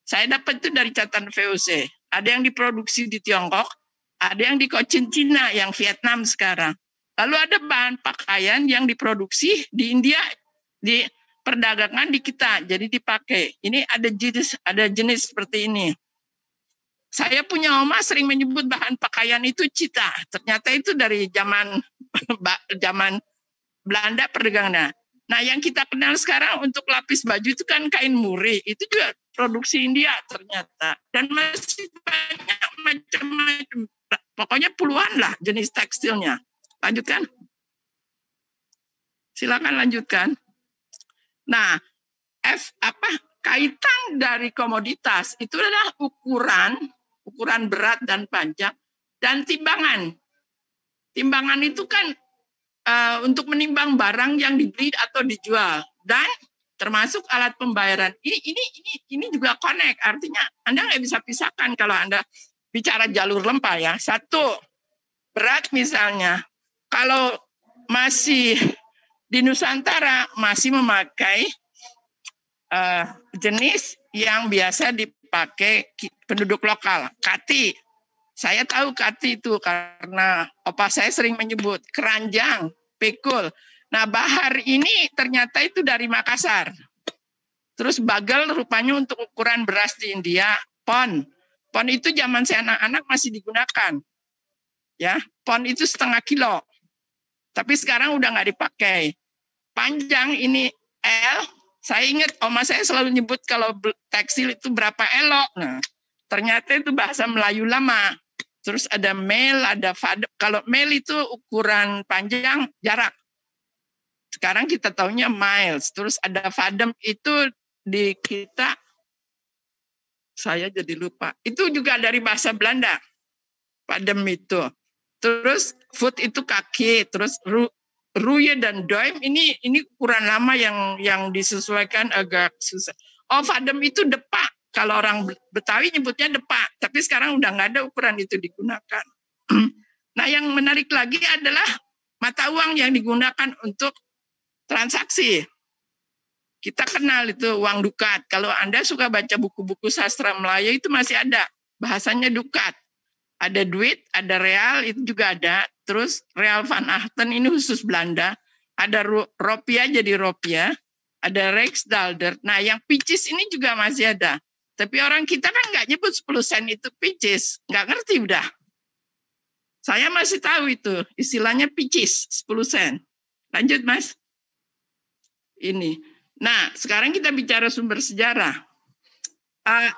Saya dapat itu dari catatan VOC. Ada yang diproduksi di Tiongkok, ada yang di Cochin Cina, yang Vietnam sekarang. Lalu ada bahan pakaian yang diproduksi di India di perdagangan di kita, jadi dipakai. Ini ada jenis ada jenis seperti ini. Saya punya oma sering menyebut bahan pakaian itu cita. Ternyata itu dari zaman zaman Belanda perdagangnya Nah, yang kita kenal sekarang untuk lapis baju itu kan kain muri. Itu juga produksi India ternyata. Dan masih banyak macam-macam. Pokoknya puluhan lah jenis tekstilnya. Lanjutkan. Silakan lanjutkan. Nah, F apa kaitan dari komoditas itu adalah ukuran, ukuran berat dan panjang dan timbangan. Timbangan itu kan uh, untuk menimbang barang yang dibeli atau dijual dan termasuk alat pembayaran. Ini ini ini ini juga connect. Artinya Anda nggak bisa pisahkan kalau Anda bicara jalur lempah ya. Satu berat misalnya kalau masih di Nusantara masih memakai uh, jenis yang biasa dipakai penduduk lokal, kati. Saya tahu kati itu karena opa saya sering menyebut keranjang, pikul. Nah, bahar ini ternyata itu dari Makassar. Terus bagel rupanya untuk ukuran beras di India, pon. Pon itu zaman saya anak-anak masih digunakan. Ya, pon itu setengah kilo. Tapi sekarang udah nggak dipakai. Panjang ini L. Saya ingat oma saya selalu nyebut kalau tekstil itu berapa elok. Nah, ternyata itu bahasa Melayu lama. Terus ada mel, ada fadep. Kalau mel itu ukuran panjang jarak. Sekarang kita taunya miles. Terus ada fadem itu di kita saya jadi lupa. Itu juga dari bahasa Belanda. Fadem itu. Terus food itu kaki, terus ru, ruya dan doim ini ini ukuran lama yang yang disesuaikan agak susah. Oh fadem itu depak. Kalau orang Betawi nyebutnya depak, tapi sekarang udah nggak ada ukuran itu digunakan. nah yang menarik lagi adalah mata uang yang digunakan untuk transaksi. Kita kenal itu uang dukat. Kalau Anda suka baca buku-buku sastra Melayu itu masih ada bahasanya dukat ada duit, ada real itu juga ada. Terus real van Achten ini khusus Belanda. Ada rupiah jadi rupiah. Ada Rijksdalder. Nah yang picis ini juga masih ada. Tapi orang kita kan nggak nyebut 10 sen itu picis. Nggak ngerti udah. Saya masih tahu itu. Istilahnya picis, 10 sen. Lanjut mas. Ini. Nah sekarang kita bicara sumber sejarah. Uh,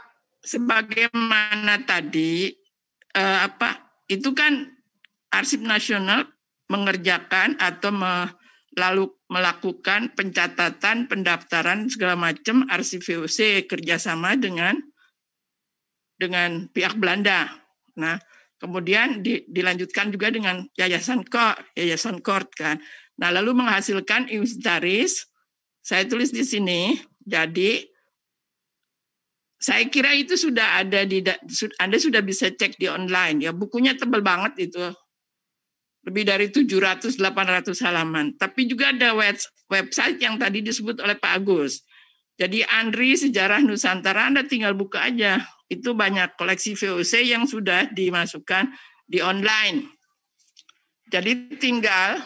sebagaimana tadi eh, apa itu kan arsip nasional mengerjakan atau me, melakukan pencatatan, pendaftaran segala macam arsip VOC kerjasama dengan dengan pihak Belanda. Nah, kemudian di, dilanjutkan juga dengan Yayasan Kort, Yayasan Kort kan. Nah, lalu menghasilkan inventaris. Saya tulis di sini. Jadi saya kira itu sudah ada di Anda sudah bisa cek di online ya. Bukunya tebal banget itu. Lebih dari 700 800 halaman. Tapi juga ada website yang tadi disebut oleh Pak Agus. Jadi Andri Sejarah Nusantara Anda tinggal buka aja. Itu banyak koleksi VOC yang sudah dimasukkan di online. Jadi tinggal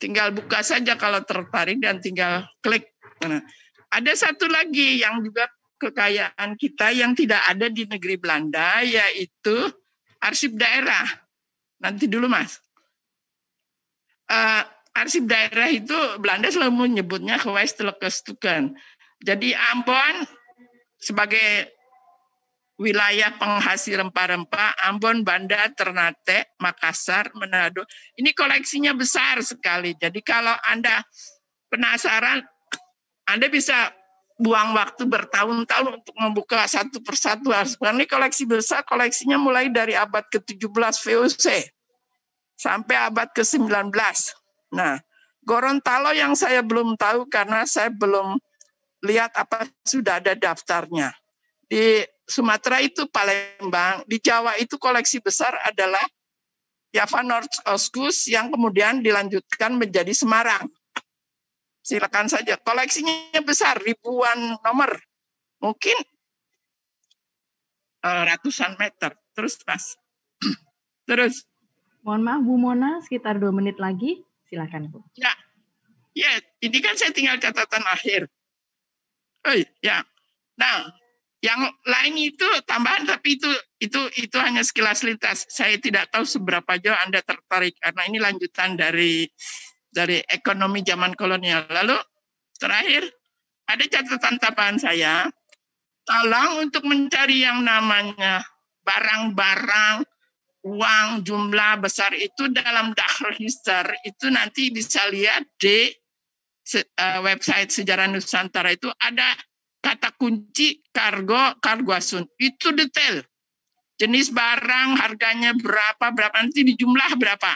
tinggal buka saja kalau tertarik dan tinggal klik. Nah, ada satu lagi yang juga kekayaan kita yang tidak ada di negeri Belanda yaitu arsip daerah. Nanti dulu Mas. Uh, arsip daerah itu Belanda selalu menyebutnya Kewestelijkestuken. Jadi Ambon sebagai wilayah penghasil rempah-rempah Ambon, Banda, Ternate, Makassar, Manado. Ini koleksinya besar sekali. Jadi kalau Anda penasaran, Anda bisa buang waktu bertahun-tahun untuk membuka satu persatu arsip. Ini koleksi besar, koleksinya mulai dari abad ke-17 VOC sampai abad ke-19. Nah, Gorontalo yang saya belum tahu karena saya belum lihat apa sudah ada daftarnya. Di Sumatera itu Palembang, di Jawa itu koleksi besar adalah Java Oskus yang kemudian dilanjutkan menjadi Semarang silakan saja. Koleksinya besar, ribuan nomor, mungkin uh, ratusan meter. Terus mas, terus. Mohon maaf Bu Mona, sekitar dua menit lagi, silakan Bu. Ya, ya ini kan saya tinggal catatan akhir. Oh ya, nah yang lain itu tambahan tapi itu itu itu hanya sekilas lintas. Saya tidak tahu seberapa jauh Anda tertarik karena ini lanjutan dari dari ekonomi zaman kolonial. Lalu terakhir ada catatan tambahan saya, tolong untuk mencari yang namanya barang-barang uang jumlah besar itu dalam dakhil history itu nanti bisa lihat di eh, website sejarah Nusantara itu ada kata kunci kargo kargo asun itu detail jenis barang harganya berapa berapa nanti dijumlah berapa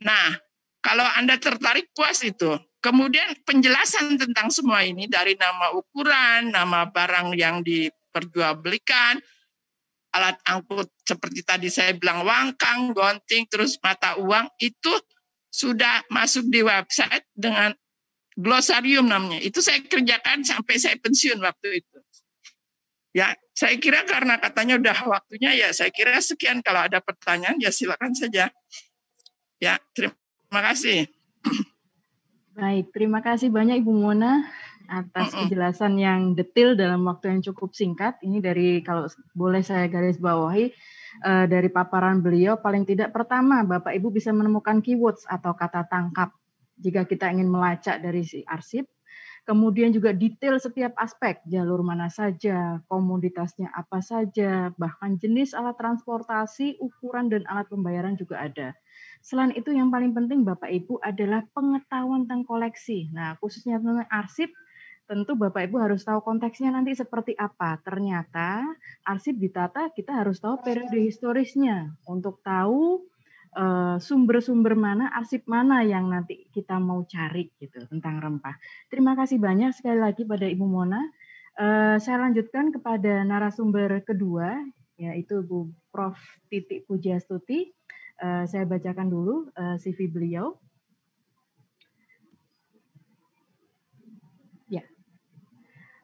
nah kalau Anda tertarik puas itu. Kemudian penjelasan tentang semua ini dari nama ukuran, nama barang yang diperjualbelikan, alat angkut seperti tadi saya bilang wangkang, gonting, terus mata uang itu sudah masuk di website dengan glosarium namanya. Itu saya kerjakan sampai saya pensiun waktu itu. Ya, saya kira karena katanya udah waktunya ya, saya kira sekian kalau ada pertanyaan ya silakan saja. Ya, terima Terima kasih. Baik, terima kasih banyak Ibu Mona atas penjelasan yang detail dalam waktu yang cukup singkat. Ini dari kalau boleh saya garis bawahi eh, dari paparan beliau paling tidak pertama Bapak Ibu bisa menemukan keywords atau kata tangkap jika kita ingin melacak dari si arsip. Kemudian juga detail setiap aspek, jalur mana saja, komoditasnya apa saja, bahkan jenis alat transportasi, ukuran dan alat pembayaran juga ada. Selain itu yang paling penting Bapak Ibu adalah pengetahuan tentang koleksi. Nah, khususnya tentang arsip tentu Bapak Ibu harus tahu konteksnya nanti seperti apa. Ternyata arsip ditata kita harus tahu periode historisnya untuk tahu eh, sumber-sumber mana, arsip mana yang nanti kita mau cari gitu tentang rempah. Terima kasih banyak sekali lagi pada Ibu Mona. Uh, saya lanjutkan kepada narasumber kedua yaitu Bu Prof Titik Pujastuti Eh, saya bacakan dulu eh, CV beliau. Ya.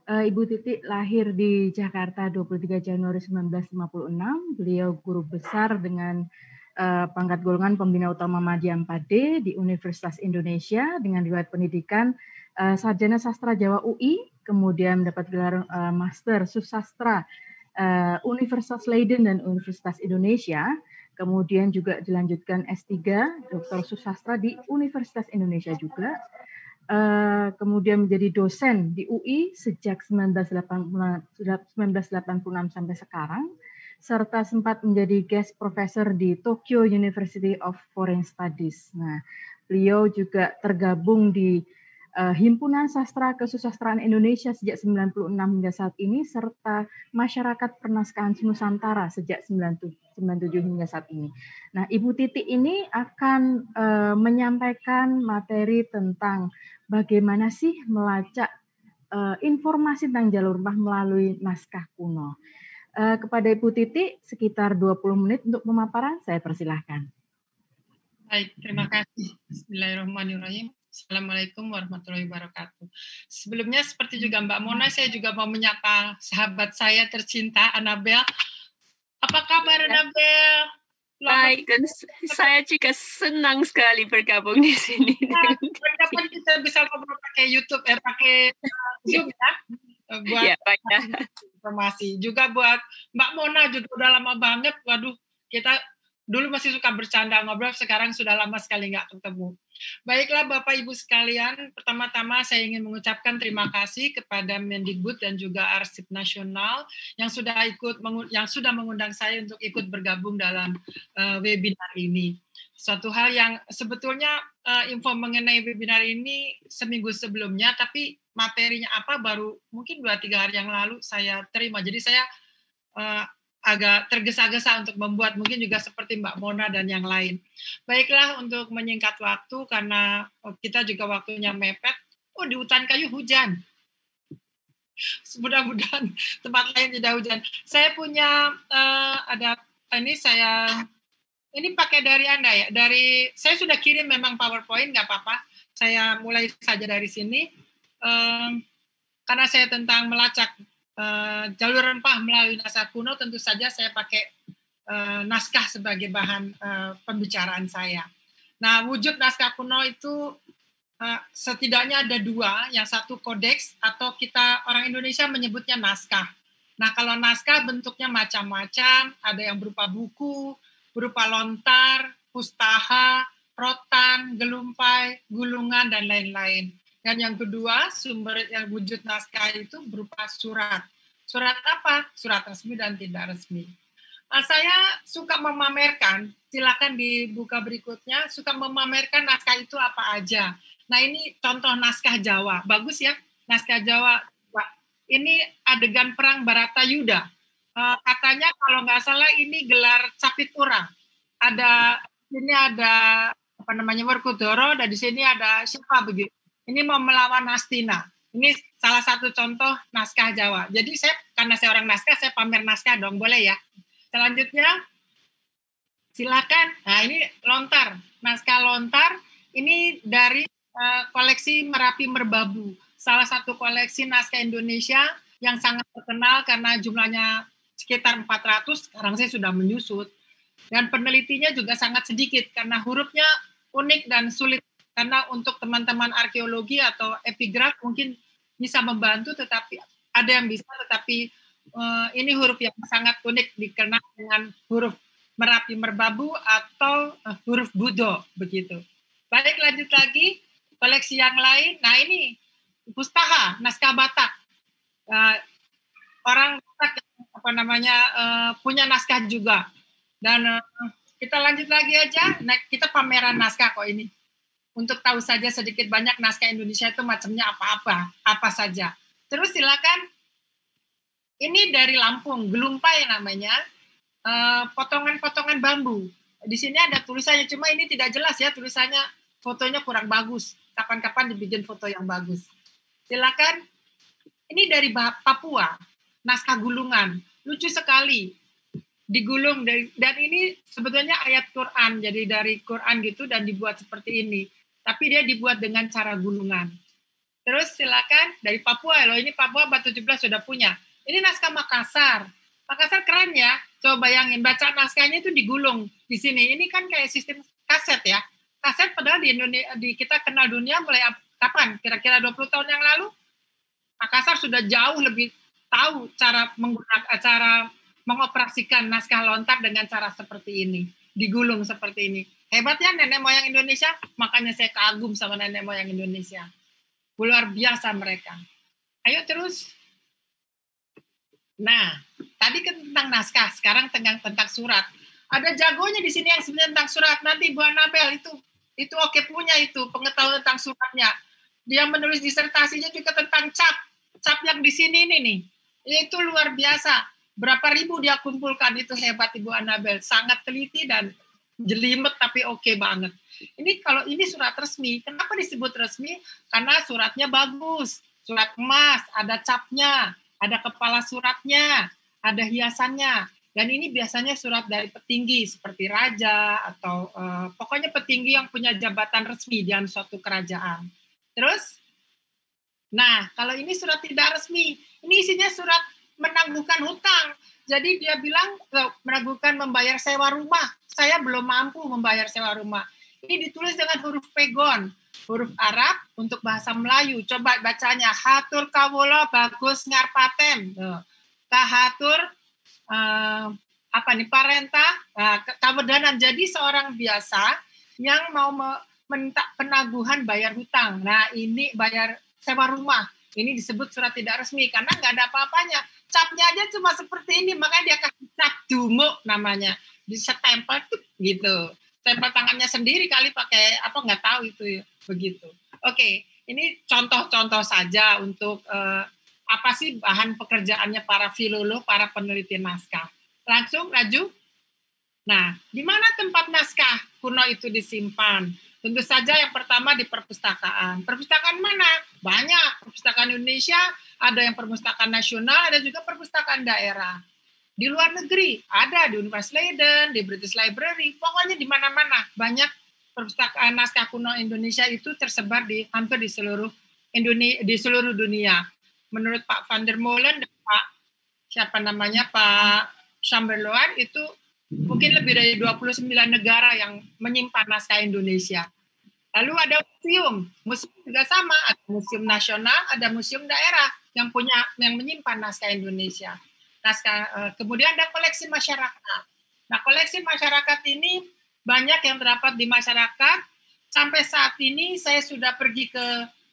Eh, Ibu Titik lahir di Jakarta 23 Januari 1956. Beliau guru besar dengan pangkat golongan pembina utama Madya Pade di Universitas Indonesia dengan riwayat pendidikan uh, sarjana sastra Jawa UI, kemudian mendapat gelar master susastra Universitas Leiden dan Universitas Indonesia Kemudian juga dilanjutkan S3, Dr. Susastra di Universitas Indonesia juga. Eh, kemudian menjadi dosen di UI sejak 1986 sampai sekarang, serta sempat menjadi guest professor di Tokyo University of Foreign Studies. Nah, beliau juga tergabung di Eh, Himpunan Sastra Kesusastraan Indonesia sejak 96 hingga saat ini serta Masyarakat Pernaskahan Nusantara sejak 97 hingga saat ini. Nah, Ibu Titi ini akan uh, menyampaikan materi tentang bagaimana sih melacak uh, informasi tentang jalur rumah melalui naskah kuno. Uh, kepada Ibu Titi sekitar 20 menit untuk pemaparan saya persilahkan. Baik, terima kasih. Bismillahirrahmanirrahim. Assalamualaikum warahmatullahi wabarakatuh. Sebelumnya seperti juga hmm. Mbak Mona, saya juga mau menyapa sahabat saya tercinta Anabel. Apa kabar ya. Anabel? Baik, dan saya juga senang sekali bergabung di sini. Iya, nah, kapan kita bisa ngobrol pakai YouTube, eh pakai eh, Zoom ya? Eh, iya, buat ya, baik, ya. informasi. Juga buat Mbak Mona juga udah lama banget. Waduh, kita Dulu masih suka bercanda ngobrol, sekarang sudah lama sekali nggak ketemu. Baiklah Bapak Ibu sekalian, pertama-tama saya ingin mengucapkan terima kasih kepada Mendikbud dan juga Arsip Nasional yang sudah ikut yang sudah mengundang saya untuk ikut bergabung dalam uh, webinar ini. Suatu hal yang sebetulnya uh, info mengenai webinar ini seminggu sebelumnya, tapi materinya apa baru mungkin dua tiga hari yang lalu saya terima. Jadi saya eh, agak tergesa-gesa untuk membuat mungkin juga seperti Mbak Mona dan yang lain. Baiklah untuk menyingkat waktu karena kita juga waktunya mepet. Oh di hutan kayu hujan. Mudah-mudahan tempat lain tidak hujan. Saya punya uh, ada ini saya ini pakai dari Anda ya. Dari saya sudah kirim memang PowerPoint nggak apa-apa. Saya mulai saja dari sini. Um, karena saya tentang melacak Eh, jalur rempah melalui naskah Kuno tentu saja saya pakai uh, naskah sebagai bahan uh, pembicaraan saya. Nah, wujud naskah kuno itu uh, setidaknya ada dua, yang satu kodeks atau kita orang Indonesia menyebutnya naskah. Nah, kalau naskah bentuknya macam-macam, ada yang berupa buku, berupa lontar, pustaha, rotan, gelumpai, gulungan, dan lain-lain. Dan yang kedua, sumber yang wujud naskah itu berupa surat. Surat apa? Surat resmi dan tidak resmi. Nah, saya suka memamerkan, silakan dibuka berikutnya, suka memamerkan naskah itu apa aja. Nah ini contoh naskah Jawa, bagus ya naskah Jawa. Ini adegan perang Barata Yuda eh, Katanya kalau nggak salah ini gelar capit urang. Ada ini ada apa namanya Merkudoro dan di sini ada siapa begitu ini mau melawan Nastina. Ini salah satu contoh naskah Jawa. Jadi saya karena saya orang naskah, saya pamer naskah dong, boleh ya? Selanjutnya, silakan. Nah ini lontar, naskah lontar. Ini dari uh, koleksi Merapi Merbabu, salah satu koleksi naskah Indonesia yang sangat terkenal karena jumlahnya sekitar 400, sekarang saya sudah menyusut. Dan penelitinya juga sangat sedikit karena hurufnya unik dan sulit karena untuk teman-teman arkeologi atau epigraf mungkin bisa membantu, tetapi ada yang bisa, tetapi uh, ini huruf yang sangat unik dikenal dengan huruf Merapi Merbabu atau uh, huruf Budo begitu. Baik lanjut lagi koleksi yang lain. Nah ini pustaka naskah Batak. Uh, orang Batak apa namanya uh, punya naskah juga. Dan uh, kita lanjut lagi aja. Nah, kita pameran naskah kok ini untuk tahu saja sedikit banyak naskah Indonesia itu macamnya apa-apa, apa saja. Terus silakan, ini dari Lampung, gelumpai ya namanya, eh, potongan-potongan bambu. Di sini ada tulisannya, cuma ini tidak jelas ya tulisannya, fotonya kurang bagus. Kapan-kapan dibikin foto yang bagus. Silakan, ini dari Papua, naskah gulungan, lucu sekali digulung dan ini sebetulnya ayat Quran jadi dari Quran gitu dan dibuat seperti ini tapi dia dibuat dengan cara gunungan. Terus silakan dari Papua loh, ini Papua batu 17 sudah punya. Ini naskah Makassar. Makassar keren ya. Coba bayangin baca naskahnya itu digulung di sini. Ini kan kayak sistem kaset ya. Kaset padahal di Indonesia di kita kenal dunia mulai kapan? Kira-kira 20 tahun yang lalu Makassar sudah jauh lebih tahu cara menggunakan eh, cara mengoperasikan naskah lontar dengan cara seperti ini, digulung seperti ini. Hebat ya nenek moyang Indonesia, makanya saya kagum sama nenek moyang Indonesia. Luar biasa mereka. Ayo terus. Nah, tadi kan tentang naskah, sekarang tentang tentang surat. Ada jagonya di sini yang sebenarnya tentang surat. Nanti Bu Anabel itu itu oke punya itu pengetahuan tentang suratnya. Dia menulis disertasinya juga tentang cap. Cap yang di sini ini nih. Itu luar biasa. Berapa ribu dia kumpulkan itu hebat Ibu Anabel. Sangat teliti dan jelimet tapi oke okay banget. Ini kalau ini surat resmi, kenapa disebut resmi? Karena suratnya bagus, surat emas, ada capnya, ada kepala suratnya, ada hiasannya. Dan ini biasanya surat dari petinggi seperti raja atau eh, pokoknya petinggi yang punya jabatan resmi dalam suatu kerajaan. Terus, nah kalau ini surat tidak resmi, ini isinya surat menangguhkan hutang. Jadi dia bilang menangguhkan membayar sewa rumah. Saya belum mampu membayar sewa rumah. Ini ditulis dengan huruf pegon, huruf Arab untuk bahasa Melayu. Coba bacanya Hatur kawolo Bagus ngarpaten. Kahatur eh, apa nih parenta nah, kawedanan. Jadi seorang biasa yang mau minta penaguhan bayar hutang. Nah, ini bayar sewa rumah. Ini disebut surat tidak resmi karena nggak ada apa-apanya capnya aja cuma seperti ini makanya dia kasih cap dumuk namanya bisa tempel tuh gitu tempel tangannya sendiri kali pakai apa nggak tahu itu ya begitu oke okay. ini contoh-contoh saja untuk uh, apa sih bahan pekerjaannya para filolog para peneliti naskah langsung Raju nah di mana tempat naskah kuno itu disimpan Tentu saja yang pertama di perpustakaan. Perpustakaan mana? Banyak. Perpustakaan Indonesia, ada yang perpustakaan nasional, ada juga perpustakaan daerah. Di luar negeri, ada di Universitas Leiden, di British Library, pokoknya di mana-mana. Banyak perpustakaan naskah kuno Indonesia itu tersebar di hampir di seluruh Indonesia, di seluruh dunia. Menurut Pak Van der Molen dan Pak siapa namanya Pak Chamberlain itu mungkin lebih dari 29 negara yang menyimpan naskah Indonesia. Lalu ada museum, museum juga sama, ada museum nasional, ada museum daerah yang punya yang menyimpan naskah Indonesia. Naskah eh, kemudian ada koleksi masyarakat. Nah, koleksi masyarakat ini banyak yang terdapat di masyarakat. Sampai saat ini saya sudah pergi ke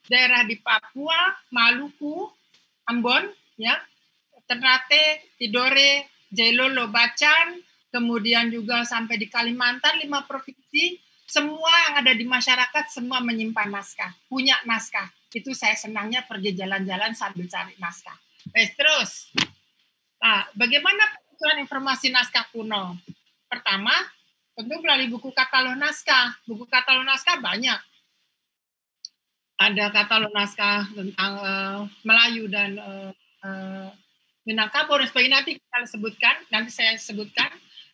daerah di Papua, Maluku, Ambon, ya, Ternate, Tidore, Jailolo, Bacan, kemudian juga sampai di Kalimantan lima provinsi semua yang ada di masyarakat semua menyimpan naskah punya naskah itu saya senangnya pergi jalan-jalan sambil cari naskah Baik, eh, terus nah, bagaimana pengukuran informasi naskah kuno pertama tentu melalui buku katalog naskah buku katalog naskah banyak ada katalog naskah tentang uh, Melayu dan uh, uh, Minangkabau nanti kita sebutkan nanti saya sebutkan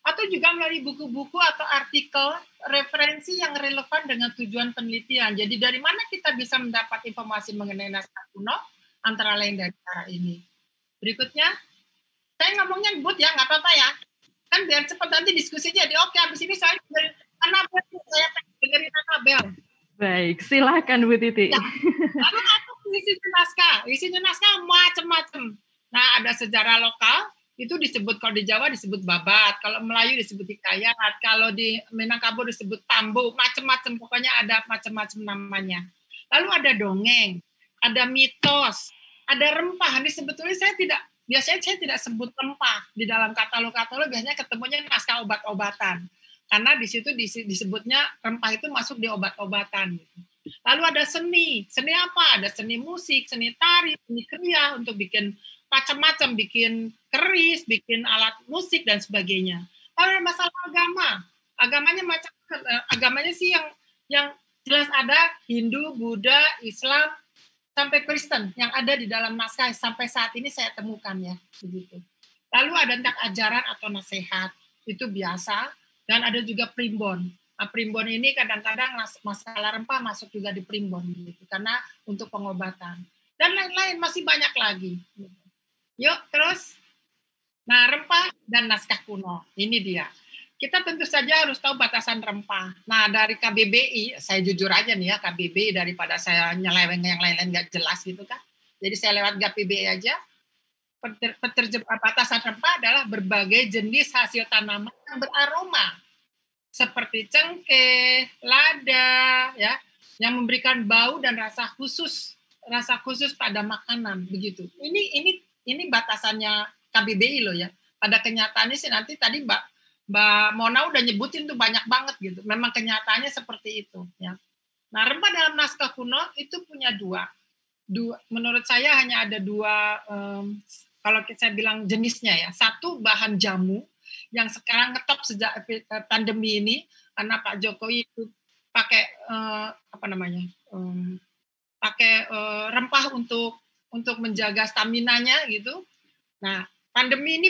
atau juga melalui buku-buku atau artikel referensi yang relevan dengan tujuan penelitian. Jadi dari mana kita bisa mendapat informasi mengenai naskah kuno? Antara lain dari cara ini. Berikutnya, saya ngomongnya ngebut ya, nggak apa-apa ya. Kan biar cepat nanti diskusi jadi oke. Habis ini saya dengerin Anabel, saya pengen dengerin Anabel. Baik, silahkan Bu Titi. Ya. Lalu apa isi naskah? Isi naskah macam-macam. Nah, ada sejarah lokal, itu disebut kalau di Jawa disebut babat, kalau Melayu disebut hikayat, kalau di Minangkabau disebut tambu, macam-macam pokoknya ada macam-macam namanya. Lalu ada dongeng, ada mitos, ada rempah. Ini sebetulnya saya tidak biasanya saya tidak sebut rempah di dalam katalog-katalog biasanya ketemunya naskah obat-obatan. Karena di situ disebutnya rempah itu masuk di obat-obatan Lalu ada seni. Seni apa? Ada seni musik, seni tari, seni kriya untuk bikin macam-macam bikin keris, bikin alat musik dan sebagainya. Kalau masalah agama, agamanya macam eh, agamanya sih yang yang jelas ada Hindu, Buddha, Islam sampai Kristen yang ada di dalam naskah sampai saat ini saya temukan ya begitu. Lalu ada tentang ajaran atau nasihat itu biasa dan ada juga primbon. Nah, primbon ini kadang-kadang masalah rempah masuk juga di primbon gitu karena untuk pengobatan dan lain-lain masih banyak lagi. Gitu. Yuk, terus. Nah, rempah dan naskah kuno. Ini dia. Kita tentu saja harus tahu batasan rempah. Nah, dari KBBI, saya jujur aja nih ya, KBBI daripada saya nyeleweng yang lain-lain nggak jelas gitu kan. Jadi saya lewat KBBI aja. Eh, batasan rempah adalah berbagai jenis hasil tanaman yang beraroma. Seperti cengkeh, lada, ya, yang memberikan bau dan rasa khusus rasa khusus pada makanan begitu. Ini ini ini batasannya KBBI loh ya. Pada kenyataannya sih nanti tadi Mbak Mbak Mona udah nyebutin tuh banyak banget gitu. Memang kenyataannya seperti itu ya. Nah, rempah dalam naskah kuno itu punya dua. Dua menurut saya hanya ada dua um, kalau saya bilang jenisnya ya. Satu bahan jamu yang sekarang ngetop sejak e, pandemi ini karena Pak Jokowi itu pakai uh, apa namanya Um, pakai uh, rempah untuk untuk menjaga stamina-nya gitu. Nah, pandemi ini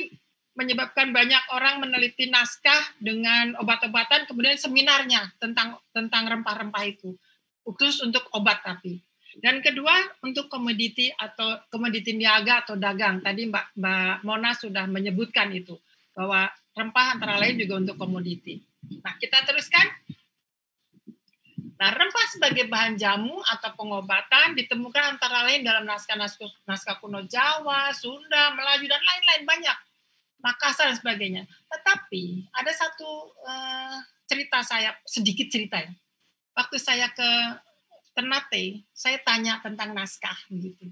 menyebabkan banyak orang meneliti naskah dengan obat-obatan kemudian seminarnya tentang tentang rempah-rempah itu khusus untuk obat tapi dan kedua untuk komoditi atau komoditi niaga atau dagang tadi Mbak Mbak Mona sudah menyebutkan itu bahwa rempah antara lain juga untuk komoditi. Nah kita teruskan Nah, rempah sebagai bahan jamu atau pengobatan ditemukan antara lain dalam naskah-naskah naskah kuno Jawa, Sunda, Melayu, dan lain-lain banyak. Makassar dan sebagainya. Tetapi ada satu uh, cerita saya, sedikit cerita ya. Waktu saya ke Ternate, saya tanya tentang naskah gitu.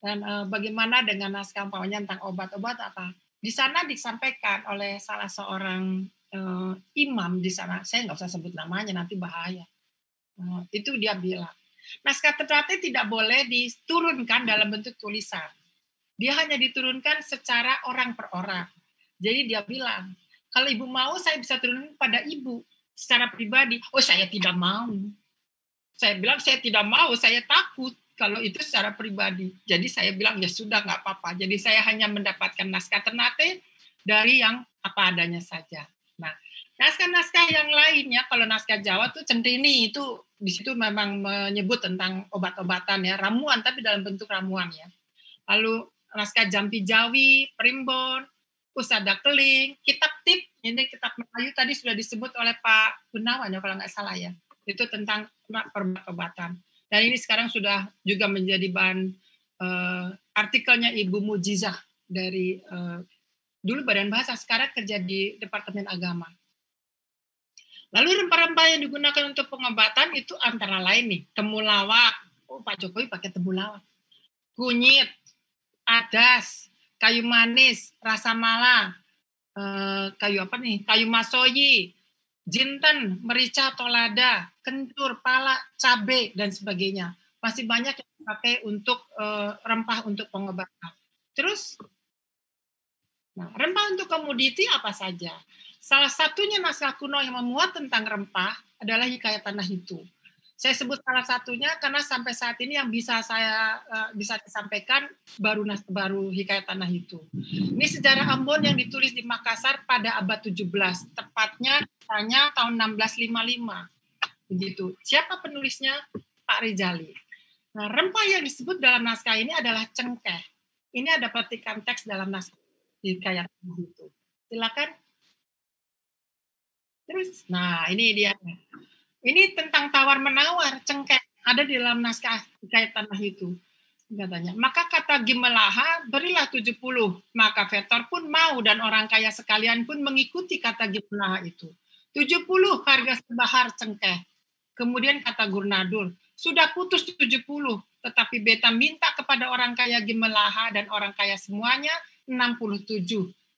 Dan uh, bagaimana dengan naskah umpamanya tentang obat-obat apa. Di sana disampaikan oleh salah seorang uh, imam di sana, saya nggak usah sebut namanya, nanti bahaya Oh, itu dia bilang. Naskah terlatih tidak boleh diturunkan dalam bentuk tulisan. Dia hanya diturunkan secara orang per orang. Jadi dia bilang, kalau ibu mau saya bisa turunkan pada ibu secara pribadi. Oh saya tidak mau. Saya bilang saya tidak mau, saya takut kalau itu secara pribadi. Jadi saya bilang ya sudah nggak apa-apa. Jadi saya hanya mendapatkan naskah ternate dari yang apa adanya saja. Nah, Naskah-naskah yang lainnya, kalau naskah Jawa tuh centini itu di situ memang menyebut tentang obat-obatan ya, ramuan tapi dalam bentuk ramuan ya. Lalu naskah Jampi Jawi, Primbon, Usada Keling, Kitab Tip, ini Kitab Melayu tadi sudah disebut oleh Pak Gunawan ya kalau nggak salah ya. Itu tentang obat-obatan. Dan ini sekarang sudah juga menjadi bahan uh, artikelnya Ibu Mujizah dari uh, dulu Badan Bahasa, sekarang kerja di Departemen Agama Lalu rempah-rempah yang digunakan untuk pengobatan itu antara lain nih, temulawak. Oh, Pak Jokowi pakai temulawak. Kunyit, adas, kayu manis, rasa mala, eh, kayu apa nih? Kayu masoyi, jinten, merica, tolada, kencur, pala, cabe dan sebagainya. Masih banyak yang dipakai untuk eh, rempah untuk pengobatan. Terus Nah, rempah untuk komoditi apa saja? Salah satunya naskah kuno yang memuat tentang rempah adalah Hikayat Tanah Itu. Saya sebut salah satunya karena sampai saat ini yang bisa saya uh, bisa disampaikan baru baru Hikayat Tanah Itu. Ini sejarah Ambon yang ditulis di Makassar pada abad 17, tepatnya hanya tahun 1655. Begitu. Siapa penulisnya? Pak Rijali. Nah, rempah yang disebut dalam naskah ini adalah cengkeh. Ini ada petikan teks dalam naskah Hikayat Tanah Itu. Silakan Terus, nah ini dia. Ini tentang tawar menawar, cengkeh ada di dalam naskah kait tanah itu. Katanya, maka kata Gimelaha, berilah 70. Maka Vetor pun mau dan orang kaya sekalian pun mengikuti kata Gimelaha itu. 70 harga sebahar cengkeh. Kemudian kata Gurnadur, sudah putus 70, tetapi beta minta kepada orang kaya Gimelaha dan orang kaya semuanya 67.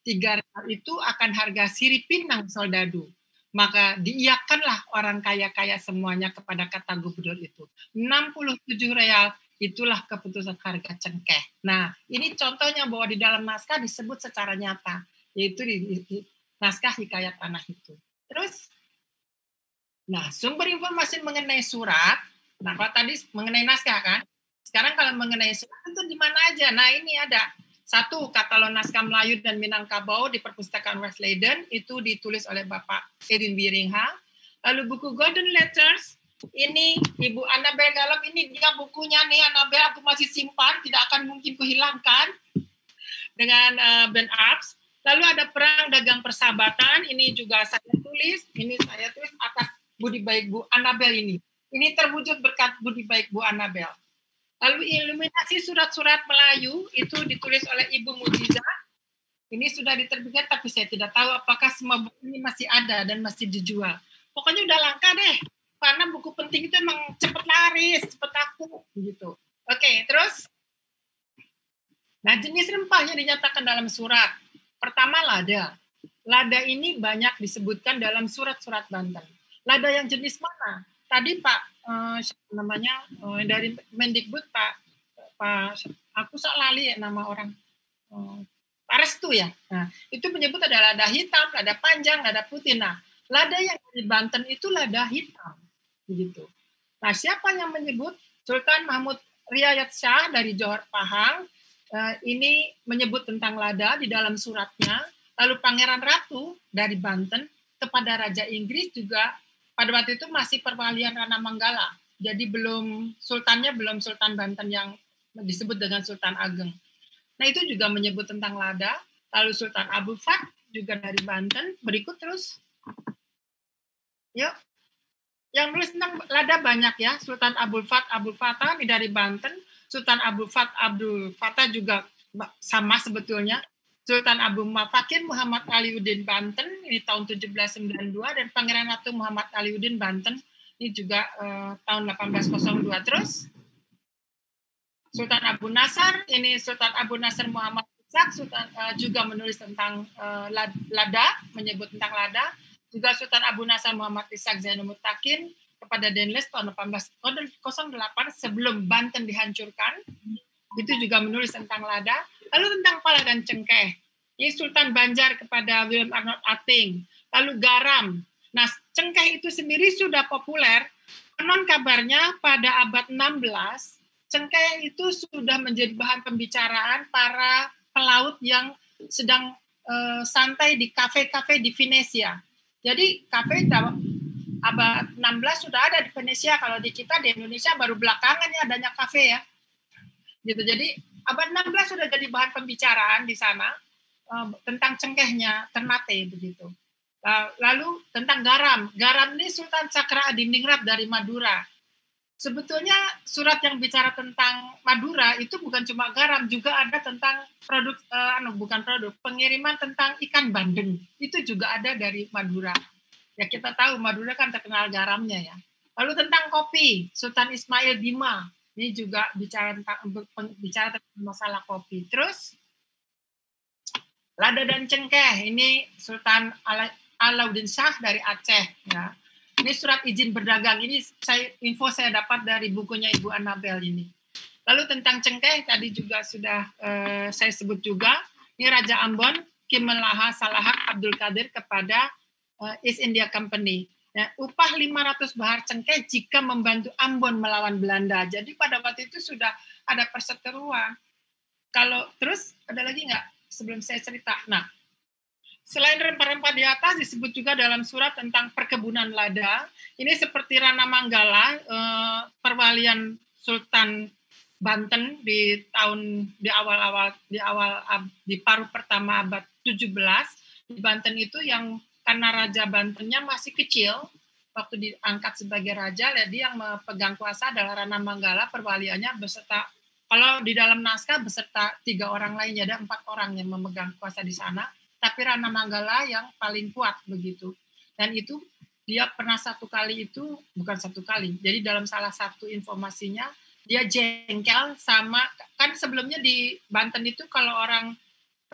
Tiga itu akan harga pinang soldadu maka diiakanlah orang kaya-kaya semuanya kepada kata gubernur itu. 67 real itulah keputusan harga cengkeh. Nah, ini contohnya bahwa di dalam naskah disebut secara nyata, yaitu di, di naskah hikayat tanah itu. Terus, nah sumber informasi mengenai surat, nah kalau tadi mengenai naskah kan, sekarang kalau mengenai surat itu di mana aja? Nah ini ada satu, katalog naskah Melayu dan Minangkabau di Perpustakaan West Leiden itu ditulis oleh Bapak Edwin Biringha. Lalu buku Golden Letters ini Ibu Annabel Galop ini dia bukunya nih Annabel aku masih simpan tidak akan mungkin kuhilangkan dengan uh, Ben Arps. Lalu ada perang dagang persahabatan ini juga saya tulis ini saya tulis atas budi baik Bu Annabel ini. Ini terwujud berkat budi baik Bu Annabel. Lalu iluminasi surat-surat Melayu itu ditulis oleh Ibu Mujiza. Ini sudah diterbitkan tapi saya tidak tahu apakah semua buku ini masih ada dan masih dijual. Pokoknya udah langka deh. Karena buku penting itu emang cepat laris, cepat aku, gitu. Oke, terus Nah, jenis rempahnya dinyatakan dalam surat. Pertama lada. Lada ini banyak disebutkan dalam surat-surat Banten. Lada yang jenis mana? Tadi Pak uh, namanya uh, dari Mendikbud Pak Pak aku sok lali ya nama orang uh, Pak Restu ya. Nah, itu menyebut ada lada hitam, lada panjang, lada putih. Nah, lada yang dari Banten itu lada hitam begitu. Nah, siapa yang menyebut Sultan Mahmud Riayat Shah dari Johor Pahang uh, ini menyebut tentang lada di dalam suratnya. Lalu Pangeran Ratu dari Banten kepada Raja Inggris juga pada waktu itu masih perwalian Rana Manggala. Jadi belum sultannya belum Sultan Banten yang disebut dengan Sultan Ageng. Nah, itu juga menyebut tentang lada, lalu Sultan Abu Fat juga dari Banten. Berikut terus. Yuk. Yang nulis tentang lada banyak ya, Sultan Abu Fat Abu Fatah dari Banten, Sultan Abu Fat Abdul Fatah juga sama sebetulnya Sultan Abu Mafakin Muhammad Aliuddin Banten ini tahun 1792 dan Pangeran Ratu Muhammad Aliuddin Banten ini juga uh, tahun 1802 terus Sultan Abu Nasar ini Sultan Abu Nasar Muhammad Ishak Sultan uh, juga menulis tentang uh, lada menyebut tentang lada juga Sultan Abu Nasar Muhammad Ishak Zainul Mutakin kepada Denles tahun 1808 sebelum Banten dihancurkan itu juga menulis tentang lada Lalu tentang pala dan cengkeh, ini Sultan Banjar kepada William Arnold Ating. Lalu garam. Nah, cengkeh itu sendiri sudah populer. Konon kabarnya pada abad 16, cengkeh itu sudah menjadi bahan pembicaraan para pelaut yang sedang uh, santai di kafe-kafe di Venesia. Jadi kafe abad 16 sudah ada di Venesia. Kalau di kita di Indonesia baru belakangan ya adanya kafe ya. Gitu. Jadi Abad 16 sudah jadi bahan pembicaraan di sana eh, tentang cengkehnya Ternate begitu. lalu tentang garam. Garam ini Sultan Cakra Adiningrat dari Madura. Sebetulnya surat yang bicara tentang Madura itu bukan cuma garam, juga ada tentang produk, uh, bukan produk, pengiriman tentang ikan bandeng. Itu juga ada dari Madura. Ya kita tahu Madura kan terkenal garamnya ya. Lalu tentang kopi, Sultan Ismail Bima ini juga bicara tentang bicara tentang masalah kopi. Terus Lada dan Cengkeh ini Sultan Alauddin Shah dari Aceh ya. Ini surat izin berdagang ini saya info saya dapat dari bukunya Ibu Anabel ini. Lalu tentang cengkeh tadi juga sudah eh, saya sebut juga. Ini Raja Ambon Kimelaha Salahak Abdul Qadir kepada uh, East India Company. Ya, upah 500 bahar cengkeh jika membantu Ambon melawan Belanda. Jadi pada waktu itu sudah ada perseteruan. Kalau terus ada lagi nggak sebelum saya cerita? Nah, selain rempah-rempah di atas disebut juga dalam surat tentang perkebunan lada. Ini seperti Rana Manggala, eh, perwalian Sultan Banten di tahun di awal-awal di awal di paruh pertama abad 17 di Banten itu yang karena raja Bantennya masih kecil waktu diangkat sebagai raja jadi yang memegang kuasa adalah Rana Manggala perwaliannya beserta kalau di dalam naskah beserta tiga orang lainnya ada empat orang yang memegang kuasa di sana tapi Rana Manggala yang paling kuat begitu dan itu dia pernah satu kali itu bukan satu kali jadi dalam salah satu informasinya dia jengkel sama kan sebelumnya di Banten itu kalau orang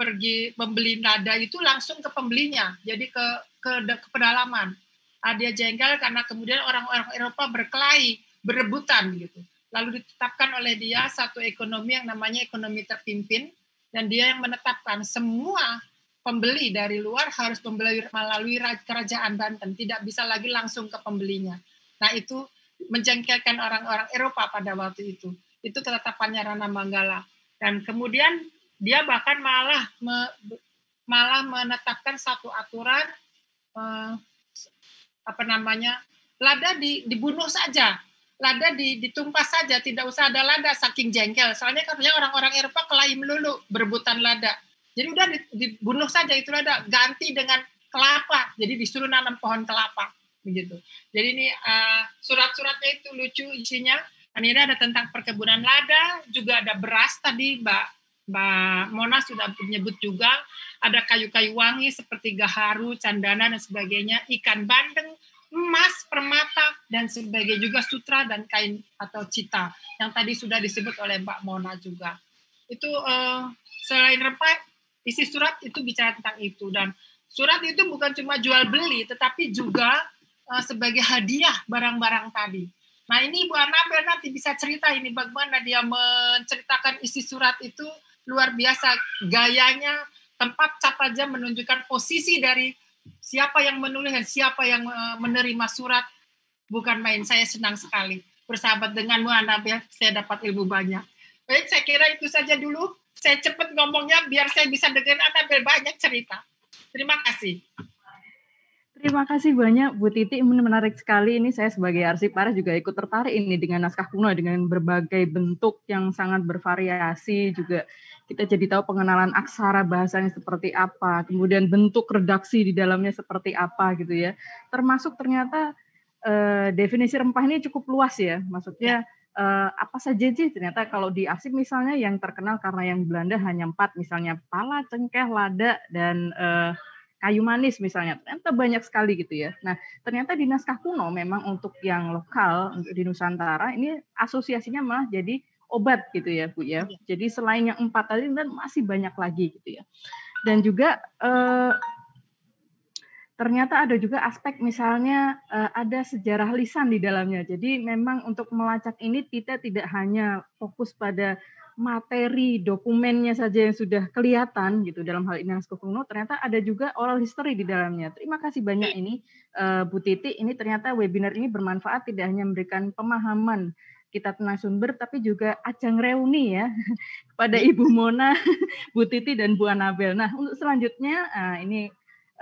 pergi membeli nada itu langsung ke pembelinya, jadi ke ke, ke pedalaman. Nah, dia jengkel karena kemudian orang-orang Eropa berkelahi, berebutan gitu. Lalu ditetapkan oleh dia satu ekonomi yang namanya ekonomi terpimpin dan dia yang menetapkan semua pembeli dari luar harus pembeli melalui kerajaan Banten, tidak bisa lagi langsung ke pembelinya. Nah, itu menjengkelkan orang-orang Eropa pada waktu itu. Itu ketetapannya Rana Manggala. Dan kemudian dia bahkan malah me, malah menetapkan satu aturan eh, apa namanya lada di, dibunuh saja lada di, ditumpas saja tidak usah ada lada saking jengkel soalnya katanya orang-orang Eropa kelahi melulu berebutan lada jadi udah dibunuh saja itu lada ganti dengan kelapa jadi disuruh nanam pohon kelapa begitu jadi ini uh, surat-suratnya itu lucu isinya dan ini ada tentang perkebunan lada juga ada beras tadi mbak Mbak Mona sudah menyebut juga ada kayu-kayu wangi seperti gaharu, candana dan sebagainya, ikan bandeng, emas, permata dan sebagainya juga sutra dan kain atau cita yang tadi sudah disebut oleh Mbak Mona juga. Itu uh, selain repai isi surat itu bicara tentang itu dan surat itu bukan cuma jual beli tetapi juga uh, sebagai hadiah barang-barang tadi. Nah ini Bu Anabel nanti bisa cerita ini bagaimana dia menceritakan isi surat itu luar biasa gayanya tempat cap aja menunjukkan posisi dari siapa yang menulis dan siapa yang e, menerima surat bukan main saya senang sekali bersahabat denganmu Anabel ya. saya dapat ilmu banyak baik saya kira itu saja dulu saya cepat ngomongnya biar saya bisa dengar Anabel banyak cerita terima kasih Terima kasih banyak Bu Titi, menarik sekali ini saya sebagai arsiparis juga ikut tertarik ini dengan naskah kuno dengan berbagai bentuk yang sangat bervariasi juga kita jadi tahu pengenalan aksara bahasanya seperti apa, kemudian bentuk redaksi di dalamnya seperti apa gitu ya. Termasuk ternyata eh, definisi rempah ini cukup luas ya, maksudnya eh, apa saja sih ternyata kalau di arsip misalnya yang terkenal karena yang Belanda hanya empat misalnya pala, cengkeh, lada dan eh, kayu manis misalnya ternyata banyak sekali gitu ya. Nah ternyata di naskah kuno memang untuk yang lokal untuk di Nusantara ini asosiasinya malah jadi obat gitu ya Bu ya. Iya. Jadi selain yang empat tadi dan masih banyak lagi gitu ya. Dan juga eh, ternyata ada juga aspek misalnya eh, ada sejarah lisan di dalamnya. Jadi memang untuk melacak ini kita tidak hanya fokus pada materi dokumennya saja yang sudah kelihatan gitu dalam hal ini Naskah Kuno ternyata ada juga oral history di dalamnya. Terima kasih banyak iya. ini uh, Bu Titi. Ini ternyata webinar ini bermanfaat tidak hanya memberikan pemahaman kita tenang sumber tapi juga ajang reuni ya kepada Ibu Mona, Bu Titi dan Bu Anabel. Nah, untuk selanjutnya eh, ini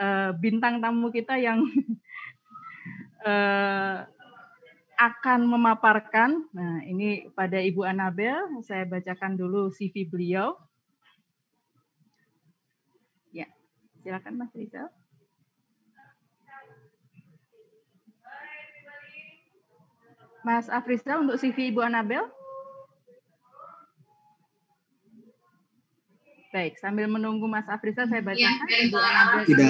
eh, bintang tamu kita yang akan memaparkan, nah ini pada Ibu Anabel, saya bacakan dulu CV beliau. Ya, silakan Mas Rizal. Mas Afrizal untuk CV Ibu Anabel. Baik, sambil menunggu Mas Afrisa saya bacakan ya, Ibu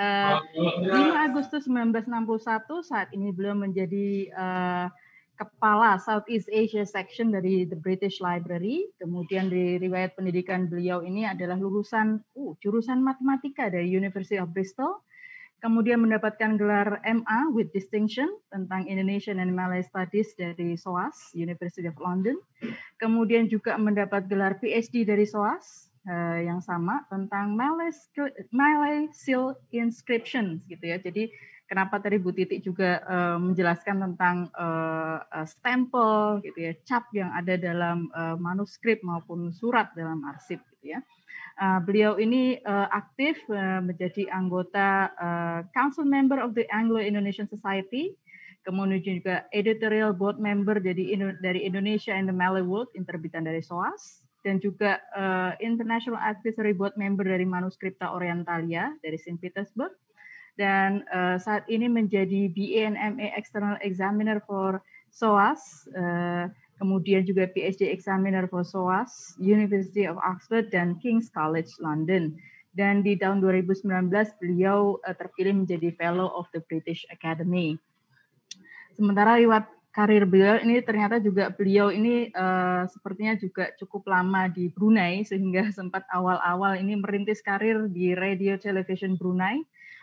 5 Agustus 1961 er, eh, saat ini belum menjadi uh, kepala Southeast Asia Section dari The British Library. Kemudian di riwayat pendidikan beliau ini adalah lulusan uh, jurusan matematika dari University of Bristol. Kemudian mendapatkan gelar MA with distinction tentang Indonesian and Malay Studies dari SOAS, University of London. Kemudian juga mendapat gelar PhD dari SOAS, Eh, yang sama tentang Malay Seal Inscriptions gitu ya. Jadi kenapa tadi Bu Titik juga uh, menjelaskan tentang uh, uh, stempel gitu ya, cap yang ada dalam uh, manuskrip maupun surat dalam arsip gitu ya. Uh, beliau ini uh, aktif uh, menjadi anggota uh, Council Member of the Anglo-Indonesian Society, kemudian juga Editorial Board Member jadi dari Indonesia and the Malay World, interbitan dari SOAS, dan juga uh, International Advisory Board member dari Manuscripta Orientalia dari St. Petersburg dan uh, saat ini menjadi BANMA External Examiner for SOAS, uh, eh, kemudian juga PhD Examiner for SOAS, University of Oxford dan King's College London. Dan di tahun 2019 beliau uh, terpilih menjadi Fellow of the British Academy. Sementara lewat karir beliau ini ternyata juga beliau ini uh, sepertinya juga cukup lama di Brunei sehingga sempat awal-awal ini merintis karir di Radio Television Brunei.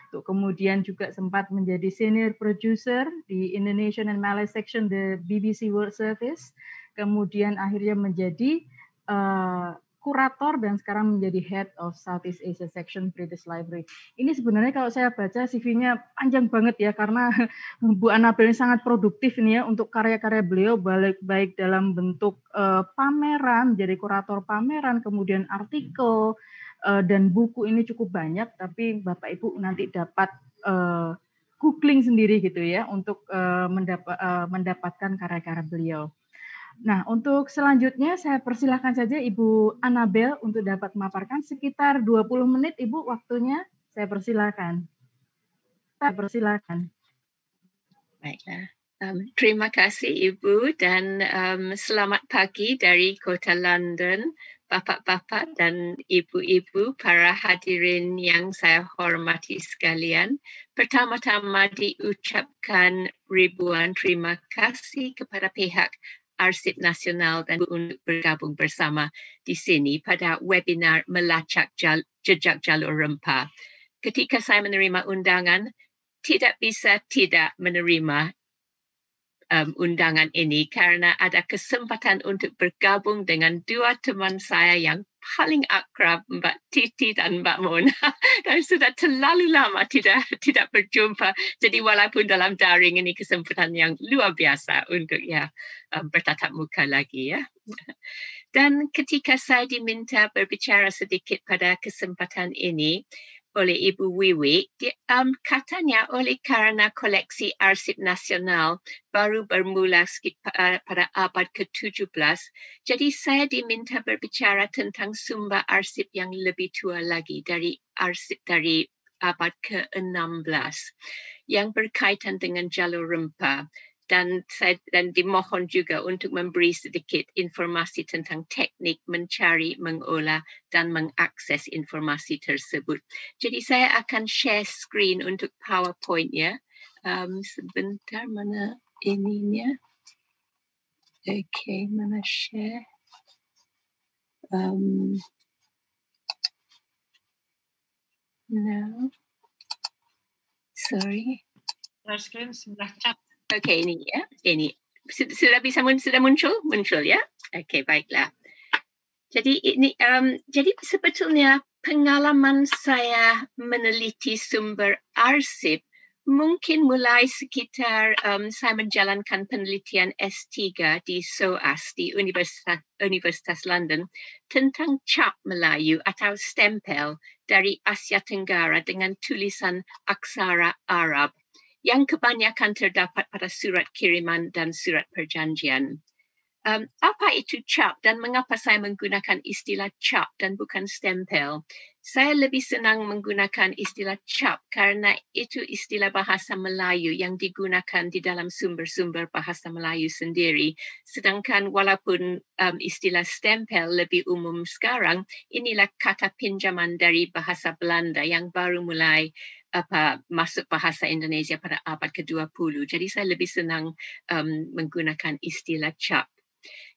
Tuh, kemudian juga sempat menjadi senior producer di Indonesian and Malay section the BBC World Service. Kemudian akhirnya menjadi uh, kurator dan sekarang menjadi head of Southeast Asia Section British Library. Ini sebenarnya kalau saya baca CV-nya panjang banget ya karena Bu Anabel ini sangat produktif ini ya untuk karya-karya beliau baik baik dalam bentuk uh, pameran, jadi kurator pameran, kemudian artikel uh, dan buku ini cukup banyak tapi Bapak Ibu nanti dapat uh, googling sendiri gitu ya untuk uh, mendapat, uh, mendapatkan karya-karya beliau. Nah, untuk selanjutnya saya persilahkan saja Ibu Anabel untuk dapat memaparkan sekitar 20 menit Ibu waktunya. Saya persilahkan. Saya persilahkan. Baiklah. Um, terima kasih Ibu dan um, selamat pagi dari kota London, Bapak-bapak dan Ibu-ibu, para hadirin yang saya hormati sekalian. Pertama-tama diucapkan ribuan terima kasih kepada pihak Arsip Nasional dan untuk bergabung bersama di sini pada webinar Melacak Jal Jejak Jalur Rempah. Ketika saya menerima undangan, tidak bisa tidak menerima um, undangan ini karena ada kesempatan untuk bergabung dengan dua teman saya yang paling akrab Mbak Titi dan Mbak Mun. Dan sudah terlalu lama tidak tidak berjumpa. Jadi walaupun dalam daring ini kesempatan yang luar biasa untuk ya um, bertatap muka lagi ya. Dan ketika saya diminta berbicara sedikit pada kesempatan ini, oleh Ibu Wiwi um, katanya oleh karena koleksi arsip nasional baru bermula sekitar uh, pada abad ke-17 jadi saya diminta berbicara tentang sumber arsip yang lebih tua lagi dari arsip dari abad ke-16 yang berkaitan dengan jalur rempah dan saya dan dimohon juga untuk memberi sedikit informasi tentang teknik mencari, mengolah dan mengakses informasi tersebut. Jadi saya akan share screen untuk PowerPoint ya. Um, sebentar mana ininya? Oke, okay, mana share? Um, no, sorry. Share screen sebelah chat. Okay, ini ya. Ini sudah bisa sudah muncul, muncul ya. Okay, baiklah. Jadi ini um, jadi sebetulnya pengalaman saya meneliti sumber arsip mungkin mulai sekitar um, saya menjalankan penelitian S3 di SOAS di Universitas Universitas London tentang cap Melayu atau stempel dari Asia Tenggara dengan tulisan aksara Arab. yang kebanyakan terdapat pada surat kiriman dan surat perjanjian. um, apa itu cap dan mengapa saya menggunakan istilah cap dan bukan stempel. Saya lebih senang menggunakan istilah cap kerana itu istilah bahasa Melayu yang digunakan di dalam sumber-sumber bahasa Melayu sendiri. Sedangkan walaupun um, istilah stempel lebih umum sekarang, inilah kata pinjaman dari bahasa Belanda yang baru mulai apa masuk bahasa Indonesia pada abad ke-20. Jadi saya lebih senang um, menggunakan istilah cap.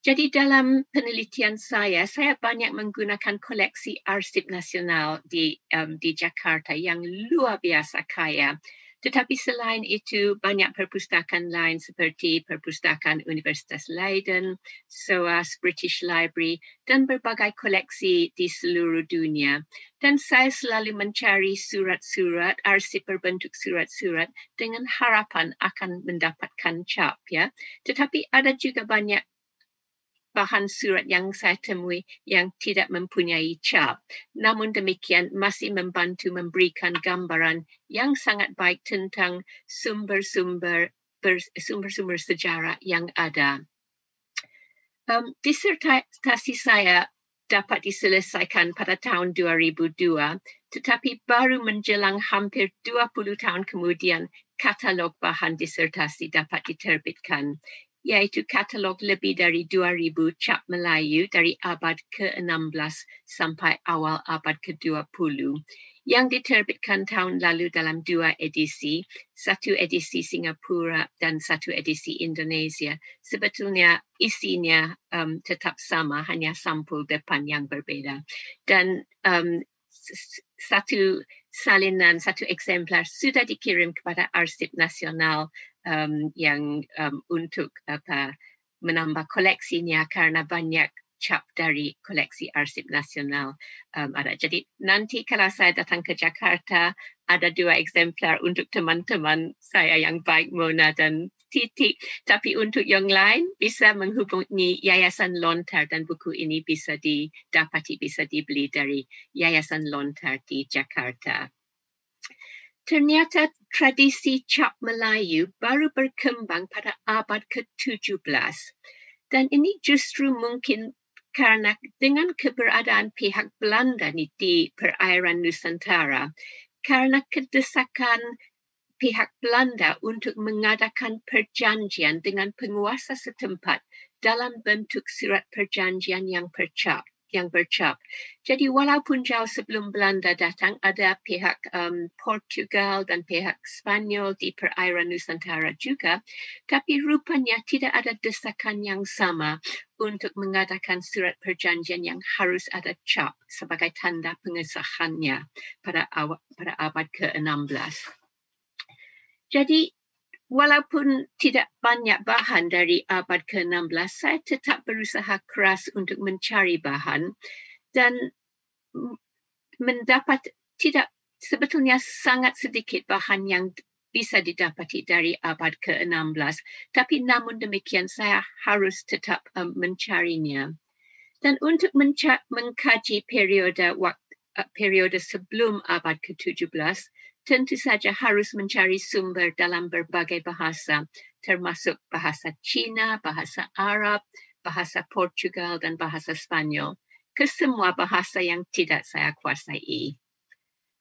Jadi dalam penelitian saya, saya banyak menggunakan koleksi arsip nasional di um, di Jakarta yang luar biasa kaya. Tetapi selain itu, banyak perpustakaan lain seperti Perpustakaan Universitas Leiden, SOAS, British Library dan berbagai koleksi di seluruh dunia. Dan saya selalu mencari surat-surat, arsip berbentuk surat-surat dengan harapan akan mendapatkan cap. Ya. Tetapi ada juga banyak bahan surat yang saya temui yang tidak mempunyai cap. Namun demikian masih membantu memberikan gambaran yang sangat baik tentang sumber-sumber sumber-sumber sejarah yang ada. Um, disertasi saya dapat diselesaikan pada tahun 2002, tetapi baru menjelang hampir 20 tahun kemudian katalog bahan disertasi dapat diterbitkan. iaitu katalog lebih dari 2,000 cap Melayu dari abad ke-16 sampai awal abad ke-20 yang diterbitkan tahun lalu dalam dua edisi, satu edisi Singapura dan satu edisi Indonesia. Sebetulnya isinya um, tetap sama, hanya sampul depan yang berbeda. Dan um, satu salinan, satu eksemplar sudah dikirim kepada Arsip Nasional um, yang um, untuk apa menambah koleksinya karena banyak cap dari koleksi arsip nasional um, ada. Jadi nanti kalau saya datang ke Jakarta ada dua eksemplar untuk teman-teman saya yang baik Mona dan Titi. Tapi untuk yang lain bisa menghubungi Yayasan Lontar dan buku ini bisa didapati, bisa dibeli dari Yayasan Lontar di Jakarta. Ternyata tradisi cap Melayu baru berkembang pada abad ke-17 dan ini justru mungkin karena dengan keberadaan pihak Belanda di perairan Nusantara karena kedesakan pihak Belanda untuk mengadakan perjanjian dengan penguasa setempat dalam bentuk surat perjanjian yang percap yang bercak. Jadi walaupun jauh sebelum Belanda datang, ada pihak um, Portugal dan pihak Spanyol di perairan Nusantara juga, tapi rupanya tidak ada desakan yang sama untuk mengadakan surat perjanjian yang harus ada cap sebagai tanda pengesahannya pada, awal, pada abad ke-16. Jadi walaupun tidak banyak bahan dari abad ke-16, saya tetap berusaha keras untuk mencari bahan dan mendapat tidak sebetulnya sangat sedikit bahan yang bisa didapati dari abad ke-16. Tapi namun demikian, saya harus tetap um, mencarinya. Dan untuk menca- mengkaji periode waktu eh, periode sebelum abad ke-17, tentu saja harus mencari sumber dalam berbagai bahasa, termasuk bahasa Cina, bahasa Arab, bahasa Portugal, dan bahasa Spanyol, ke semua bahasa yang tidak saya kuasai.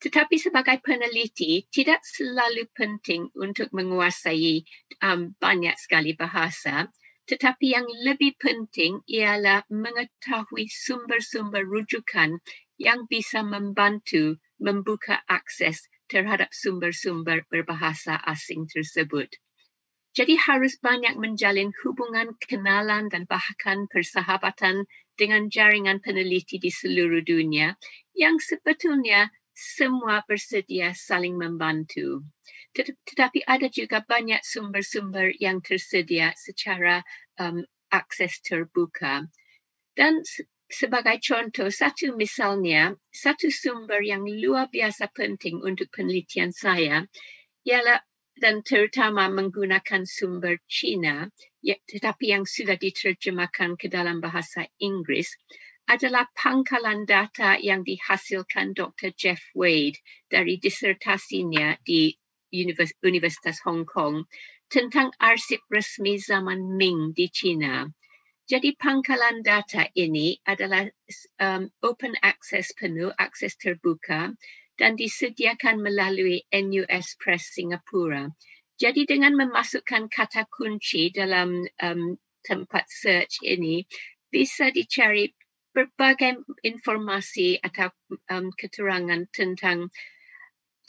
Tetapi sebagai peneliti, tidak selalu penting untuk menguasai um, banyak sekali bahasa, tetapi yang lebih penting ialah mengetahui sumber-sumber rujukan yang bisa membantu membuka akses terhadap sumber-sumber berbahasa asing tersebut. Jadi harus banyak menjalin hubungan kenalan dan bahkan persahabatan dengan jaringan peneliti di seluruh dunia yang sebetulnya semua bersedia saling membantu. Tet- tetapi ada juga banyak sumber-sumber yang tersedia secara um, akses terbuka. Dan sebagai contoh, satu misalnya, satu sumber yang luar biasa penting untuk penelitian saya ialah dan terutama menggunakan sumber Cina ya, tetapi yang sudah diterjemahkan ke dalam bahasa Inggris adalah pangkalan data yang dihasilkan Dr. Jeff Wade dari disertasinya di Univers- Universitas Hong Kong tentang arsip resmi zaman Ming di China. Jadi pangkalan data ini adalah um, open access penuh, akses terbuka dan disediakan melalui NUS Press Singapura. Jadi dengan memasukkan kata kunci dalam um, tempat search ini, bisa dicari berbagai informasi atau um, keterangan tentang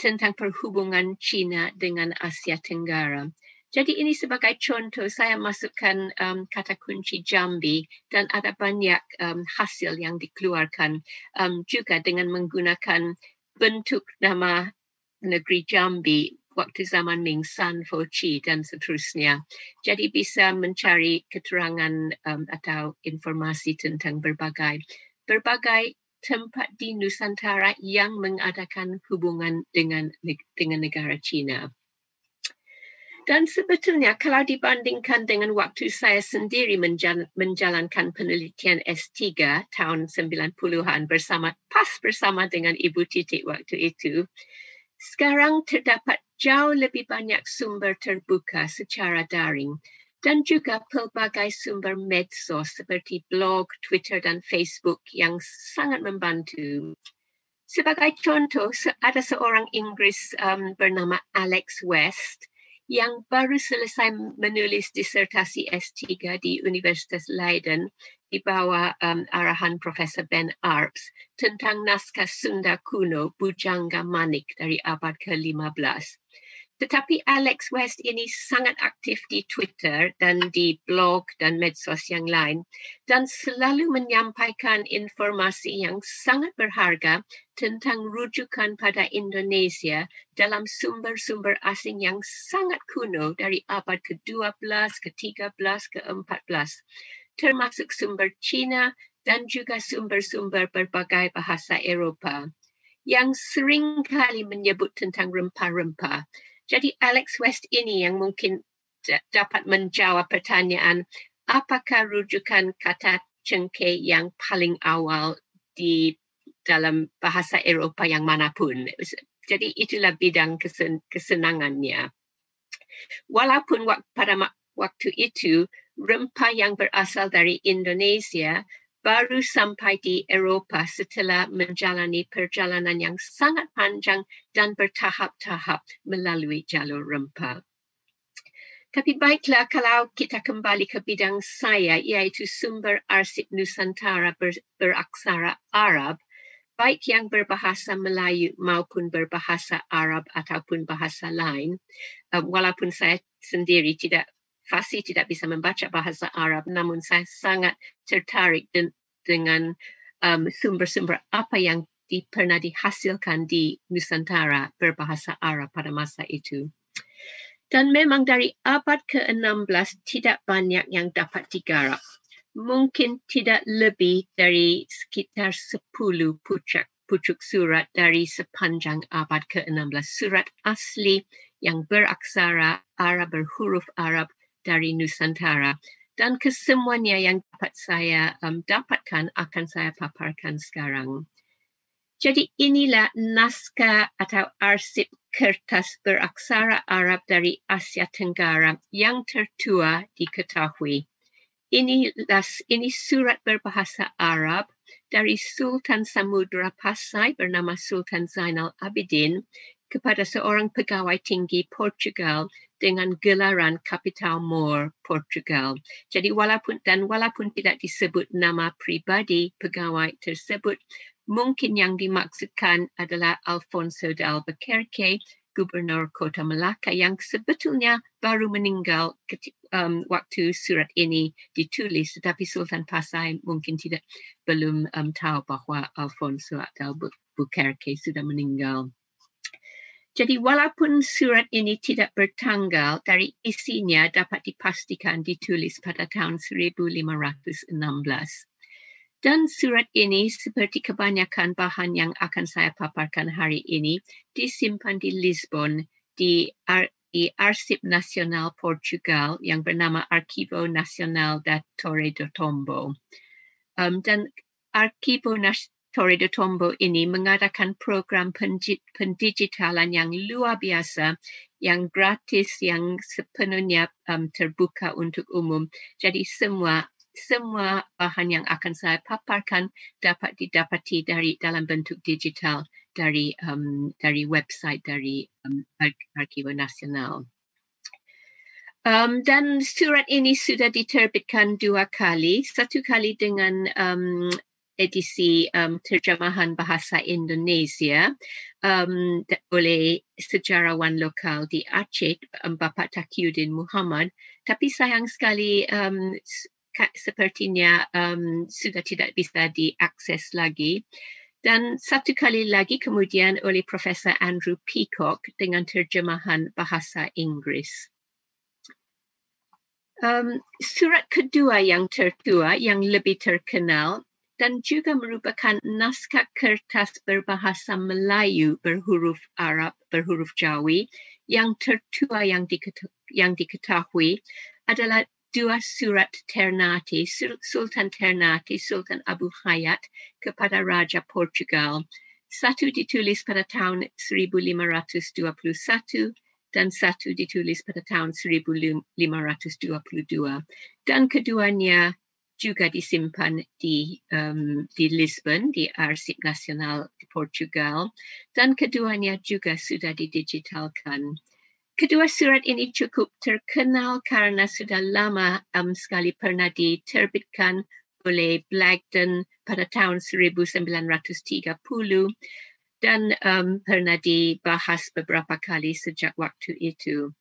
tentang perhubungan China dengan Asia Tenggara. Jadi ini sebagai contoh saya masukkan um, kata kunci jambi dan ada banyak um, hasil yang dikeluarkan um, juga dengan menggunakan bentuk nama negeri jambi waktu zaman Ming San Fo Chi dan seterusnya. Jadi bisa mencari keterangan um, atau informasi tentang berbagai berbagai tempat di Nusantara yang mengadakan hubungan dengan dengan negara China. Dan sebetulnya kalau dibandingkan dengan waktu saya sendiri menjalankan penelitian S3 tahun 90-an bersama pas bersama dengan ibu titik waktu itu, sekarang terdapat jauh lebih banyak sumber terbuka secara daring dan juga pelbagai sumber medsos seperti blog, Twitter dan Facebook yang sangat membantu. Sebagai contoh, ada seorang Inggris um, bernama Alex West yang baru selesai menulis disertasi S3 di Universitas Leiden di bawah um, arahan Profesor Ben Arps tentang naskah Sunda kuno Bujangga Manik dari abad ke-15. Tetapi Alex West ini sangat aktif di Twitter dan di blog dan medsos yang lain dan selalu menyampaikan informasi yang sangat berharga tentang rujukan pada Indonesia dalam sumber-sumber asing yang sangat kuno dari abad ke-12, ke-13, ke-14 termasuk sumber Cina dan juga sumber-sumber berbagai bahasa Eropah yang sering kali menyebut tentang rempah-rempah Jadi Alex West ini yang mungkin dapat menjawab pertanyaan apakah rujukan kata cengkeh yang paling awal di dalam bahasa Eropa yang manapun. Jadi itulah bidang kesen, kesenangannya. Walaupun pada waktu itu rempah yang berasal dari Indonesia baru sampai di Eropa setelah menjalani perjalanan yang sangat panjang dan bertahap-tahap melalui jalur rempah. Tapi baiklah kalau kita kembali ke bidang saya, yaitu sumber arsip Nusantara ber- beraksara Arab, baik yang berbahasa Melayu maupun berbahasa Arab ataupun bahasa lain, eh, walaupun saya sendiri tidak fasih tidak bisa membaca bahasa Arab, namun saya sangat tertarik de- dengan um, sumber-sumber apa yang di- pernah dihasilkan di Nusantara berbahasa Arab pada masa itu. Dan memang dari abad ke-16 tidak banyak yang dapat digarap. Mungkin tidak lebih dari sekitar 10 pucuk, pucuk surat dari sepanjang abad ke-16. Surat asli yang beraksara Arab, berhuruf Arab dari Nusantara dan kesemuanya yang dapat saya um, dapatkan akan saya paparkan sekarang. Jadi inilah naskah atau arsip kertas beraksara Arab dari Asia Tenggara yang tertua diketahui. Inilah, ini surat berbahasa Arab dari Sultan Samudra Pasai bernama Sultan Zainal Abidin kepada seorang pegawai tinggi Portugal dengan gelaran Capital Moor Portugal. Jadi walaupun dan walaupun tidak disebut nama pribadi pegawai tersebut, mungkin yang dimaksudkan adalah Alfonso de Albuquerque, Gubernur Kota Melaka yang sebetulnya baru meninggal um, waktu surat ini ditulis, tetapi Sultan Pasai mungkin tidak belum um, tahu bahawa Alfonso de Albuquerque sudah meninggal. Jadi walaupun surat ini tidak bertanggal, dari isinya dapat dipastikan ditulis pada tahun 1516. Dan surat ini, seperti kebanyakan bahan yang akan saya paparkan hari ini, disimpan di Lisbon di, Ar di Arsip Nasional Portugal yang bernama Arquivo Nacional da Torre do Tombo. Um, dan Arquivo Nas Tori de Tombo ini mengadakan program pendigitalan yang luar biasa, yang gratis, yang sepenuhnya um, terbuka untuk umum. Jadi semua semua bahan yang akan saya paparkan dapat didapati dari dalam bentuk digital dari um, dari website dari um, Arkiva Nasional. Um, dan surat ini sudah diterbitkan dua kali, satu kali dengan um, edisi um, terjemahan bahasa Indonesia um, oleh sejarawan lokal di Aceh, um, Bapak Takiuddin Muhammad. Tapi sayang sekali um, sepertinya um, sudah tidak bisa diakses lagi. Dan satu kali lagi kemudian oleh Profesor Andrew Peacock dengan terjemahan bahasa Inggris. Um, surat kedua yang tertua, yang lebih terkenal, dan juga merupakan naskah kertas berbahasa Melayu berhuruf Arab berhuruf Jawi yang tertua yang diketahui, yang diketahui adalah dua surat Ternate Sultan Ternate Sultan Abu Hayat kepada Raja Portugal satu ditulis pada tahun 1521 dan satu ditulis pada tahun 1522 dan keduanya juga disimpan di um, di Lisbon di Arsip Nasional di Portugal dan keduanya juga sudah didigitalkan. Kedua surat ini cukup terkenal karena sudah lama um, sekali pernah diterbitkan oleh Blagden pada tahun 1930 dan um, pernah dibahas beberapa kali sejak waktu itu.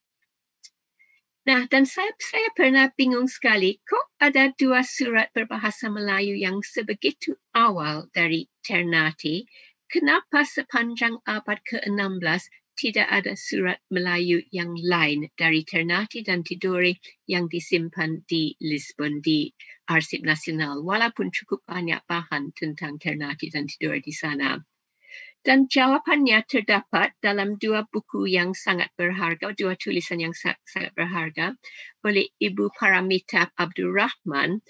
Nah, dan saya saya pernah bingung sekali. Kok ada dua surat berbahasa Melayu yang sebegitu awal dari Ternati? Kenapa sepanjang abad ke-16 tidak ada surat Melayu yang lain dari Ternati dan Tidore yang disimpan di Lisbon di Arsip Nasional walaupun cukup banyak bahan tentang Ternati dan Tidore di sana. Dan jawapannya terdapat dalam dua buku yang sangat berharga, dua tulisan yang sangat berharga oleh Ibu Paramita Abdul Rahman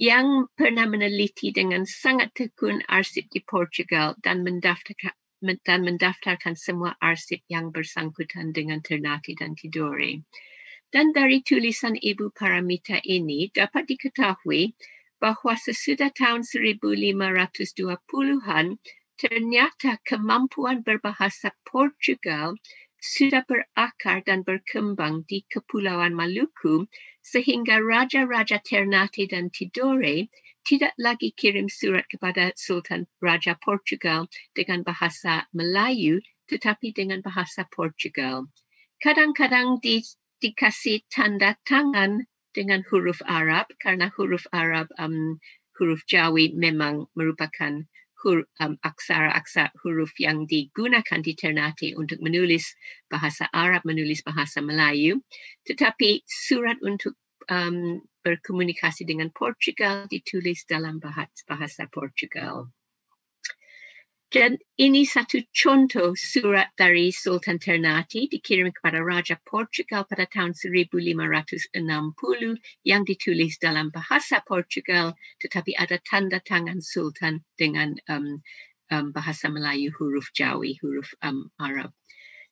yang pernah meneliti dengan sangat tekun arsip di Portugal dan mendaftarkan, dan mendaftarkan semua arsip yang bersangkutan dengan Ternate dan Tidore. Dan dari tulisan Ibu Paramita ini dapat diketahui bahawa sesudah tahun 1520-an, ternyata kemampuan berbahasa Portugal sudah berakar dan berkembang di Kepulauan Maluku sehingga Raja-Raja Ternate dan Tidore tidak lagi kirim surat kepada Sultan Raja Portugal dengan bahasa Melayu tetapi dengan bahasa Portugal. Kadang-kadang di, dikasih tanda tangan dengan huruf Arab karena huruf Arab um, huruf Jawi memang merupakan huruf, um, aksara-aksara huruf yang digunakan di Ternate untuk menulis bahasa Arab, menulis bahasa Melayu. Tetapi surat untuk um, berkomunikasi dengan Portugal ditulis dalam bahasa Portugal. Hmm. Dan ini satu contoh surat dari Sultan Ternati dikirim kepada Raja Portugal pada tahun 1560 yang ditulis dalam bahasa Portugal tetapi ada tanda tangan Sultan dengan um, um, bahasa Melayu huruf Jawi, huruf um, Arab.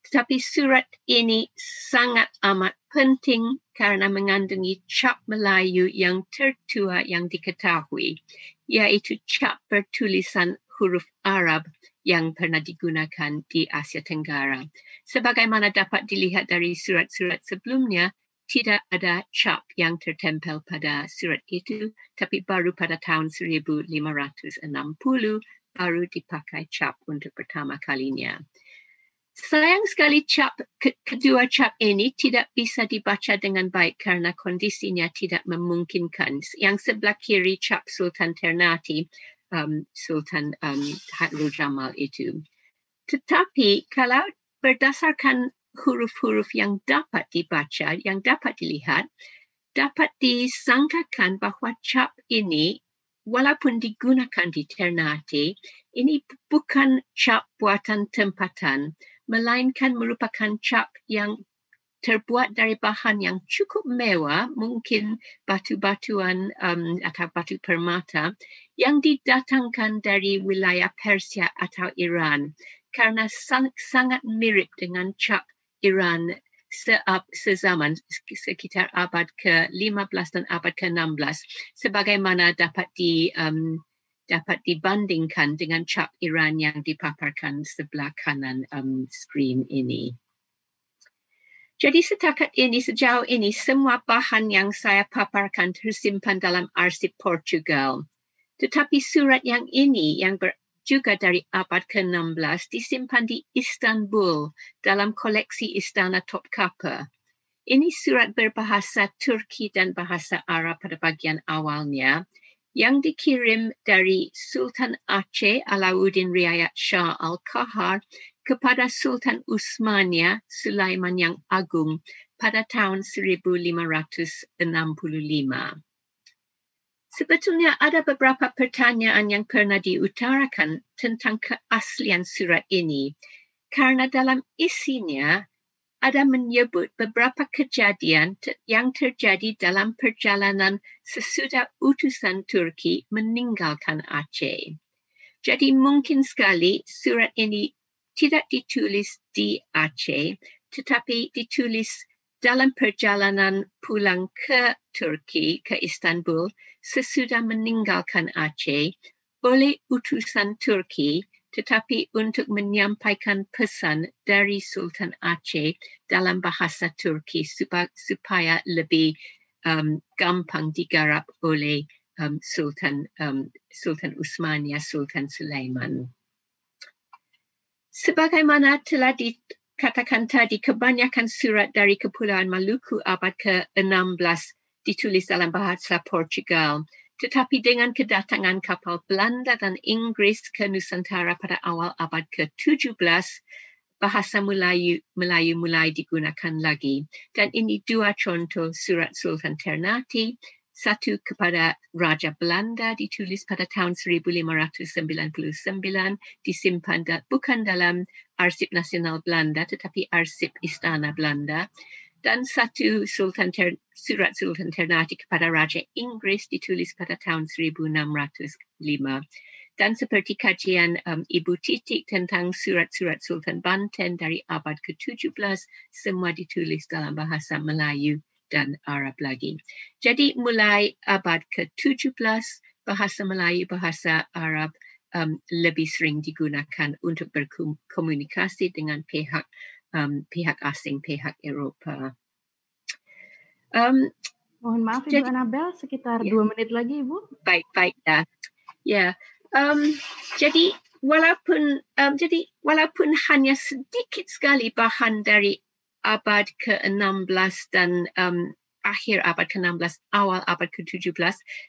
Tetapi surat ini sangat amat penting karena mengandungi cap Melayu yang tertua yang diketahui, yaitu cap bertulisan huruf Arab yang pernah digunakan di Asia Tenggara. Sebagaimana dapat dilihat dari surat-surat sebelumnya, tidak ada cap yang tertempel pada surat itu, tapi baru pada tahun 1560 baru dipakai cap untuk pertama kalinya. Sayang sekali cap kedua cap ini tidak bisa dibaca dengan baik karena kondisinya tidak memungkinkan. Yang sebelah kiri cap Sultan Ternati um, Sultan um, Hatul Jamal itu. Tetapi kalau berdasarkan huruf-huruf yang dapat dibaca, yang dapat dilihat, dapat disangkakan bahawa cap ini walaupun digunakan di Ternate, ini bukan cap buatan tempatan, melainkan merupakan cap yang terbuat dari bahan yang cukup mewah, mungkin batu-batuan um, atau batu permata, yang didatangkan dari wilayah Persia atau Iran, kerana sang- sangat mirip dengan cap Iran se sezaman sekitar abad ke-15 dan abad ke-16 sebagaimana dapat di um, dapat dibandingkan dengan cap Iran yang dipaparkan sebelah kanan um, screen ini. Jadi setakat ini, sejauh ini, semua bahan yang saya paparkan tersimpan dalam arsip Portugal. Tetapi surat yang ini, yang ber, juga dari abad ke-16, disimpan di Istanbul dalam koleksi Istana Topkapı. Ini surat berbahasa Turki dan bahasa Arab pada bagian awalnya, yang dikirim dari Sultan Aceh Alauddin Riayat Shah Al-Kahar kepada Sultan Usmania ya, Sulaiman yang Agung pada tahun 1565. Sebetulnya ada beberapa pertanyaan yang pernah diutarakan tentang keaslian surat ini karena dalam isinya ada menyebut beberapa kejadian yang terjadi dalam perjalanan sesudah utusan Turki meninggalkan Aceh. Jadi mungkin sekali surat ini tidak ditulis di Aceh, tetapi ditulis dalam perjalanan pulang ke Turki, ke Istanbul, sesudah meninggalkan Aceh oleh utusan Turki, tetapi untuk menyampaikan pesan dari Sultan Aceh dalam bahasa Turki supaya lebih um, gampang digarap oleh um, Sultan um, Sultan Usmania, Sultan Sulaiman. Sebagaimana telah dikatakan tadi, kebanyakan surat dari Kepulauan Maluku abad ke-16 ditulis dalam bahasa Portugal. Tetapi dengan kedatangan kapal Belanda dan Inggris ke Nusantara pada awal abad ke-17, bahasa Melayu, Melayu mulai digunakan lagi. Dan ini dua contoh surat Sultan Ternati satu kepada Raja Belanda ditulis pada tahun 1599 disimpan da- bukan dalam arsip nasional Belanda tetapi arsip istana Belanda dan satu Sultan Ter- surat Sultan Ternate kepada Raja Inggris ditulis pada tahun 1605. Dan seperti kajian um, Ibu Titik tentang surat-surat Sultan Banten dari abad ke-17, semua ditulis dalam bahasa Melayu. dan Arab lagi. Jadi mulai abad ke-17 bahasa Melayu, bahasa Arab um, lebih sering digunakan untuk berkomunikasi dengan pihak um, pihak asing, pihak Eropa. Um, Mohon maaf Ibu Anabel, sekitar yeah. dua menit lagi Ibu. Baik, baik ya. Ya, um, jadi walaupun um, jadi walaupun hanya sedikit sekali bahan dari abad ke-16 dan um, akhir abad ke-16, awal abad ke-17.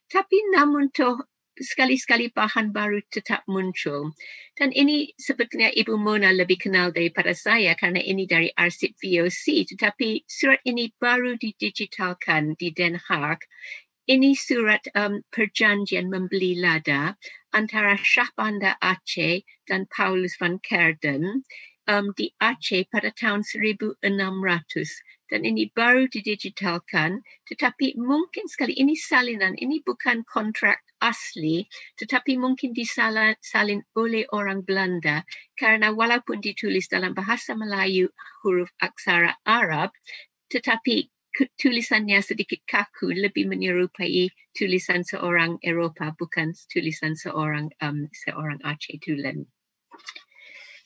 Tapi namun tu sekali-sekali bahan baru tetap muncul. Dan ini sebetulnya Ibu Mona lebih kenal daripada saya kerana ini dari arsip VOC. Tetapi surat ini baru didigitalkan di Den Haag. Ini surat um, perjanjian membeli lada antara Syah Bandar Aceh dan Paulus van Kerden. um, di Aceh pada tahun 1600 dan ini baru didigitalkan tetapi mungkin sekali ini salinan ini bukan kontrak asli tetapi mungkin disalin oleh orang Belanda karena walaupun ditulis dalam bahasa Melayu huruf aksara Arab tetapi tulisannya sedikit kaku lebih menyerupai tulisan seorang Eropa bukan tulisan seorang um, seorang Aceh Tulen.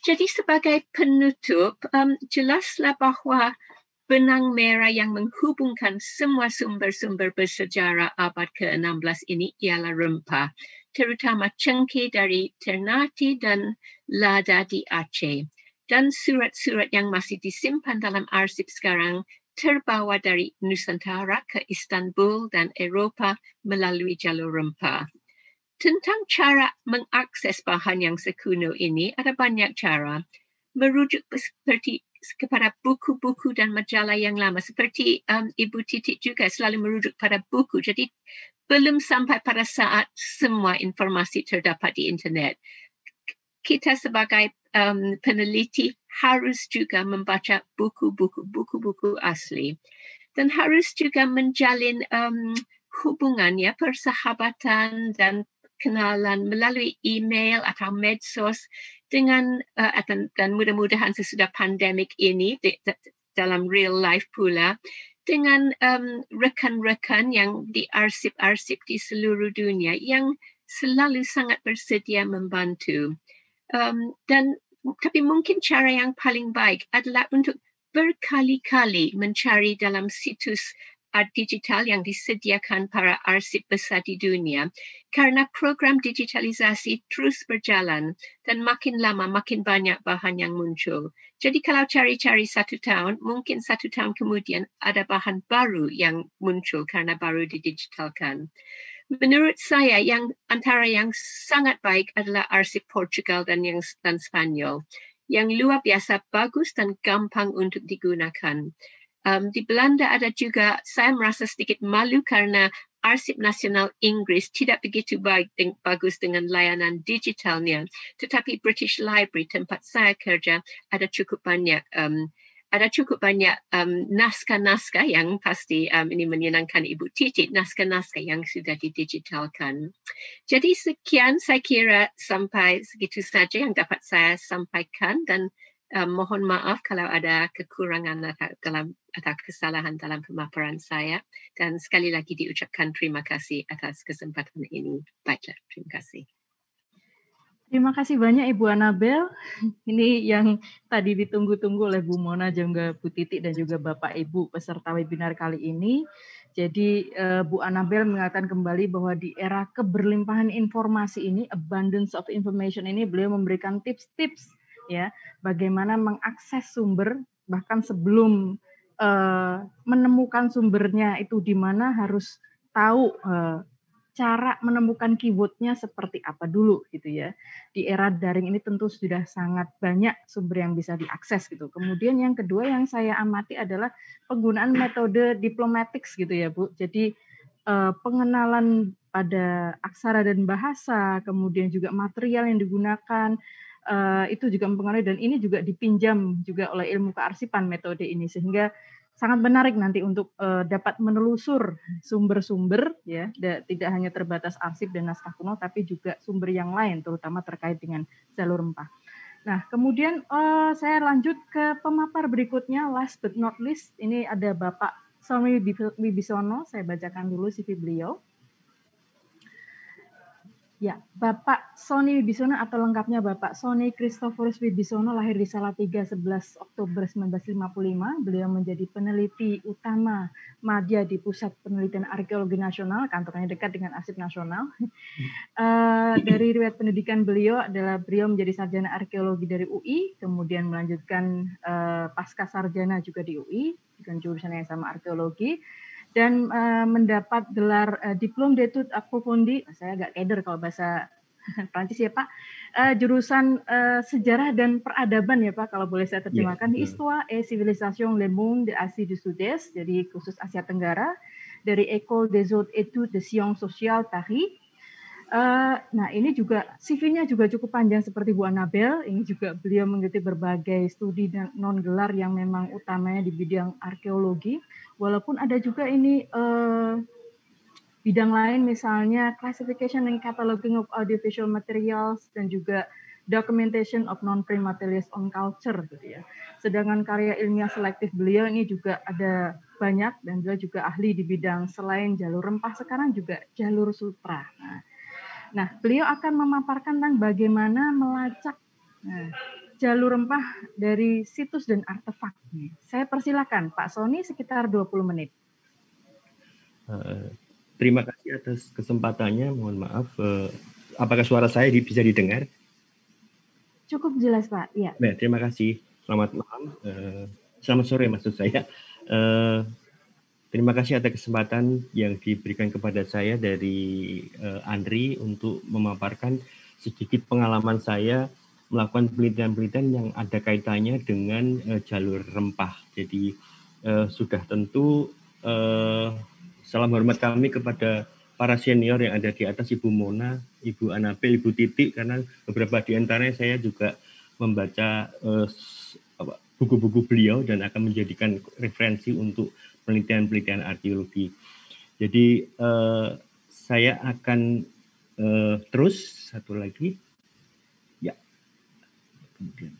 jadi sebagai penutup, um, jelaslah bahawa benang merah yang menghubungkan semua sumber-sumber bersejarah abad ke-16 ini ialah rempah, terutama cengkeh dari Ternate dan lada di Aceh. Dan surat-surat yang masih disimpan dalam arsip sekarang terbawa dari Nusantara ke Istanbul dan Eropah melalui jalur rempah tentang cara mengakses bahan yang sekuno ini ada banyak cara merujuk seperti kepada buku-buku dan majalah yang lama seperti um, ibu titik juga selalu merujuk pada buku jadi belum sampai pada saat semua informasi terdapat di internet kita sebagai um, peneliti harus juga membaca buku-buku buku-buku asli dan harus juga menjalin um, hubungan ya persahabatan dan kenalan melalui email atau medsos dengan uh, dan mudah-mudahan sesudah pandemik ini di, di, dalam real life pula dengan um, rekan-rekan yang di arsip-arsip di seluruh dunia yang selalu sangat bersedia membantu um, dan tapi mungkin cara yang paling baik adalah untuk berkali-kali mencari dalam situs art digital yang disediakan para arsip besar di dunia karena program digitalisasi terus berjalan dan makin lama makin banyak bahan yang muncul. Jadi kalau cari-cari satu tahun, mungkin satu tahun kemudian ada bahan baru yang muncul karena baru didigitalkan. Menurut saya, yang antara yang sangat baik adalah arsip Portugal dan yang dan Spanyol, yang luar biasa bagus dan gampang untuk digunakan. um, di Belanda ada juga saya merasa sedikit malu karena arsip nasional Inggris tidak begitu baik deng- bagus dengan layanan digitalnya tetapi British Library tempat saya kerja ada cukup banyak um, ada cukup banyak um, naskah-naskah yang pasti um, ini menyenangkan Ibu Titi, naskah-naskah yang sudah didigitalkan. Jadi sekian saya kira sampai segitu saja yang dapat saya sampaikan dan um, mohon maaf kalau ada kekurangan dalam atas kesalahan dalam pemaparan saya dan sekali lagi diucapkan terima kasih atas kesempatan ini. Baiklah, terima kasih. Terima kasih banyak Ibu Anabel. Ini yang tadi ditunggu-tunggu oleh Bu Mona, juga Bu Titik, dan juga Bapak Ibu peserta webinar kali ini. Jadi eh, Bu Anabel mengatakan kembali bahwa di era keberlimpahan informasi ini, abundance of information ini, beliau memberikan tips-tips ya bagaimana mengakses sumber bahkan sebelum Eh, menemukan sumbernya itu di mana harus tahu eh, cara menemukan keywordnya seperti apa dulu gitu ya. Di era daring ini tentu sudah sangat banyak sumber yang bisa diakses gitu. Kemudian yang kedua yang saya amati adalah penggunaan metode diplomatics gitu ya Bu. Jadi eh, pengenalan pada aksara dan bahasa, kemudian juga material yang digunakan, Eh, itu juga mempengaruhi dan ini juga dipinjam juga oleh ilmu kearsipan metode ini sehingga sangat menarik nanti untuk uh, dapat menelusur sumber-sumber ya da, tidak hanya terbatas arsip dan naskah kuno tapi juga sumber yang lain terutama terkait dengan jalur rempah. Nah, kemudian uh, saya lanjut ke pemapar berikutnya last but not least ini ada Bapak Somi Wibisono, saya bacakan dulu CV beliau. Ya, Bapak Sony Wibisono atau lengkapnya Bapak Sony Christophorus Wibisono lahir di Salatiga 11 Oktober 1955. Beliau menjadi peneliti utama Madya di Pusat Penelitian Arkeologi Nasional, kantornya dekat dengan Arsip Nasional. uh, dari riwayat pendidikan beliau adalah beliau menjadi sarjana arkeologi dari UI, kemudian melanjutkan uh, pasca sarjana juga di UI dengan jurusan yang sama arkeologi dan uh, mendapat gelar uh, diplom detut approfondi saya agak keder kalau bahasa Prancis ya Pak uh, jurusan uh, sejarah dan peradaban ya Pak kalau boleh saya iya, terjemahkan yeah. Histoire et civilisation le monde de Asie du Sud-Est jadi khusus Asia Tenggara dari Ecole des Hautes Etudes de Sciences Sociales Paris Uh, nah ini juga CV-nya juga cukup panjang seperti Bu Anabel. Ini juga beliau mengikuti berbagai studi non gelar yang memang utamanya di bidang arkeologi. Walaupun ada juga ini uh, bidang lain misalnya classification and cataloging of audiovisual materials dan juga documentation of non-print materials on culture gitu ya. Sedangkan karya ilmiah selektif beliau ini juga ada banyak dan beliau juga ahli di bidang selain jalur rempah sekarang juga jalur sutra. Nah, nah beliau akan memaparkan tentang bagaimana melacak nah, jalur rempah dari situs dan artefak. Saya persilakan Pak Sony sekitar 20 menit. Eh, terima kasih atas kesempatannya. Mohon maaf, eh, apakah suara saya bisa didengar? Cukup jelas Pak, ya. Nah, terima kasih. Selamat malam. Eh, selamat sore maksud saya. Terima kasih atas kesempatan yang diberikan kepada saya dari Andri untuk memaparkan sedikit pengalaman saya melakukan penelitian-penelitian yang ada kaitannya dengan uh, jalur rempah. Jadi uh, sudah tentu uh, salam hormat kami kepada para senior yang ada di atas Ibu Mona, Ibu Anabel, Ibu Titik karena beberapa di antaranya saya juga membaca buku-buku uh, beliau dan akan menjadikan referensi untuk penelitian-penelitian arkeologi. Jadi uh, saya akan uh, terus satu lagi kemudian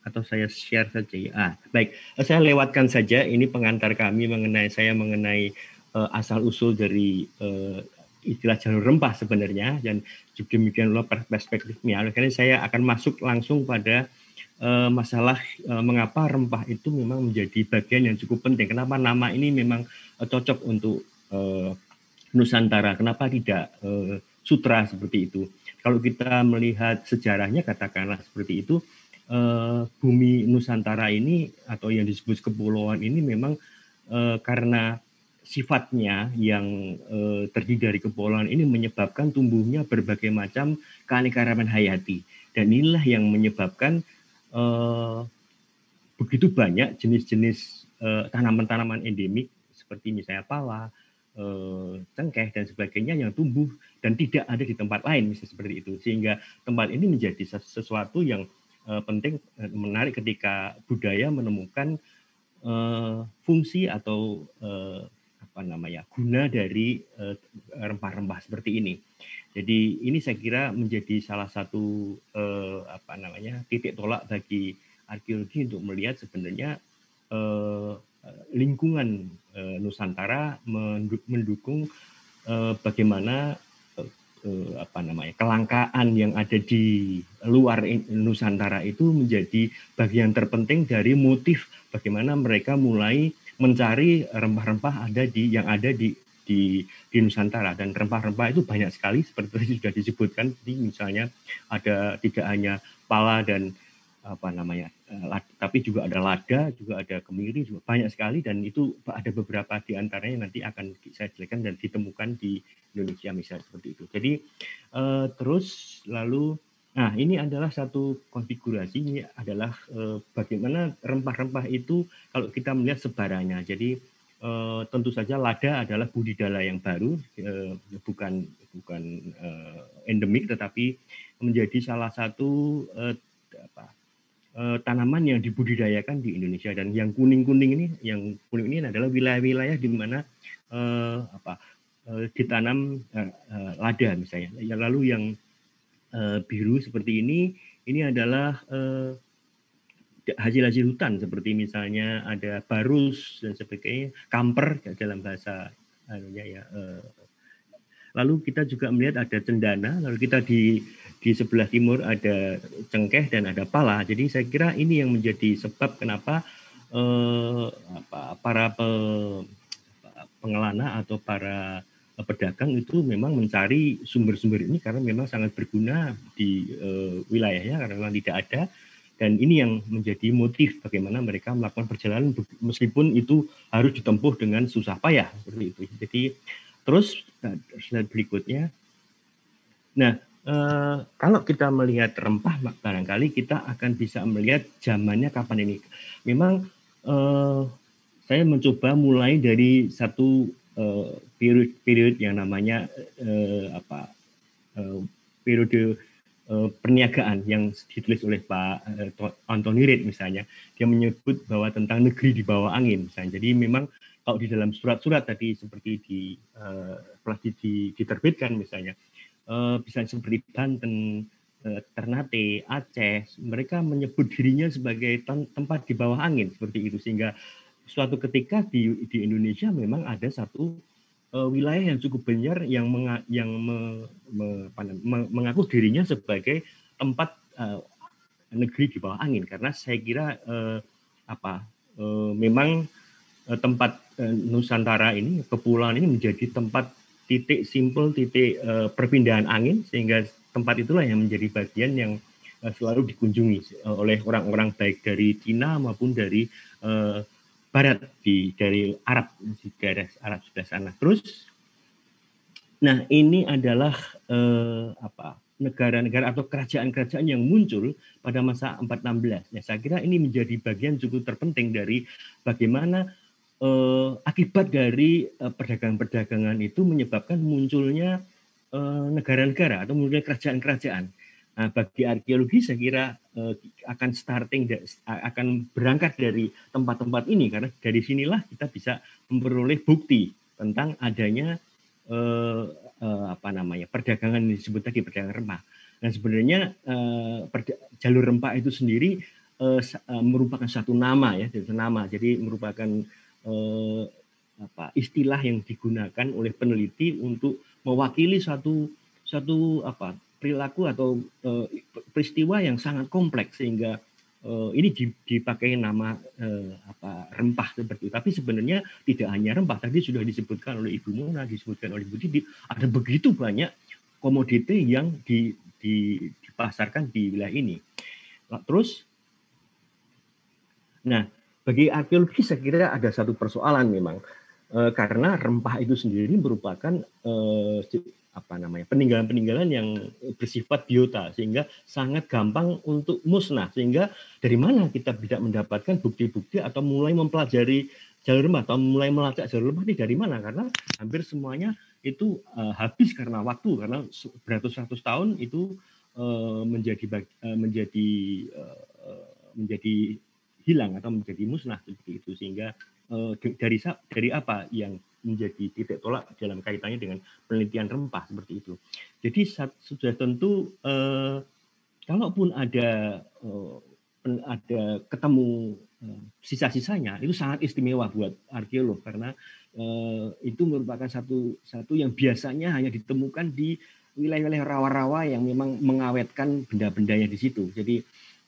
atau saya share saja ya. Ah, baik, eh, saya lewatkan saja ini pengantar kami mengenai saya mengenai uh, eh, asal usul dari uh, istilah jalur rempah sebenarnya dan juga demikian pula perspektifnya. Oleh karena saya akan masuk langsung pada uh, masalah uh, mengapa rempah itu memang menjadi bagian yang cukup penting. Kenapa nama ini memang uh, cocok untuk uh, Nusantara? Kenapa tidak uh, sutra seperti itu? kalau kita melihat sejarahnya katakanlah seperti itu uh, bumi Nusantara ini atau yang disebut kepulauan ini memang uh, karena sifatnya yang uh, terdiri dari kepulauan ini menyebabkan tumbuhnya berbagai macam keanekaragaman hayati dan inilah yang menyebabkan uh, begitu banyak jenis-jenis tanaman tanaman-tanaman endemik seperti misalnya pala, Eh, cengkeh dan sebagainya yang tumbuh dan tidak ada di tempat lain misalnya seperti itu sehingga tempat ini menjadi sesuatu yang eh, penting eh, menarik ketika budaya menemukan fungsi atau apa namanya guna dari rempah-rempah seperti ini jadi ini saya kira menjadi salah satu apa namanya titik tolak bagi arkeologi untuk melihat sebenarnya lingkungan Eh, Nusantara mendukung eh, bagaimana eh, apa namanya kelangkaan yang ada di luar Nusantara itu menjadi bagian terpenting dari motif bagaimana mereka mulai mencari rempah-rempah ada di yang ada di di, di Nusantara dan rempah-rempah itu banyak sekali seperti sudah disebutkan di misalnya ada tidak hanya pala dan apa namanya eh, lada, tapi juga ada lada juga ada kemiri juga banyak sekali dan itu ada beberapa di antaranya nanti akan saya jelaskan dan ditemukan di Indonesia misalnya seperti itu jadi uh, terus lalu nah ini adalah satu konfigurasi ini adalah uh, bagaimana rempah-rempah itu kalau kita melihat sebarannya jadi uh, tentu saja lada adalah budidala yang baru uh, bukan bukan uh, endemik tetapi menjadi salah satu uh, apa Eh, tanaman yang dibudidayakan di Indonesia dan yang kuning-kuning ini yang kuning ini adalah wilayah-wilayah di mana uh, apa uh, ditanam uh, lada misalnya. Ya, lalu yang uh, biru seperti ini ini adalah hasil hasil-hasil hutan seperti misalnya ada barus dan sebagainya, kamper dalam bahasa anunya ya. Uh, lalu kita juga melihat ada cendana, lalu kita di di sebelah timur ada Cengkeh dan ada Pala. Jadi saya kira ini yang menjadi sebab kenapa eh, apa, para pe, pengelana atau para pedagang itu memang mencari sumber-sumber ini karena memang sangat berguna di eh, wilayahnya karena memang tidak ada dan ini yang menjadi motif bagaimana mereka melakukan perjalanan meskipun itu harus ditempuh dengan susah payah seperti itu. Jadi terus nah, slide berikutnya. Nah, Eh, kalau kita melihat rempah barangkali kita akan bisa melihat zamannya kapan ini. Memang uh, saya mencoba mulai dari satu periode eh, periode uh, yang namanya uh, apa uh, periode uh, perniagaan yang ditulis oleh Pak uh, Anthony Reid misalnya. Dia menyebut bahwa tentang negeri di bawah angin misalnya. Jadi memang kalau di dalam surat-surat tadi seperti di uh, diterbitkan misalnya Eh, bisa seperti Banten, eh, Ternate, Aceh, mereka menyebut dirinya sebagai tempat di bawah angin seperti itu sehingga suatu ketika di di Indonesia memang ada satu uh, wilayah yang cukup banyak yang menga, yang me, me, me, mengaku dirinya sebagai tempat uh, negeri di bawah angin karena saya kira uh, apa uh, memang uh, tempat uh, Nusantara ini kepulauan ini menjadi tempat titik simpul titik uh, perpindahan angin sehingga tempat itulah yang menjadi bagian yang uh, selalu dikunjungi uh, oleh orang-orang baik dari Cina maupun dari uh, Barat di dari Arab di daerah Arab sebelah sana. Terus, nah ini adalah uh, apa negara-negara atau kerajaan-kerajaan yang muncul pada masa 416. Nah, saya kira ini menjadi bagian cukup terpenting dari bagaimana eh, akibat dari eh, perdagangan-perdagangan itu menyebabkan munculnya negara eh, negara-negara atau munculnya kerajaan-kerajaan. Nah, bagi arkeologi saya kira eh, akan starting akan berangkat dari tempat-tempat ini karena dari sinilah kita bisa memperoleh bukti tentang adanya eh, eh, apa namanya perdagangan disebut tadi perdagangan rempah. Nah sebenarnya eh, jalur rempah itu sendiri eh, eh, merupakan satu nama ya, satu nama. Jadi merupakan eh, apa istilah yang digunakan oleh peneliti untuk mewakili satu satu apa perilaku atau eh, peristiwa yang sangat kompleks sehingga eh, ini dipakai nama eh, apa rempah seperti itu. Tapi sebenarnya tidak hanya rempah. Tadi sudah disebutkan oleh Ibu Mona, disebutkan oleh Ibu Didi, ada begitu banyak komoditi yang di, di, dipasarkan di wilayah ini. Terus, nah bagi arkeologi saya kira ada satu persoalan memang eh, karena rempah itu sendiri merupakan eh, apa namanya peninggalan-peninggalan yang bersifat biota sehingga sangat gampang untuk musnah sehingga dari mana kita tidak mendapatkan bukti-bukti atau mulai mempelajari jalur rempah atau mulai melacak jalur rempah ini dari mana karena hampir semuanya itu eh, habis karena waktu karena beratus-ratus tahun itu menjadi menjadi menjadi hilang atau menjadi musnah seperti itu sehingga uh, dari dari apa yang menjadi titik tolak dalam kaitannya dengan penelitian rempah seperti itu. Jadi sudah tentu eh, kalaupun ada eh, ada ketemu eh, sisa-sisanya itu sangat istimewa buat arkeolog karena eh, itu merupakan satu satu yang biasanya hanya ditemukan di wilayah-wilayah rawa-rawa yang memang mengawetkan benda-bendanya benda di situ. Jadi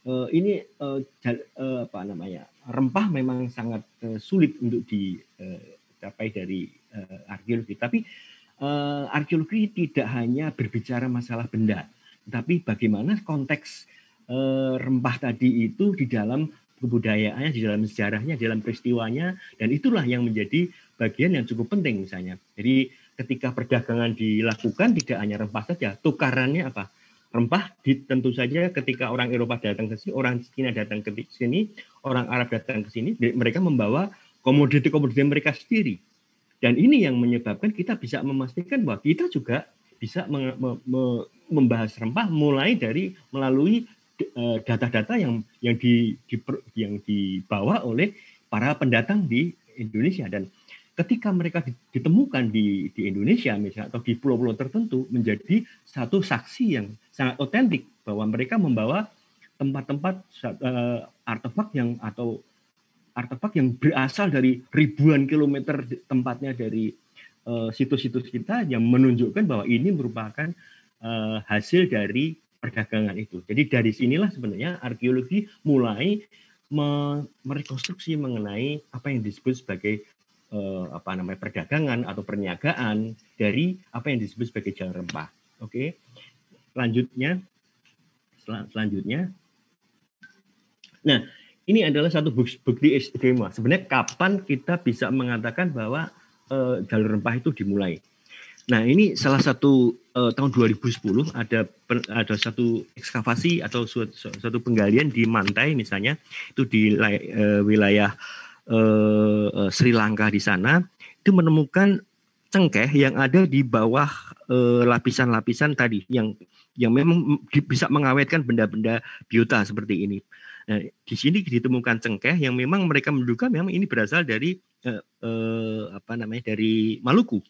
uh, ini uh, jal, uh, apa namanya rempah memang sangat uh, sulit untuk dicapai uh, dari uh, arkeologi. Tapi uh, arkeologi tidak hanya berbicara masalah benda, tapi bagaimana konteks uh, rempah tadi itu di dalam kebudayaannya, di dalam sejarahnya, di dalam peristiwanya, dan itulah yang menjadi bagian yang cukup penting misalnya. Jadi ketika perdagangan dilakukan tidak hanya rempah saja, tukarannya apa? rempah di, tentu saja ketika orang Eropa datang ke sini, orang Cina datang ke sini, orang Arab datang ke sini, mereka membawa komoditi-komoditi mereka sendiri. Dan ini yang menyebabkan kita bisa memastikan bahwa kita juga bisa me, me, me, membahas rempah mulai dari melalui eh, data-data yang yang di, di yang dibawa oleh para pendatang di Indonesia dan ketika mereka ditemukan di di Indonesia misalnya atau di pulau-pulau tertentu menjadi satu saksi yang sangat otentik bahwa mereka membawa tempat-tempat uh, artefak yang atau artefak yang berasal dari ribuan kilometer tempatnya dari situs eh, situs-situs kita yang menunjukkan bahwa ini merupakan uh, hasil dari perdagangan itu. Jadi dari sinilah sebenarnya arkeologi mulai merekonstruksi mengenai apa yang disebut sebagai uh, apa namanya perdagangan atau perniagaan dari apa yang disebut sebagai jalan rempah. Oke. Okay? selanjutnya sel selanjutnya nah ini adalah satu bukti istimewa sebenarnya kapan kita bisa mengatakan bahwa e, jalur rempah itu dimulai nah ini salah satu e, tahun 2010 ada ada satu ekskavasi atau suatu, suatu penggalian di pantai misalnya itu di e, wilayah e, Sri Lanka di sana itu menemukan cengkeh yang ada di bawah lapisan eh, lapisan-lapisan tadi yang yang memang bisa mengawetkan benda-benda biota seperti ini. Nah, di sini ditemukan cengkeh yang memang mereka menduga memang ini berasal dari eh, eh, apa namanya dari Maluku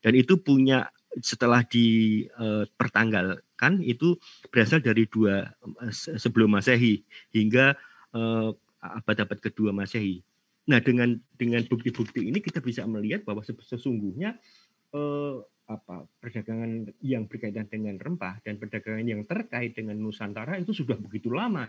dan itu punya setelah dipertanggalkan eh, itu berasal dari dua eh, sebelum masehi hingga eh, abad-abad kedua masehi. Nah, dengan dengan bukti-bukti ini kita bisa melihat bahwa sesungguhnya eh, apa perdagangan yang berkaitan dengan rempah dan perdagangan yang terkait dengan Nusantara itu sudah begitu lama.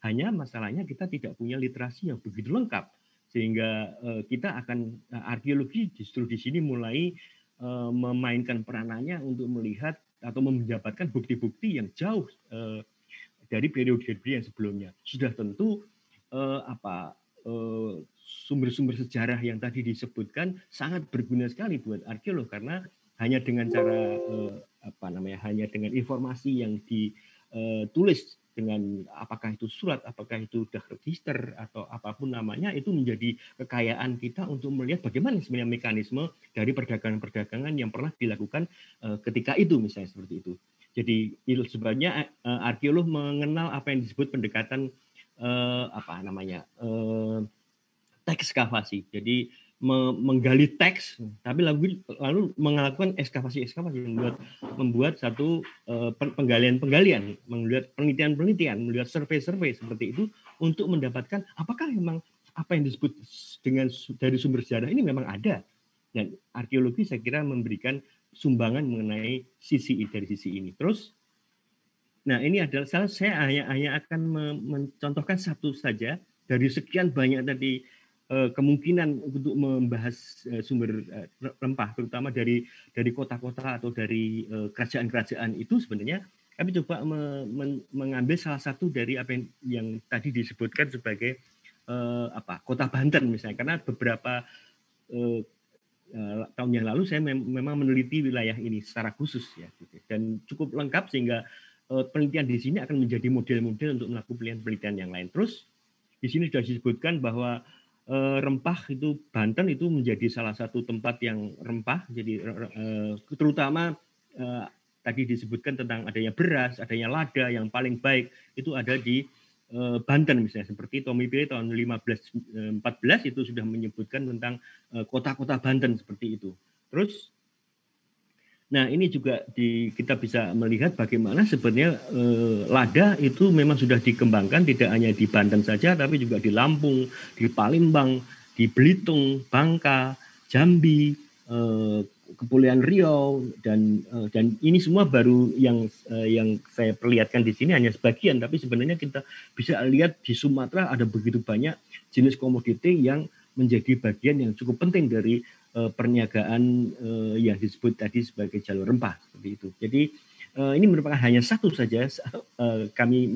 Hanya masalahnya kita tidak punya literasi yang begitu lengkap sehingga eh, kita akan eh, arkeologi justru di sini mulai eh, memainkan peranannya untuk melihat atau mendapatkan bukti-bukti yang jauh eh, dari periode-periode yang sebelumnya. Sudah tentu eh, apa eh, sumber-sumber sejarah yang tadi disebutkan sangat berguna sekali buat arkeolog karena hanya dengan cara eh, apa namanya hanya dengan informasi yang ditulis eh, dengan apakah itu surat, apakah itu sudah register atau apapun namanya itu menjadi kekayaan kita untuk melihat bagaimana sebenarnya mekanisme dari perdagangan-perdagangan yang pernah dilakukan eh, ketika itu misalnya seperti itu. Jadi sebenarnya eh, arkeolog mengenal apa yang disebut pendekatan eh, apa namanya eh, teks ekskavasi. Jadi me menggali teks, hmm. tapi lalu, lalu melakukan ekskavasi-ekskavasi membuat membuat satu eh, penggalian-penggalian, melihat penelitian-penelitian, melihat survei-survei seperti itu untuk mendapatkan apakah memang apa yang disebut dengan dari sumber sejarah ini memang ada dan arkeologi saya kira memberikan sumbangan mengenai sisi dari sisi ini terus nah ini adalah saya hanya hanya akan mencontohkan satu saja dari sekian banyak tadi Eh, kemungkinan untuk membahas eh, sumber eh, rempah terutama dari dari kota-kota atau dari kerajaan-kerajaan itu sebenarnya kami coba mengambil salah satu dari apa yang, yang tadi disebutkan sebagai eh, apa kota Banten misalnya karena beberapa eh, tahun yang lalu saya memang meneliti wilayah ini secara khusus ya gitu. dan cukup lengkap sehingga eh, penelitian di sini akan menjadi model-model untuk melakukan penelitian yang lain terus di sini sudah disebutkan bahwa Eh, rempah itu Banten itu menjadi salah satu tempat yang rempah jadi eh, eh, terutama eh, tadi disebutkan tentang adanya beras adanya lada yang paling baik itu ada di eh, Banten misalnya seperti Tommy P tahun 1514 itu sudah menyebutkan tentang kota-kota Banten seperti itu terus Nah, ini juga di, kita bisa melihat bagaimana sebenarnya e, lada itu memang sudah dikembangkan tidak hanya di Banten saja, tapi juga di Lampung, di Palembang, di Belitung, Bangka, Jambi, e, eh, Kepulauan Riau, dan e, dan ini semua baru yang e, yang saya perlihatkan di sini hanya sebagian, tapi sebenarnya kita bisa lihat di Sumatera ada begitu banyak jenis komoditi yang menjadi bagian yang cukup penting dari Eh, perniagaan eh, yang disebut tadi sebagai jalur rempah seperti itu. Jadi eh, ini merupakan hanya satu saja kami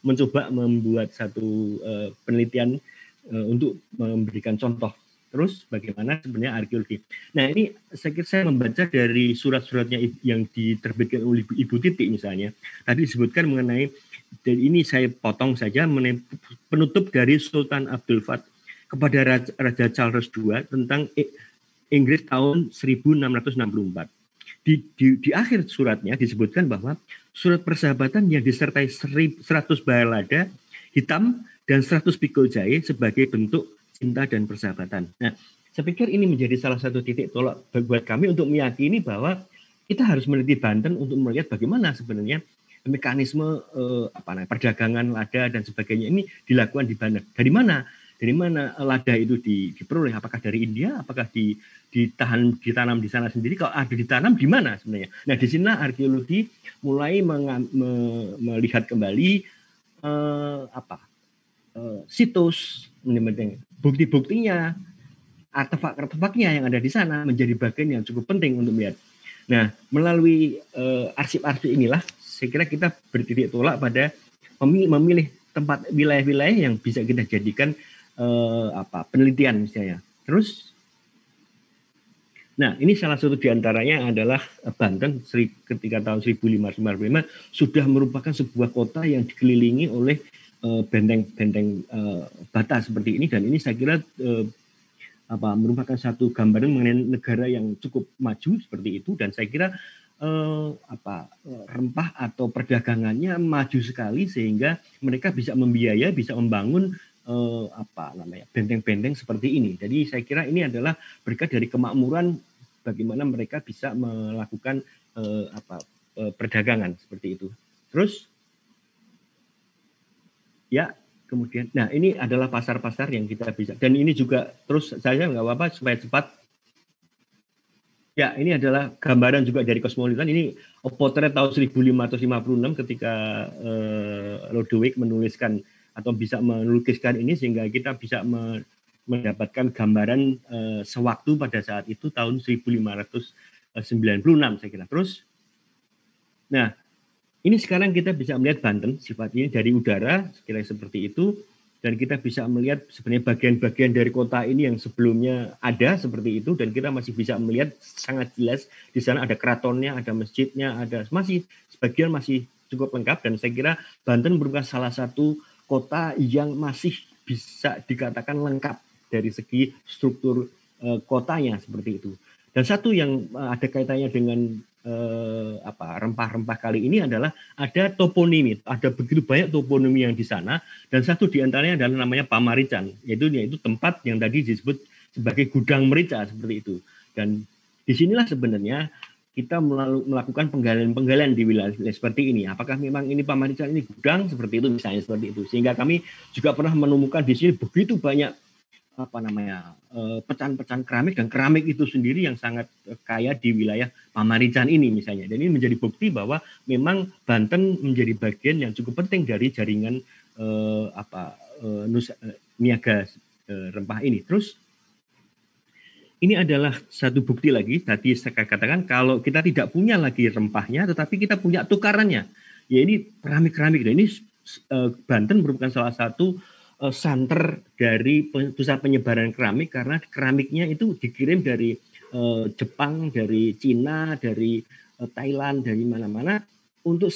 mencoba membuat satu penelitian untuk memberikan contoh terus bagaimana sebenarnya arkeologi. Nah ini saya kira saya membaca dari surat-suratnya yang diterbitkan oleh Ibu, Ibu Titi misalnya. Tadi disebutkan mengenai dan ini saya potong saja penutup dari Sultan Abdul Fat kepada Raja, Charles II tentang Inggris tahun 1664. Di, di, di akhir suratnya disebutkan bahwa surat persahabatan yang disertai 100 balada hitam dan 100 pikul jahe sebagai bentuk cinta dan persahabatan. Nah, saya pikir ini menjadi salah satu titik tolak buat kami untuk meyakini bahwa kita harus meneliti Banten untuk melihat bagaimana sebenarnya mekanisme eh, apa namanya perdagangan lada dan sebagainya ini dilakukan di Banten. Dari mana? dari mana eh, lada itu di, diperoleh? Apakah dari India? Apakah di, ditahan ditanam di sana sendiri? Kalau ada ditanam di mana sebenarnya? Nah, di sini arkeologi mulai mengam, me, melihat kembali eh, apa eh, situs, bukti-buktinya, artefak-artefaknya yang ada di sana menjadi bagian yang cukup penting untuk melihat. Nah, melalui eh, arsip-arsip inilah, saya kira kita bertitik tolak pada memilih tempat wilayah-wilayah yang bisa kita jadikan eh, apa penelitian misalnya. Terus Nah, ini salah satu diantaranya adalah eh, Banten ketika tahun 1555 sudah merupakan sebuah kota yang dikelilingi oleh eh, benteng-benteng eh, batas seperti ini dan ini saya kira apa merupakan satu gambaran mengenai negara yang cukup maju seperti itu dan saya kira apa rempah atau perdagangannya maju sekali sehingga mereka bisa membiaya bisa membangun eh, apa namanya benteng-benteng seperti ini. Jadi saya kira ini adalah berkat dari kemakmuran bagaimana mereka bisa melakukan eh, apa eh, perdagangan seperti itu. Terus ya kemudian nah ini adalah pasar-pasar yang kita bisa dan ini juga terus saya nggak apa-apa supaya cepat Ya, ini adalah gambaran juga dari kosmopolitan. Ini potret tahun 1556 ketika eh, Lodewijk menuliskan atau bisa melukiskan ini sehingga kita bisa me mendapatkan gambaran e, sewaktu pada saat itu tahun 1596 saya kira. Terus, nah ini sekarang kita bisa melihat Banten sifatnya dari udara sekira seperti itu dan kita bisa melihat sebenarnya bagian-bagian dari kota ini yang sebelumnya ada seperti itu dan kita masih bisa melihat sangat jelas di sana ada keratonnya, ada masjidnya, ada masih sebagian masih cukup lengkap dan saya kira Banten merupakan salah satu kota yang masih bisa dikatakan lengkap dari segi struktur eh, kotanya seperti itu. Dan satu yang eh, ada kaitannya dengan eh, apa rempah-rempah kali ini adalah ada toponimi, ada begitu banyak toponimi yang di sana dan satu di antaranya adalah namanya pamarican, yaitu yaitu tempat yang tadi disebut sebagai gudang merica seperti itu. Dan disinilah sebenarnya kita melakukan penggalian-penggalian di wilayah seperti ini. Apakah memang ini pamarican ini gudang seperti itu misalnya seperti itu. Sehingga kami juga pernah menemukan di sini begitu banyak apa namanya eh, pecahan-pecahan keramik dan keramik itu sendiri yang sangat eh, kaya di wilayah Pamarican ini misalnya. Dan ini menjadi bukti bahwa memang Banten menjadi bagian yang cukup penting dari jaringan eh, apa eh, nusa, eh, niaga eh, rempah ini. Terus ini adalah satu bukti lagi tadi saya katakan kalau kita tidak punya lagi rempahnya tetapi kita punya tukarannya ya ini keramik-keramik dan ini eh, Banten merupakan salah satu eh, santer dari pusat penyebaran keramik karena keramiknya itu dikirim dari eh, Jepang dari Cina dari Thailand dari mana-mana untuk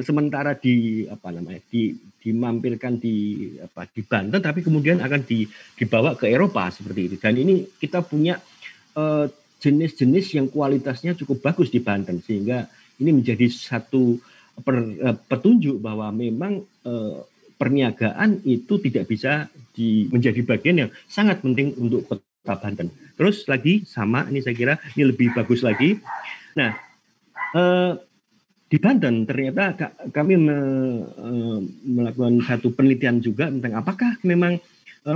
sementara di apa namanya di dimampirkan di apa di Banten tapi kemudian akan di, dibawa ke Eropa seperti itu dan ini kita punya eh, jenis-jenis uh, yang kualitasnya cukup bagus di Banten sehingga ini menjadi satu per, uh, petunjuk bahwa memang uh, perniagaan itu tidak bisa di, menjadi bagian yang sangat penting untuk kota Banten terus lagi sama ini saya kira ini lebih bagus lagi nah uh, di Banten ternyata kami me, e, melakukan satu penelitian juga tentang apakah memang e,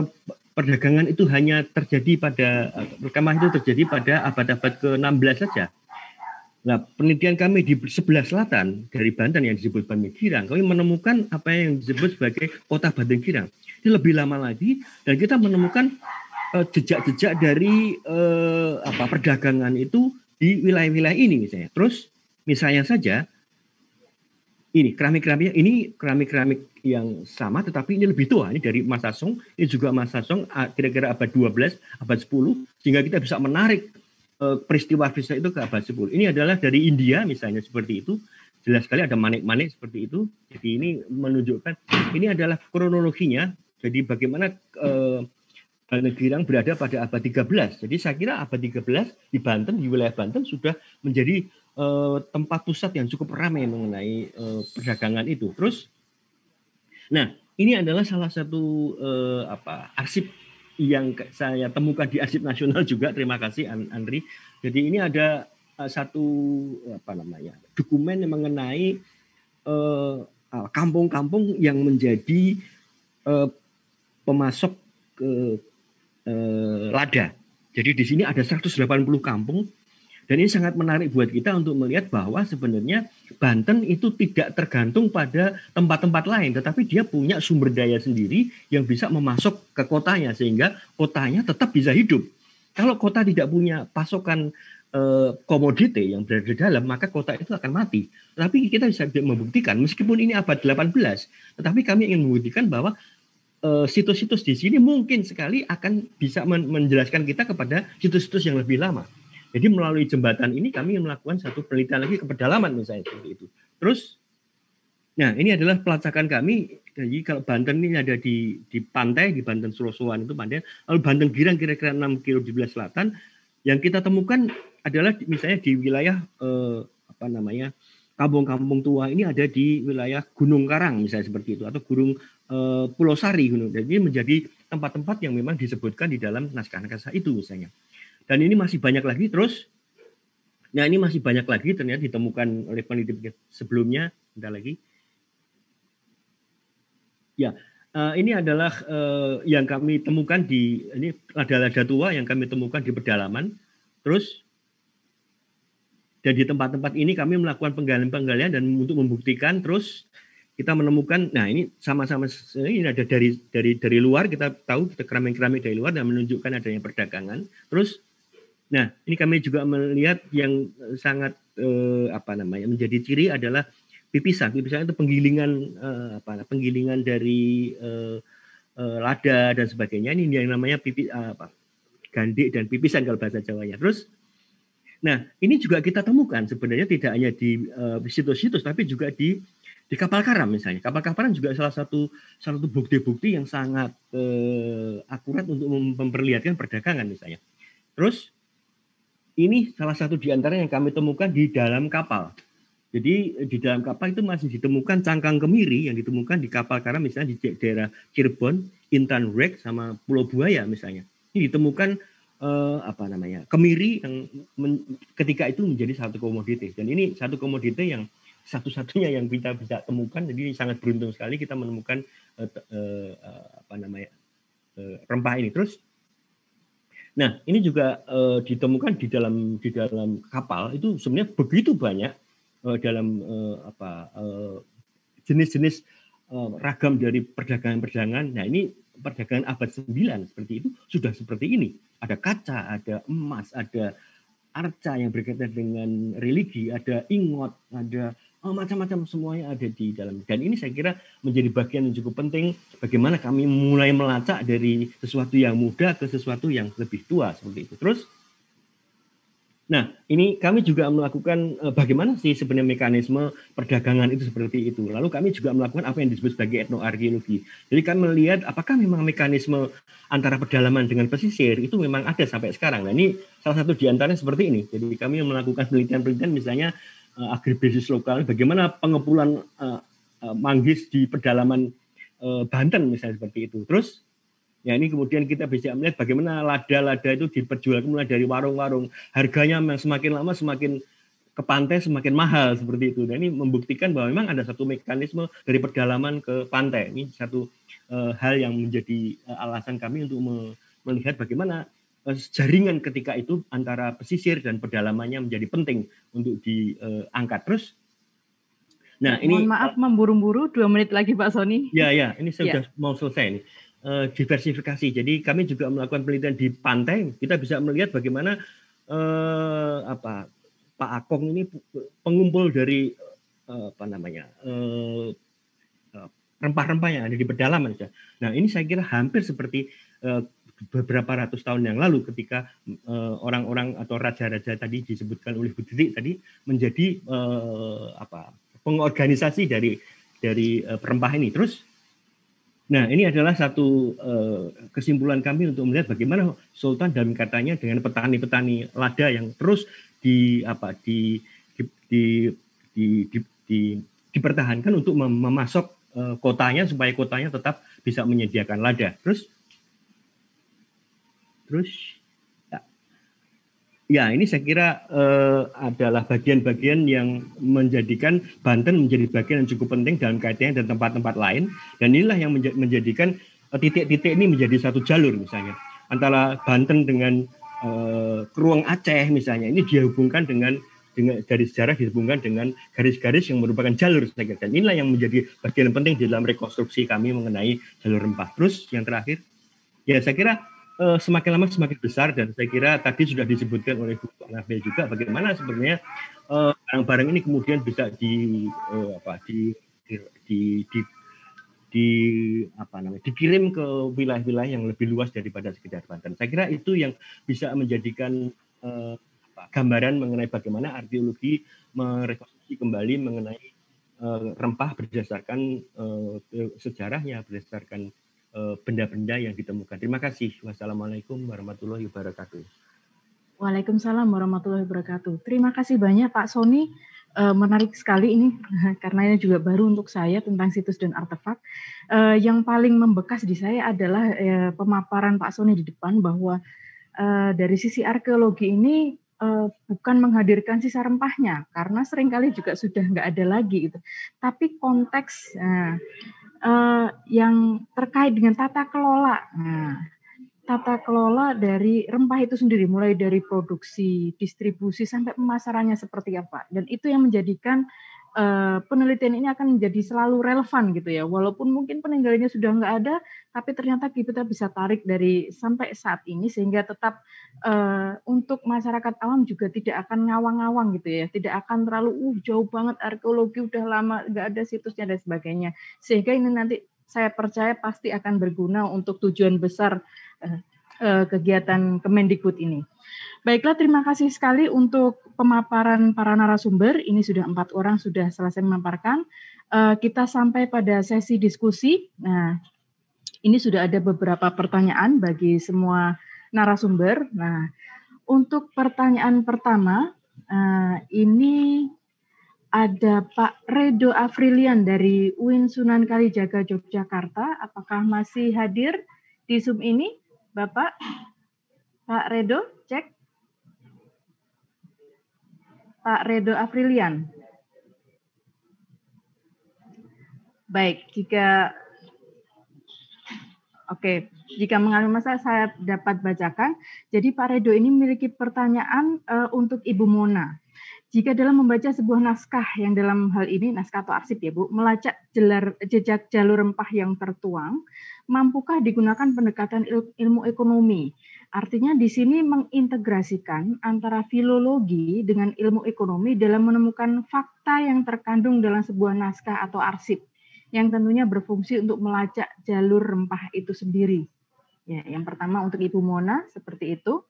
perdagangan itu hanya terjadi pada e, rekaman itu terjadi pada abad-abad ke-16 saja. Nah, penelitian kami di sebelah selatan dari Banten yang disebut Banten Girang, kami menemukan apa yang disebut sebagai kota Banten Girang. Ini lebih lama lagi dan kita menemukan jejak-jejak dari uh, apa perdagangan itu di wilayah-wilayah ini misalnya. Terus misalnya saja ini keramik-keramiknya ini keramik-keramik yang sama tetapi ini lebih tua ini dari masa Song ini juga masa Song kira-kira abad 12 abad 10 sehingga kita bisa menarik peristiwa-peristiwa itu ke abad 10 ini adalah dari India misalnya seperti itu jelas sekali ada manik-manik seperti itu jadi ini menunjukkan ini adalah kronologinya jadi bagaimana eh, berada pada abad 13 jadi saya kira abad 13 di Banten di wilayah Banten sudah menjadi eh, tempat pusat yang cukup ramai mengenai eh, perdagangan itu. Terus, nah ini adalah salah satu eh, apa arsip yang saya temukan di arsip nasional juga. Terima kasih Andri. Jadi ini ada eh, satu apa namanya dokumen yang mengenai kampung eh, ah, kampung-kampung yang menjadi eh, pemasok ke eh, lada. Jadi di sini ada 180 kampung dan ini sangat menarik buat kita untuk melihat bahwa sebenarnya Banten itu tidak tergantung pada tempat-tempat lain, tetapi dia punya sumber daya sendiri yang bisa memasok ke kotanya sehingga kotanya tetap bisa hidup. Kalau kota tidak punya pasokan eh, komoditi yang berada di dalam, maka kota itu akan mati. Tapi kita bisa membuktikan, meskipun ini abad 18, tetapi kami ingin membuktikan bahwa eh, situs-situs di sini mungkin sekali akan bisa menjelaskan kita kepada situs-situs yang lebih lama. Jadi melalui jembatan ini kami melakukan satu penelitian lagi ke pedalaman misalnya seperti itu. Terus, nah ini adalah pelacakan kami. Jadi kalau Banten ini ada di di pantai di Banten Surosowan itu pantai. Lalu Banten Girang kira-kira 6 kilo di belah selatan. Yang kita temukan adalah misalnya di wilayah eh, apa namanya kampung-kampung tua ini ada di wilayah Gunung Karang misalnya seperti itu atau Gunung eh, Pulau Sari Gunung. Jadi menjadi tempat-tempat yang memang disebutkan di dalam naskah-naskah itu misalnya. Dan ini masih banyak lagi terus. Nah ini masih banyak lagi ternyata ditemukan oleh peneliti sebelumnya. tidak lagi. Ya, eh, ini adalah eh, yang kami temukan di ini adalah ada tua yang kami temukan di pedalaman. Terus dan di tempat-tempat ini kami melakukan penggalian-penggalian dan untuk membuktikan terus kita menemukan nah ini sama-sama ini ada dari dari dari luar kita tahu kita keramik-keramik dari luar dan menunjukkan adanya perdagangan. Terus Nah, ini kami juga melihat yang eh, sangat eh, apa namanya menjadi ciri adalah pipisan. Pipisan itu penggilingan eh, apa penggilingan dari eh, eh, lada dan sebagainya. Ini yang namanya pipi eh, apa gandik dan pipisan kalau bahasa Jawanya. Terus Nah, ini juga kita temukan sebenarnya tidak hanya di eh, situs-situs uh, tapi juga di di kapal karam misalnya. Kapal karam juga salah satu salah satu bukti-bukti yang sangat uh, akurat untuk memperlihatkan perdagangan misalnya. Terus ini salah satu di antara yang kami temukan di dalam kapal. Jadi di dalam kapal itu masih ditemukan cangkang kemiri yang ditemukan di kapal karena misalnya di daerah Cirebon, Intan Wreck sama Pulau Buaya misalnya. Ini ditemukan eh, apa namanya? kemiri yang men, ketika itu menjadi satu komoditi. Dan ini satu komoditi yang satu-satunya yang kita bisa temukan. Jadi sangat beruntung sekali kita menemukan eh, eh, eh, apa namanya? Eh, rempah ini. Terus Nah, ini juga uh, ditemukan di dalam di dalam kapal itu sebenarnya begitu banyak uh, dalam uh, apa jenis-jenis uh, ragam dari perdagangan-perdagangan. Nah, ini perdagangan abad 9 seperti itu sudah seperti ini. Ada kaca, ada emas, ada arca yang berkaitan dengan religi, ada ingot, ada Oh, macam-macam semuanya ada di dalam dan ini saya kira menjadi bagian yang cukup penting bagaimana kami mulai melacak dari sesuatu yang muda ke sesuatu yang lebih tua seperti itu terus nah ini kami juga melakukan eh, bagaimana sih sebenarnya mekanisme perdagangan itu seperti itu lalu kami juga melakukan apa yang disebut sebagai etnoarkeologi jadi kami melihat apakah memang mekanisme antara pedalaman dengan pesisir itu memang ada sampai sekarang nah ini salah satu diantaranya seperti ini jadi kami melakukan penelitian-penelitian misalnya uh, agribisnis lokal, bagaimana pengepulan uh, eh, uh, eh, manggis di pedalaman uh, Banten misalnya seperti itu. Terus ya ini kemudian kita bisa melihat bagaimana lada-lada itu diperjualkan mulai dari warung-warung. Harganya semakin lama semakin ke pantai semakin mahal seperti itu. Dan ini membuktikan bahwa memang ada satu mekanisme dari pedalaman ke pantai. Ini satu uh, hal yang menjadi uh, alasan kami untuk me melihat bagaimana Eh, jaringan ketika itu antara pesisir dan pedalamannya menjadi penting untuk diangkat terus. Nah, ini maaf memburu-buru dua menit lagi Pak Sony. Ya, ya, ini saya ya. sudah mau selesai nih. Eh, diversifikasi. Jadi kami juga melakukan penelitian di pantai. Kita bisa melihat bagaimana uh, apa Pak Akong ini pengumpul dari uh, apa namanya uh, rempah-rempah yang ada di pedalaman. Nah, ini saya kira hampir seperti uh, beberapa ratus tahun yang lalu ketika eh, orang-orang atau raja-raja tadi disebutkan oleh Bu tadi menjadi eh, apa pengorganisasi dari dari eh, perempah ini terus Nah, ini adalah satu uh, kesimpulan kami untuk melihat bagaimana Sultan dan katanya dengan petani-petani lada yang terus di apa di di di, di, di, di dipertahankan untuk memasok kotanya supaya kotanya tetap bisa menyediakan lada. Terus Terus ya. ya, ini saya kira eh, adalah bagian-bagian yang menjadikan Banten menjadi bagian yang cukup penting dalam kaitannya dengan tempat-tempat lain. Dan inilah yang menjadikan eh, titik-titik ini menjadi satu jalur misalnya antara Banten dengan eh, Keruang Aceh misalnya. Ini dihubungkan dengan dengan dari sejarah dihubungkan dengan garis-garis yang merupakan jalur saya kira. Dan inilah yang menjadi bagian penting di dalam rekonstruksi kami mengenai jalur rempah. Terus yang terakhir, ya saya kira uh, semakin lama semakin besar dan saya kira tadi sudah disebutkan oleh Bu Anafia juga bagaimana sebenarnya eh, barang-barang uh, ini kemudian bisa di uh, apa di di, di, di di apa namanya dikirim ke wilayah-wilayah yang lebih luas daripada sekedar Banten. Saya kira itu yang bisa menjadikan apa, gambaran mengenai bagaimana arkeologi merekonstruksi kembali mengenai eh, rempah berdasarkan eh, sejarahnya, berdasarkan Eh, benda-benda yang ditemukan. Terima kasih. Wassalamualaikum warahmatullahi wabarakatuh. Waalaikumsalam warahmatullahi wabarakatuh. Terima kasih banyak Pak Sony. Eh, menarik sekali ini karena ini juga baru untuk saya tentang situs dan artefak. Eh, yang paling membekas di saya adalah pemaparan Pak Sony di depan bahwa dari sisi arkeologi ini bukan menghadirkan sisa rempahnya karena seringkali juga sudah nggak ada lagi itu. Tapi konteks uh, yang terkait dengan tata kelola. Nah, tata kelola dari rempah itu sendiri, mulai dari produksi, distribusi sampai pemasarannya seperti apa. Dan itu yang menjadikan Eh, penelitian ini akan menjadi selalu relevan gitu ya. Walaupun mungkin peninggalannya sudah nggak ada, tapi ternyata kita bisa tarik dari sampai saat ini sehingga tetap uh, untuk masyarakat awam juga tidak akan ngawang-ngawang gitu ya. Tidak akan terlalu uh jauh banget arkeologi udah lama nggak ada situsnya dan sebagainya. Sehingga ini nanti saya percaya pasti akan berguna untuk tujuan besar uh, uh, kegiatan Kemendikbud ini. Baiklah, terima kasih sekali untuk pemaparan para narasumber. Ini sudah empat orang sudah selesai memaparkan. Eh, kita sampai pada sesi diskusi. Nah, ini sudah ada beberapa pertanyaan bagi semua narasumber. Nah, untuk pertanyaan pertama, eh, ini ada Pak Redo Afrilian dari UIN Sunan Kalijaga Yogyakarta. Apakah masih hadir di Zoom ini, Bapak? Pak Redo? Pak Redo Aprilian. Baik, jika Oke, jika mengalami masalah saya dapat bacakan. Jadi Pak Redo ini memiliki pertanyaan uh, untuk Ibu Mona. Jika dalam membaca sebuah naskah yang dalam hal ini naskah atau arsip ya Bu, melacak jelar, jejak jalur rempah yang tertuang, mampukah digunakan pendekatan ilmu ekonomi Artinya di sini mengintegrasikan antara filologi dengan ilmu ekonomi dalam menemukan fakta yang terkandung dalam sebuah naskah atau arsip yang tentunya berfungsi untuk melacak jalur rempah itu sendiri. Ya, yang pertama untuk Ibu Mona seperti itu.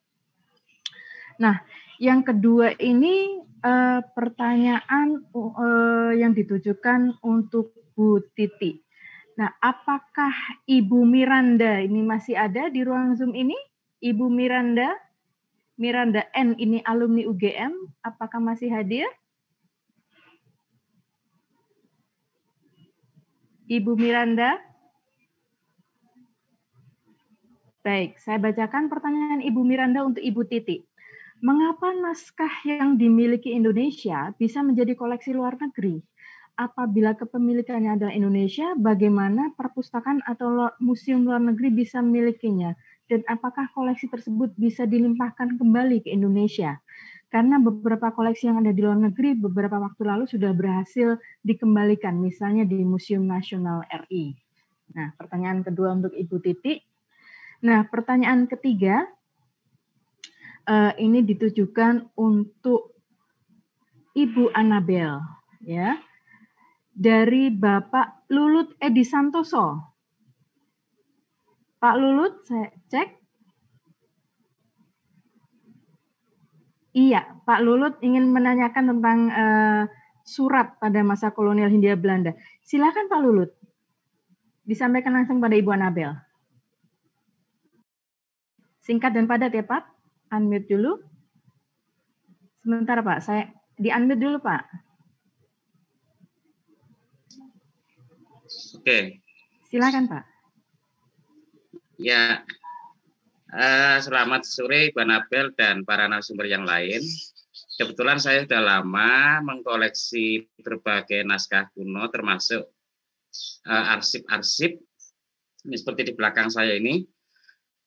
Nah, yang kedua ini eh, pertanyaan eh, yang ditujukan untuk Bu Titi. Nah, apakah Ibu Miranda ini masih ada di ruang Zoom ini? Ibu Miranda. Miranda N ini alumni UGM, apakah masih hadir? Ibu Miranda. Baik, saya bacakan pertanyaan Ibu Miranda untuk Ibu Titi. Mengapa naskah yang dimiliki Indonesia bisa menjadi koleksi luar negeri? Apabila kepemilikannya adalah Indonesia, bagaimana perpustakaan atau museum luar negeri bisa memilikinya? dan apakah koleksi tersebut bisa dilimpahkan kembali ke Indonesia. Karena beberapa koleksi yang ada di luar negeri beberapa waktu lalu sudah berhasil dikembalikan, misalnya di Museum Nasional RI. Nah, pertanyaan kedua untuk Ibu Titi. Nah, pertanyaan ketiga eh, ini ditujukan untuk Ibu Anabel, ya, dari Bapak Lulut Edi Santoso Pak Lulut, saya cek. Iya, Pak Lulut ingin menanyakan tentang uh, surat pada masa kolonial Hindia Belanda. Silakan Pak Lulut, disampaikan langsung pada Ibu Anabel. Singkat dan padat ya Pak, unmute dulu. Sebentar Pak, saya di unmute dulu Pak. Oke. Silakan Pak. Ya, uh, selamat sore Ibu Nabel dan para narasumber yang lain. Kebetulan saya sudah lama mengkoleksi berbagai naskah kuno termasuk arsip eh, arsip-arsip ini seperti di belakang saya ini.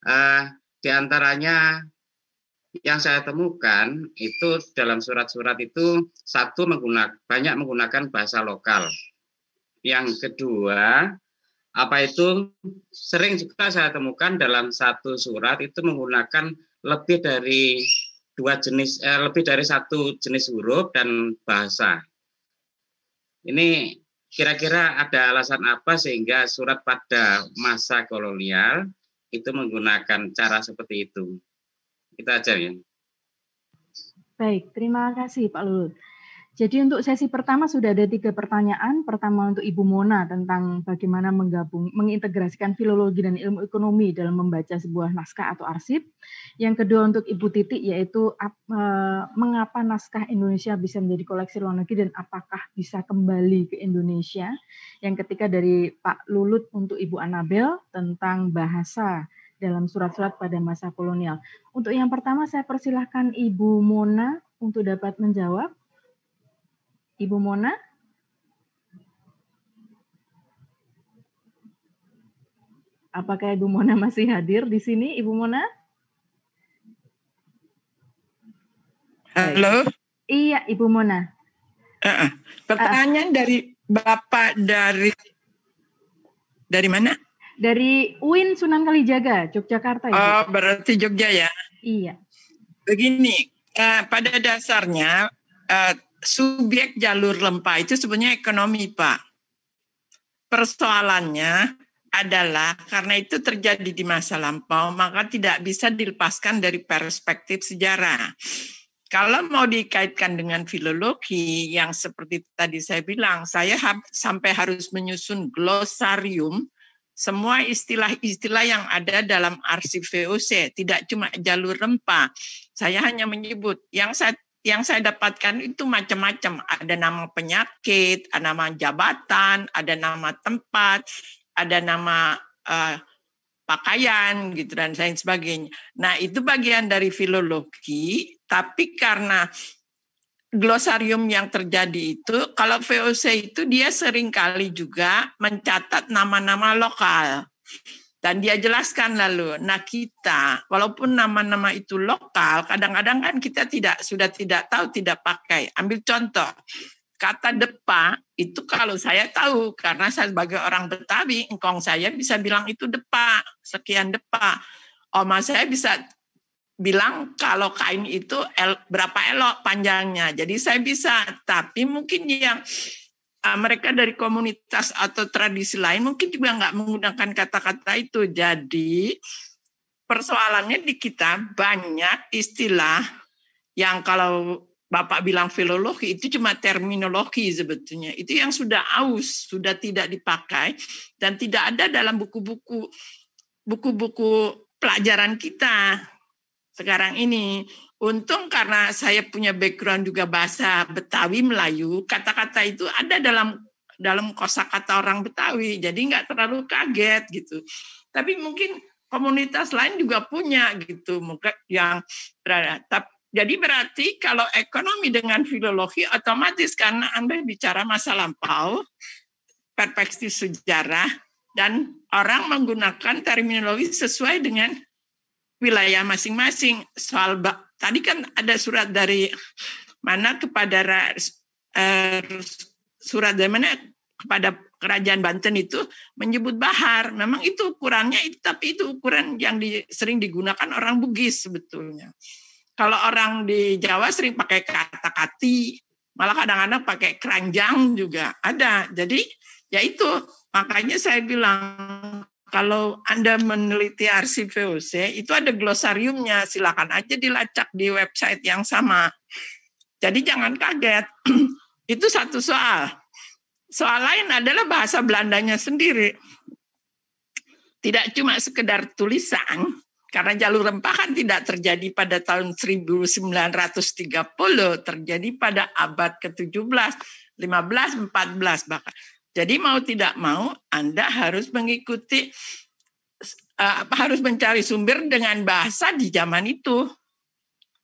Uh, di antaranya yang saya temukan itu dalam surat-surat itu satu menggunakan banyak menggunakan bahasa lokal. Yang kedua, apa itu sering juga saya temukan dalam satu surat itu menggunakan lebih dari dua jenis eh, lebih dari satu jenis huruf dan bahasa. Ini kira-kira ada alasan apa sehingga surat pada masa kolonial itu menggunakan cara seperti itu? Kita aja ya. Baik, terima kasih Pak Lulut. Jadi untuk sesi pertama sudah ada tiga pertanyaan. Pertama untuk Ibu Mona tentang bagaimana menggabung, mengintegrasikan filologi dan ilmu ekonomi dalam membaca sebuah naskah atau arsip. Yang kedua untuk Ibu Titik yaitu e, mengapa naskah Indonesia bisa menjadi koleksi luar negeri dan apakah bisa kembali ke Indonesia. Yang ketiga dari Pak Lulut untuk Ibu Anabel tentang bahasa dalam surat-surat pada masa kolonial. Untuk yang pertama saya persilahkan Ibu Mona untuk dapat menjawab. Ibu Mona? Apakah Ibu Mona masih hadir di sini, Ibu Mona? Halo. Iya, Ibu Mona. Pertanyaan uh, dari Bapak dari dari mana? Dari UIN Sunan Kalijaga, Yogyakarta. Ya? Oh, berarti Jogja ya? Iya. Begini, uh, pada dasarnya uh, subjek jalur lempah itu sebenarnya ekonomi, Pak. Persoalannya adalah karena itu terjadi di masa lampau, maka tidak bisa dilepaskan dari perspektif sejarah. Kalau mau dikaitkan dengan filologi yang seperti tadi saya bilang, saya ha sampai harus menyusun glosarium semua istilah-istilah yang ada dalam arsip VOC, tidak cuma jalur rempah. Saya hanya menyebut yang saya yang saya dapatkan itu macam-macam. Ada nama penyakit, ada nama jabatan, ada nama tempat, ada nama uh, pakaian gitu dan lain sebagainya. Nah itu bagian dari filologi, tapi karena glosarium yang terjadi itu, kalau VOC itu dia seringkali juga mencatat nama-nama lokal. Dan dia jelaskan lalu, nah kita, walaupun nama-nama itu lokal, kadang-kadang kan kita tidak sudah tidak tahu, tidak pakai. Ambil contoh, kata depa itu kalau saya tahu, karena saya sebagai orang Betawi, engkong saya bisa bilang itu depa, sekian depa. Oma saya bisa bilang kalau kain itu el, berapa elok panjangnya. Jadi saya bisa, tapi mungkin yang Ah, mereka dari komunitas atau tradisi lain mungkin juga nggak menggunakan kata-kata itu. Jadi persoalannya di kita banyak istilah yang kalau Bapak bilang filologi itu cuma terminologi sebetulnya. Itu yang sudah aus, sudah tidak dipakai dan tidak ada dalam buku-buku buku-buku pelajaran kita sekarang ini. Untung karena saya punya background juga bahasa Betawi Melayu, kata-kata itu ada dalam dalam kosakata orang Betawi, jadi nggak terlalu kaget gitu. Tapi mungkin komunitas lain juga punya gitu, mungkin yang berada. Jadi berarti kalau ekonomi dengan filologi otomatis karena Anda bicara masa lampau, perspektif sejarah, dan orang menggunakan terminologi sesuai dengan wilayah masing-masing. Soal tadi kan ada surat dari mana kepada eh, surat dari mana kepada kerajaan Banten itu menyebut bahar. Memang itu ukurannya itu tapi itu ukuran yang di, sering digunakan orang Bugis sebetulnya. Kalau orang di Jawa sering pakai kata kati, malah kadang-kadang pakai keranjang juga ada. Jadi ya itu makanya saya bilang kalau Anda meneliti arsip VOC, itu ada glosariumnya, silakan aja dilacak di website yang sama. Jadi jangan kaget. itu satu soal. Soal lain adalah bahasa Belandanya sendiri. Tidak cuma sekedar tulisan, karena jalur rempah tidak terjadi pada tahun 1930, terjadi pada abad ke-17, 15, 14 bahkan. Jadi mau tidak mau Anda harus mengikuti uh, harus mencari sumber dengan bahasa di zaman itu.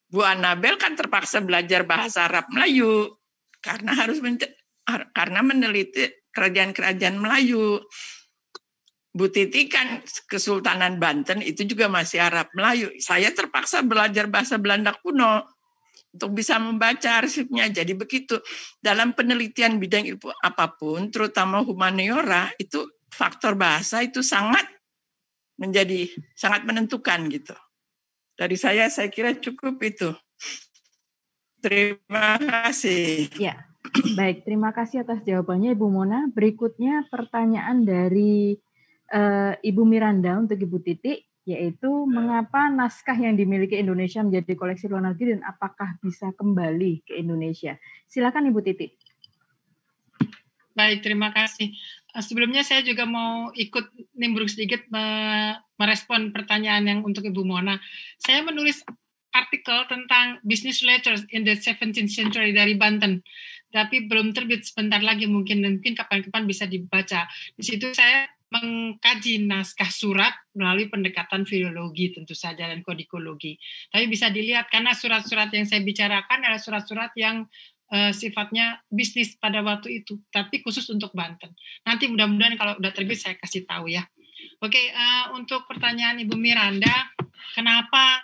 Bu Anabel kan terpaksa belajar bahasa Arab Melayu karena harus karena meneliti kerajaan-kerajaan Melayu. Bu Titi kan Kesultanan Banten itu juga masih Arab Melayu. Saya terpaksa belajar bahasa Belanda kuno untuk bisa membaca arsipnya. Jadi begitu dalam penelitian bidang ilmu apapun, terutama humaniora itu faktor bahasa itu sangat menjadi sangat menentukan gitu. Dari saya saya kira cukup itu. Terima kasih. Ya. Baik, terima kasih atas jawabannya Ibu Mona. Berikutnya pertanyaan dari uh, Ibu Miranda untuk Ibu Titik yaitu ya. mengapa naskah yang dimiliki Indonesia menjadi koleksi luar negeri dan apakah bisa kembali ke Indonesia. Silakan Ibu Titi. Baik, terima kasih. Eh, sebelumnya saya juga mau ikut nimbrung sedikit merespon pertanyaan yang untuk Ibu Mona. Saya menulis artikel tentang business letters in the 17th century dari Banten, tapi belum terbit sebentar lagi mungkin mungkin kapan-kapan bisa dibaca. Di situ saya mengkaji naskah surat melalui pendekatan filologi tentu saja dan kodikologi. Tapi bisa dilihat karena surat-surat yang saya bicarakan adalah surat-surat yang uh, sifatnya bisnis pada waktu itu, tapi khusus untuk Banten. Nanti mudah-mudahan kalau udah terbit saya kasih tahu ya. Oke, uh, untuk pertanyaan Ibu Miranda, kenapa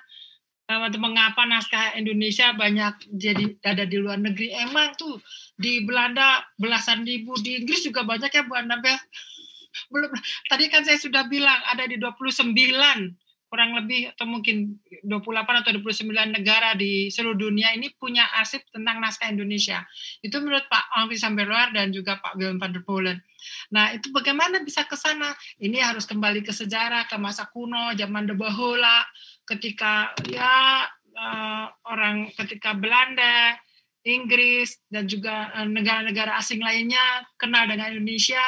eh, atau mengapa naskah Indonesia banyak jadi ada di luar negeri? Emang tuh di Belanda belasan ribu, di Inggris juga banyak ya Bu Anabel. Ya belum tadi kan saya sudah bilang ada di 29 kurang lebih atau mungkin 28 atau 29 negara di seluruh dunia ini punya arsip tentang naskah Indonesia. Itu menurut Pak Alvi Sambeluar dan juga Pak Willem van der Polen. Nah, itu bagaimana bisa ke sana? Ini harus kembali ke sejarah, ke masa kuno, zaman Debohola, ketika ya uh, orang ketika Belanda, Inggris dan juga eh, negara-negara asing lainnya kenal dengan Indonesia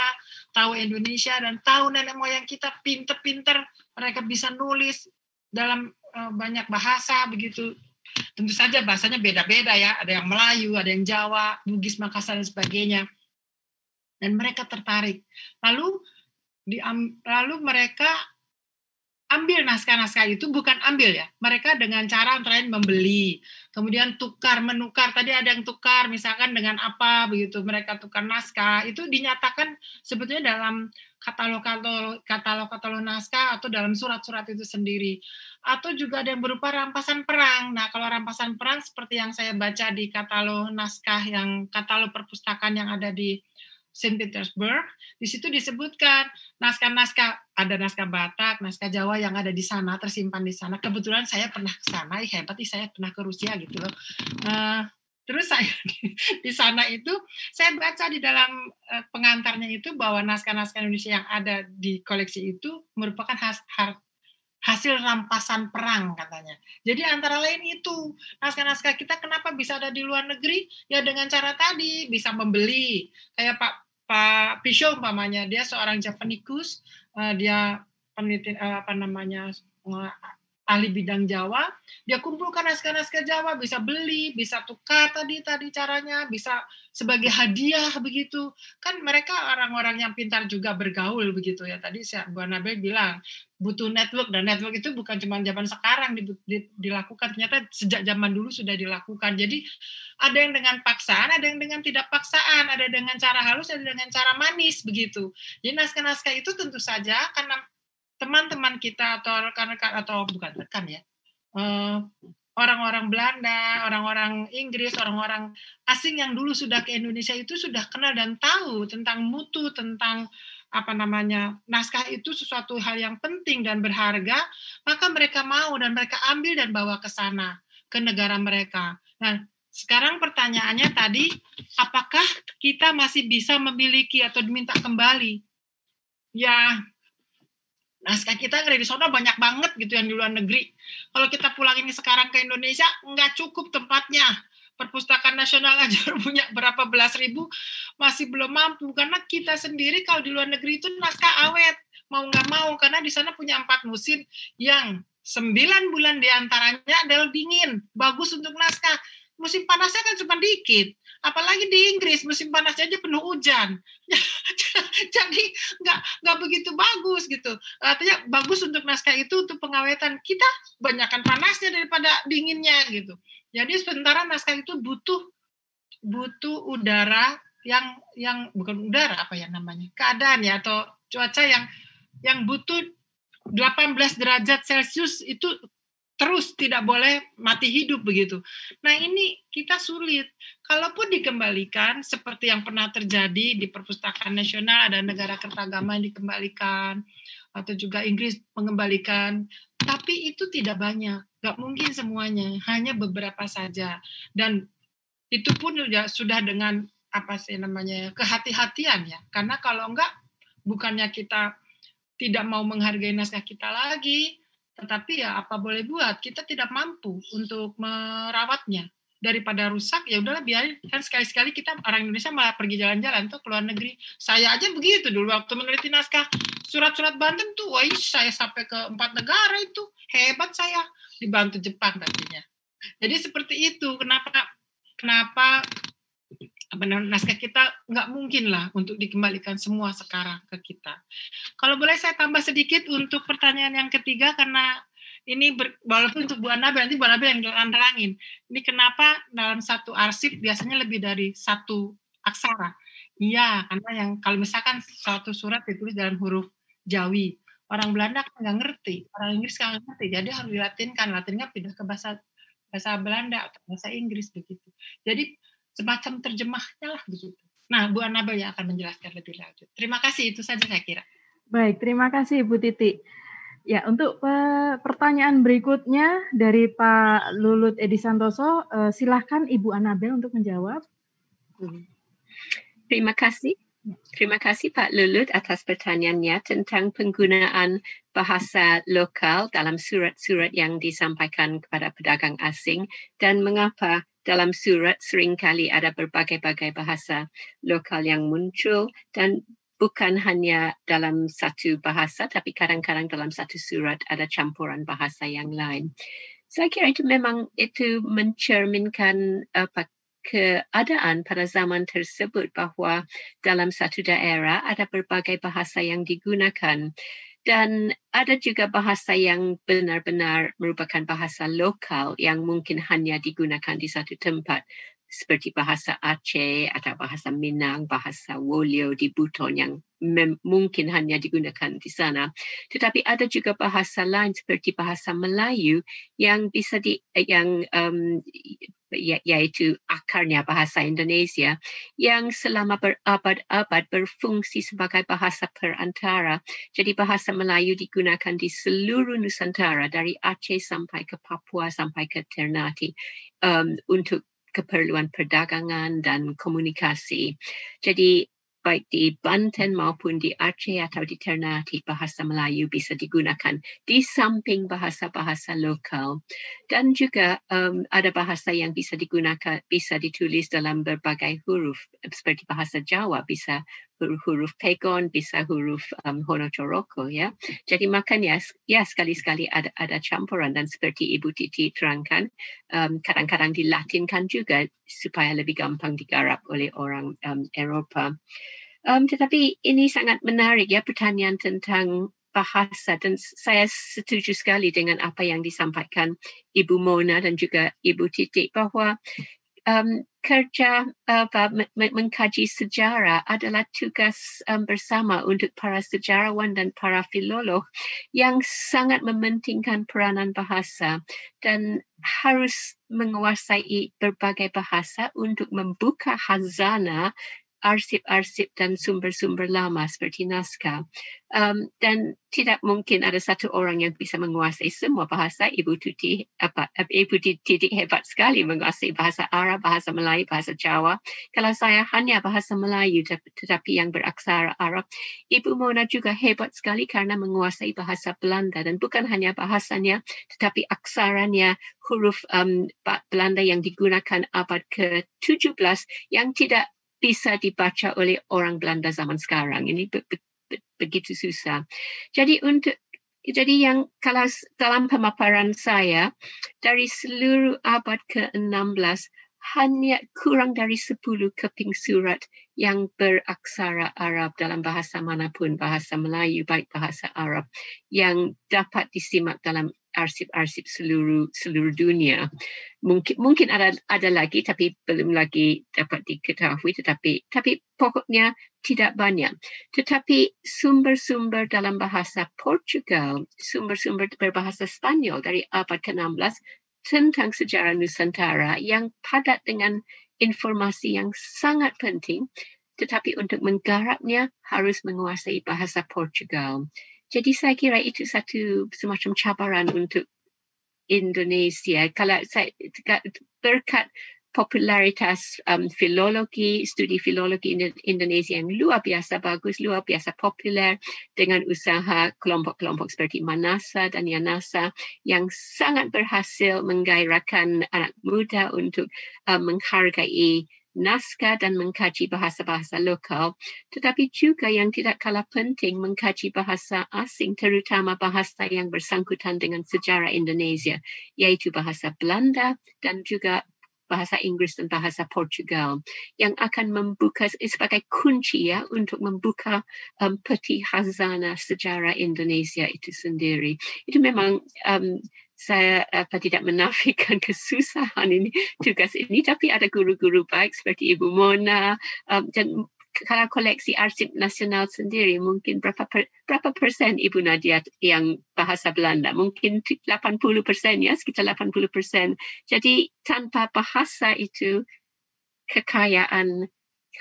tahu Indonesia dan tahu nenek moyang kita pinter-pinter mereka bisa nulis dalam uh, banyak bahasa begitu tentu saja bahasanya beda-beda ya ada yang Melayu ada yang Jawa Bugis Makassar dan sebagainya dan mereka tertarik lalu di, lalu mereka ambil naskah-naskah itu bukan ambil ya. Mereka dengan cara antara lain membeli, kemudian tukar menukar. Tadi ada yang tukar misalkan dengan apa begitu mereka tukar naskah. Itu dinyatakan sebetulnya dalam katalog-katalog katalog-katalog naskah atau dalam surat-surat itu sendiri. Atau juga ada yang berupa rampasan perang. Nah, kalau rampasan perang seperti yang saya baca di katalog naskah yang katalog perpustakaan yang ada di St. Petersburg, di situ disebutkan naskah-naskah ada naskah Batak, naskah Jawa yang ada di sana tersimpan di sana. Kebetulan saya pernah ke sana, ya hebat, saya pernah ke Rusia gitu loh. Uh, terus saya di, sana itu saya baca di dalam eh, pengantarnya itu bahwa naskah-naskah Indonesia yang ada di koleksi itu merupakan hasil rampasan perang katanya. Jadi antara lain itu naskah-naskah kita kenapa bisa ada di luar negeri ya dengan cara tadi bisa membeli kayak Pak Pak Pisho umpamanya dia seorang Japanikus uh, dia penelitian uh, eh, apa namanya ahli bidang Jawa, dia kumpulkan naskah-naskah Jawa, bisa beli, bisa tukar tadi tadi caranya, bisa sebagai hadiah begitu. Kan mereka orang-orang yang pintar juga bergaul begitu ya. Tadi saya Bu Anabel bilang butuh network dan network itu bukan cuma zaman sekarang di, di, dilakukan, ternyata sejak zaman dulu sudah dilakukan. Jadi ada yang dengan paksaan, ada yang dengan tidak paksaan, ada dengan cara halus, ada dengan cara manis begitu. Jadi naskah-naskah itu tentu saja karena teman-teman kita atau rekan-rekan atau bukan rekan ya eh, orang-orang Belanda, orang-orang Inggris, orang-orang asing yang dulu sudah ke Indonesia itu sudah kenal dan tahu tentang mutu, tentang apa namanya naskah itu sesuatu hal yang penting dan berharga, maka mereka mau dan mereka ambil dan bawa ke sana ke negara mereka. Nah, sekarang pertanyaannya tadi, apakah kita masih bisa memiliki atau diminta kembali? Ya, naskah kita yang dari sana banyak banget gitu yang di luar negeri. Kalau kita pulang ini sekarang ke Indonesia, nggak cukup tempatnya. Perpustakaan nasional aja punya berapa belas ribu, masih belum mampu. Karena kita sendiri kalau di luar negeri itu naskah awet. Mau nggak mau, karena di sana punya empat musim yang sembilan bulan diantaranya adalah dingin. Bagus untuk naskah. Musim panasnya kan cuma dikit apalagi di Inggris musim panas aja penuh hujan jadi nggak nggak begitu bagus gitu artinya bagus untuk naskah itu untuk pengawetan kita banyakkan panasnya daripada dinginnya gitu jadi sementara naskah itu butuh butuh udara yang yang bukan udara apa ya namanya keadaan ya atau cuaca yang yang butuh 18 derajat Celcius itu terus tidak boleh mati hidup begitu. Nah ini kita sulit. Kalaupun dikembalikan seperti yang pernah terjadi di perpustakaan nasional ada negara kertagama yang dikembalikan atau juga Inggris mengembalikan, tapi itu tidak banyak, Gak mungkin semuanya, hanya beberapa saja. Dan itu pun sudah sudah dengan apa sih namanya kehati-hatian ya, karena kalau enggak bukannya kita tidak mau menghargai naskah kita lagi, tetapi ya apa boleh buat, kita tidak mampu untuk merawatnya. Daripada rusak, ya udahlah biarin. Kan sekali-sekali kita orang Indonesia malah pergi jalan-jalan tuh ke luar negeri. Saya aja begitu dulu waktu meneliti naskah surat-surat Banten tuh, wah saya sampai ke empat negara itu. Hebat saya dibantu Jepang tadinya. Jadi seperti itu, kenapa kenapa Benar, naskah kita nggak mungkin lah untuk dikembalikan semua sekarang ke kita. Kalau boleh saya tambah sedikit untuk pertanyaan yang ketiga karena ini ber, walaupun untuk Bu Anabel nanti Bu Anabel yang nerangin. Ini kenapa dalam satu arsip biasanya lebih dari satu aksara? Iya, karena yang kalau misalkan satu surat ditulis dalam huruf Jawi, orang Belanda kan nggak ngerti, orang Inggris kan nggak ngerti, jadi harus dilatinkan, latinnya pindah ke bahasa bahasa Belanda atau bahasa Inggris begitu. Jadi semacam terjemahnya lah begitu. Nah, Bu Anabel yang akan menjelaskan lebih lanjut. Terima kasih, itu saja saya kira. Baik, terima kasih Bu Titi. Ya, untuk eh, pertanyaan berikutnya dari Pak Lulut Edi Santoso, eh, silahkan Ibu Anabel untuk menjawab. Terima kasih. Terima kasih Pak Lulut atas pertanyaannya tentang penggunaan bahasa lokal dalam surat-surat yang disampaikan kepada pedagang asing dan mengapa dalam surat seringkali ada berbagai-bagai bahasa lokal yang muncul dan bukan hanya dalam satu bahasa tapi kadang-kadang dalam satu surat ada campuran bahasa yang lain. Saya kira itu memang itu mencerminkan apa keadaan pada zaman tersebut bahawa dalam satu daerah ada berbagai bahasa yang digunakan. Dan ada juga bahasa yang benar-benar merupakan bahasa lokal yang mungkin hanya digunakan di satu tempat. seperti bahasa Aceh atau bahasa Minang, bahasa Wolio di Buton yang mem- mungkin hanya digunakan di sana. Tetapi ada juga bahasa lain seperti bahasa Melayu yang bisa di yang um, yaitu ya, akarnya bahasa Indonesia yang selama berabad-abad berfungsi sebagai bahasa perantara. Jadi bahasa Melayu digunakan di seluruh Nusantara dari Aceh sampai ke Papua sampai ke Ternate um, untuk keperluan perdagangan dan komunikasi. Jadi baik di Banten maupun di Aceh atau di Ternate bahasa Melayu bisa digunakan di samping bahasa-bahasa lokal dan juga um, ada bahasa yang bisa digunakan bisa ditulis dalam berbagai huruf seperti bahasa Jawa bisa huruf Pagon, bisa huruf um, Honocoroco, ya. Jadi makan ya ya sekali-sekali ada, ada campuran dan seperti Ibu Titi terangkan, kadang um, kadang-kadang dilatinkan juga supaya lebih gampang digarap oleh orang um, Eropa. Um, tetapi ini sangat menarik ya pertanyaan tentang bahasa dan saya setuju sekali dengan apa yang disampaikan Ibu Mona dan juga Ibu Titi bahawa um, kerja apa, mengkaji sejarah adalah tugas um, bersama untuk para sejarawan dan para filolog yang sangat mementingkan peranan bahasa dan harus menguasai berbagai bahasa untuk membuka hazana arsip-arsip dan sumber-sumber lama seperti naskah Um, dan tidak mungkin ada satu orang yang bisa menguasai semua bahasa. Ibu Tuti, apa, Ibu Titi hebat sekali menguasai bahasa Arab, bahasa Melayu, bahasa Jawa. Kalau saya hanya bahasa Melayu tetapi yang beraksara Arab, Ibu Mona juga hebat sekali karena menguasai bahasa Belanda. Dan bukan hanya bahasanya, tetapi aksaranya, huruf um, Belanda yang digunakan abad ke-17 yang tidak bisa dibaca oleh orang Belanda zaman sekarang ini be- be- be- begitu susah. Jadi untuk jadi yang kalau dalam pemaparan saya dari seluruh abad ke-16 hanya kurang dari 10 keping surat yang beraksara Arab dalam bahasa manapun, bahasa Melayu, baik bahasa Arab, yang dapat disimak dalam arsip-arsip seluruh seluruh dunia. Mungkin mungkin ada ada lagi tapi belum lagi dapat diketahui tetapi tapi pokoknya tidak banyak. Tetapi sumber-sumber dalam bahasa Portugal, sumber-sumber berbahasa Spanyol dari abad ke-16 tentang sejarah Nusantara yang padat dengan informasi yang sangat penting tetapi untuk menggarapnya harus menguasai bahasa Portugal. Jadi saya kira itu satu semacam cabaran untuk Indonesia. Kalau saya berkat popularitas um, filologi, studi filologi Indonesia yang luar biasa bagus, luar biasa popular dengan usaha kelompok-kelompok seperti Manasa dan Yanasa yang sangat berhasil menggairahkan anak muda untuk um, menghargai naskah dan mengkaji bahasa-bahasa lokal, tetapi juga yang tidak kalah penting mengkaji bahasa asing terutama bahasa yang bersangkutan dengan sejarah Indonesia, yaitu bahasa Belanda dan juga bahasa Inggris dan bahasa Portugal yang akan membuka eh, sebagai kunci ya untuk membuka um, peti hazana sejarah Indonesia itu sendiri. Itu memang um, saya apa tidak menafikan kesusahan ini tugas ini tapi ada guru-guru baik seperti Ibu Mona um, dan kalau koleksi arsip nasional sendiri mungkin berapa per, berapa persen Ibu Nadia yang bahasa Belanda mungkin 80 persen ya sekitar 80 persen jadi tanpa bahasa itu kekayaan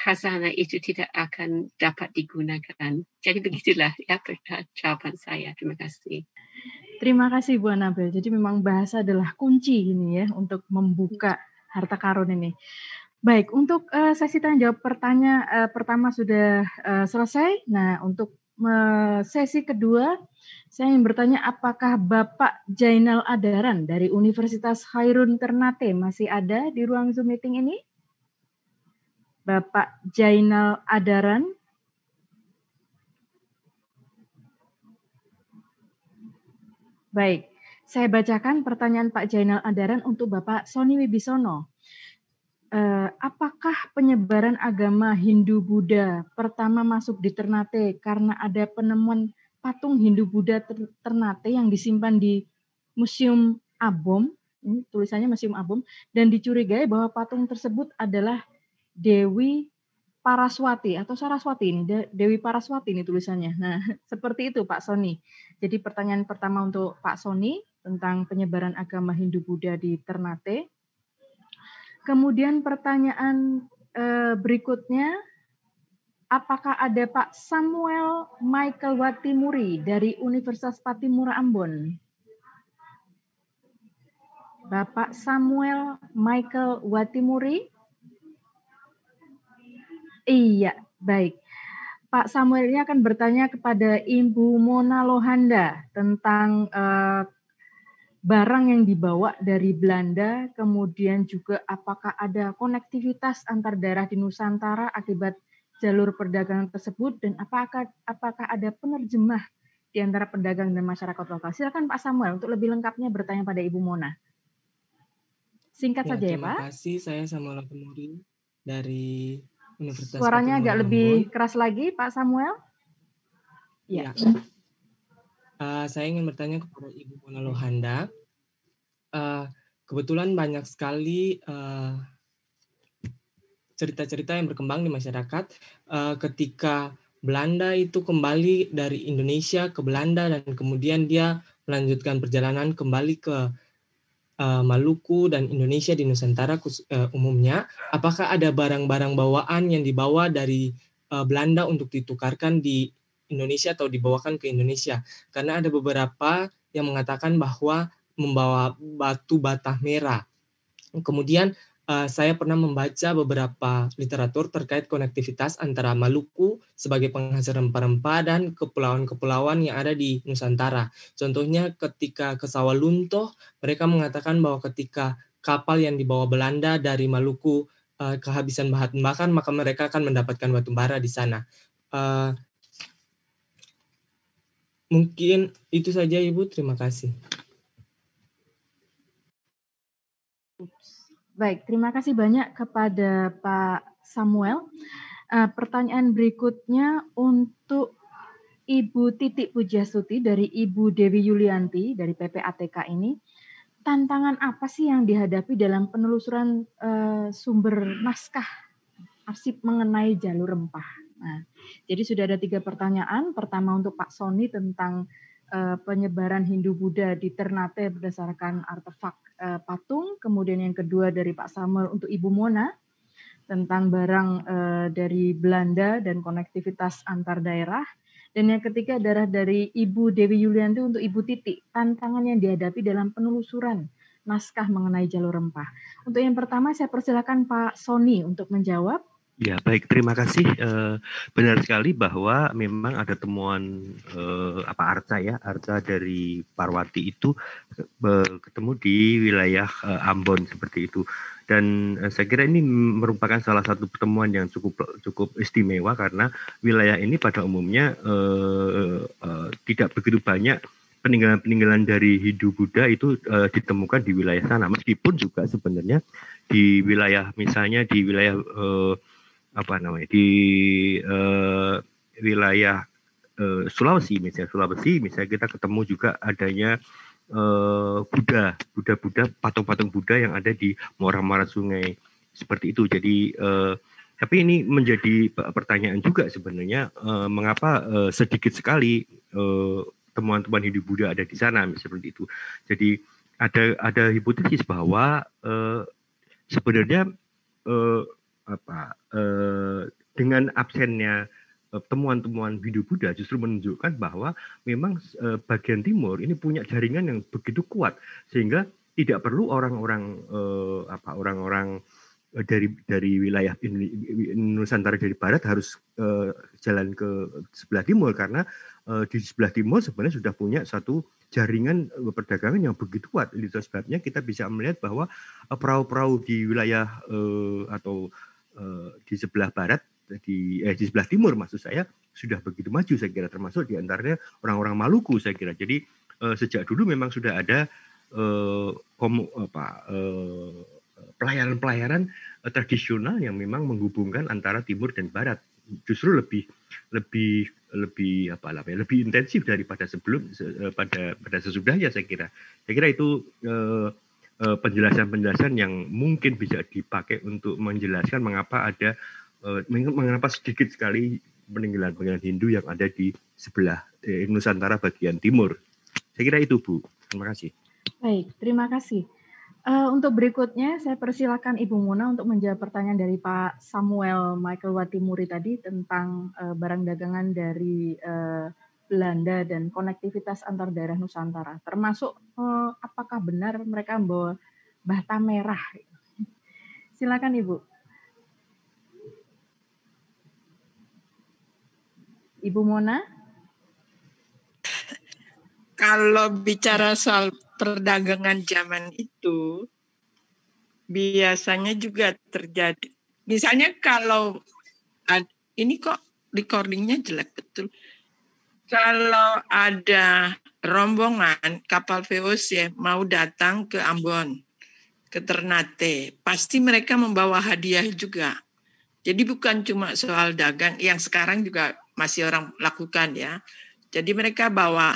khazanah itu tidak akan dapat digunakan. Jadi begitulah ya jawaban saya. Terima kasih. Terima kasih Bu Anabel. Jadi memang bahasa adalah kunci ini ya untuk membuka harta karun ini. Baik, untuk uh, sesi tanya jawab pertanyaan uh, eh, pertama sudah uh, selesai. Nah, untuk uh, sesi kedua saya ingin bertanya apakah Bapak Jainal Adaran dari Universitas Khairun Ternate masih ada di ruang Zoom meeting ini? Bapak Jainal Adaran Baik, saya bacakan pertanyaan Pak Jainal Adaran untuk Bapak Sony Wibisono. Eh, apakah penyebaran agama Hindu-Buddha pertama masuk di Ternate karena ada penemuan patung Hindu-Buddha Ternate yang disimpan di Museum Abom, hmm, tulisannya Museum Abom, dan dicurigai bahwa patung tersebut adalah Dewi Paraswati atau Saraswati ini Dewi Paraswati ini tulisannya. Nah, seperti itu Pak Sony. Jadi pertanyaan pertama untuk Pak Sony tentang penyebaran agama Hindu Buddha di Ternate. Kemudian pertanyaan eh, berikutnya apakah ada Pak Samuel Michael Watimuri dari Universitas Patimura Ambon? Bapak Samuel Michael Watimuri Iya, baik. Pak Samuel ini akan bertanya kepada Ibu Mona Lohanda tentang uh, barang yang dibawa dari Belanda, kemudian juga apakah ada konektivitas antar daerah di Nusantara akibat jalur perdagangan tersebut dan apakah apakah ada penerjemah di antara pedagang dan masyarakat lokal. Silakan Pak Samuel untuk lebih lengkapnya bertanya pada Ibu Mona. Singkat ya, saja ya Pak. Terima kasih saya Samuel Temuri dari Universitas Suaranya agak lebih keras lagi, Pak Samuel. Iya. Ya. ya. Uh, saya ingin bertanya kepada Ibu Mona Lohanda. Uh, kebetulan banyak sekali cerita eh, cerita-cerita yang berkembang di masyarakat uh, ketika Belanda itu kembali dari Indonesia ke Belanda dan kemudian dia melanjutkan perjalanan kembali ke Eh, Maluku dan Indonesia di Nusantara uh, umumnya, apakah ada barang-barang bawaan yang dibawa dari uh, Belanda untuk ditukarkan di Indonesia atau dibawakan ke Indonesia? Karena ada beberapa yang mengatakan bahwa membawa batu bata merah. Kemudian Eh, saya pernah membaca beberapa literatur terkait konektivitas antara Maluku sebagai penghasil rempah-rempah dan kepulauan-kepulauan yang ada di Nusantara. Contohnya ketika ke Sawalunto, mereka mengatakan bahwa ketika kapal yang dibawa Belanda dari Maluku uh, kehabisan bahan bakar, maka mereka akan mendapatkan batu bara di sana. Uh, mungkin itu saja Ibu, terima kasih. Baik, terima kasih banyak kepada Pak Samuel. Uh, pertanyaan berikutnya untuk Ibu Titik Suti dari Ibu Dewi Yulianti dari PPATK ini, tantangan apa sih yang dihadapi dalam penelusuran uh, sumber naskah arsip mengenai jalur rempah? Nah, jadi sudah ada tiga pertanyaan. Pertama untuk Pak Sony tentang Eh, penyebaran Hindu Buddha di Ternate berdasarkan artefak eh, patung, kemudian yang kedua dari Pak Samuel untuk Ibu Mona tentang barang eh, dari Belanda dan konektivitas antar daerah. Dan yang ketiga adalah dari Ibu Dewi Yulianti untuk Ibu Titi, tantangan yang dihadapi dalam penelusuran naskah mengenai jalur rempah. Untuk yang pertama saya persilakan Pak Sony untuk menjawab. Ya, baik. Terima kasih. Eh, benar sekali bahwa memang ada temuan eh, apa arca ya, arca dari Parwati itu ketemu di wilayah eh, Ambon seperti itu. Dan saya kira ini merupakan salah satu pertemuan yang cukup cukup istimewa karena wilayah ini pada umumnya tidak begitu banyak peninggalan-peninggalan dari Hindu Buddha itu ditemukan di wilayah sana meskipun juga sebenarnya di wilayah misalnya di wilayah apa namanya di uh, wilayah uh, Sulawesi misalnya Sulawesi misalnya kita ketemu juga adanya uh, Buddha Buddha-Buddha patung-patung Buddha yang ada di muara-muara sungai seperti itu jadi uh, tapi ini menjadi pertanyaan juga sebenarnya uh, mengapa uh, sedikit sekali temuan temuan-temuan Hindu Buddha ada di sana seperti itu jadi ada ada hipotesis bahwa uh, sebenarnya uh, apa eh, dengan absennya eh, temuan-temuan Hindu Buddha justru menunjukkan bahwa memang eh, bagian timur ini punya jaringan yang begitu kuat sehingga tidak perlu orang-orang eh, apa orang-orang eh, dari dari wilayah Nusantara dari barat harus uh, jalan ke sebelah timur karena di sebelah timur sebenarnya sudah punya satu jaringan perdagangan yang begitu kuat. Itu sebabnya kita bisa melihat bahwa perahu-perahu di wilayah atau Eh, di sebelah barat di eh, di sebelah timur maksud saya sudah begitu maju saya kira termasuk di antaranya orang-orang Maluku saya kira. Jadi eh, sejak dulu memang sudah ada eh, komu, apa eh, pelayaran-pelayaran eh, tradisional yang memang menghubungkan antara timur dan barat justru lebih lebih lebih apa namanya lebih intensif daripada sebelum eh, pada pada sesudahnya saya kira saya kira itu eh, Eh, penjelasan-penjelasan yang mungkin bisa dipakai untuk menjelaskan mengapa ada eh, mengapa sedikit sekali peninggalan-peninggalan Hindu yang ada di sebelah eh, Nusantara bagian timur. Saya kira itu Bu. Terima kasih. Baik, terima kasih. Uh, untuk berikutnya saya persilakan Ibu Muna untuk menjawab pertanyaan dari Pak Samuel Michael Watimuri tadi tentang uh, barang dagangan dari uh, Belanda dan konektivitas antar daerah Nusantara, termasuk eh, apakah benar mereka membawa bata merah. Silakan Ibu. Ibu Mona? Kalau bicara soal perdagangan zaman itu, biasanya juga terjadi. Misalnya kalau ini kok recordingnya jelek betul kalau ada rombongan kapal VOC mau datang ke Ambon, ke Ternate, pasti mereka membawa hadiah juga. Jadi bukan cuma soal dagang yang sekarang juga masih orang lakukan ya. Jadi mereka bawa.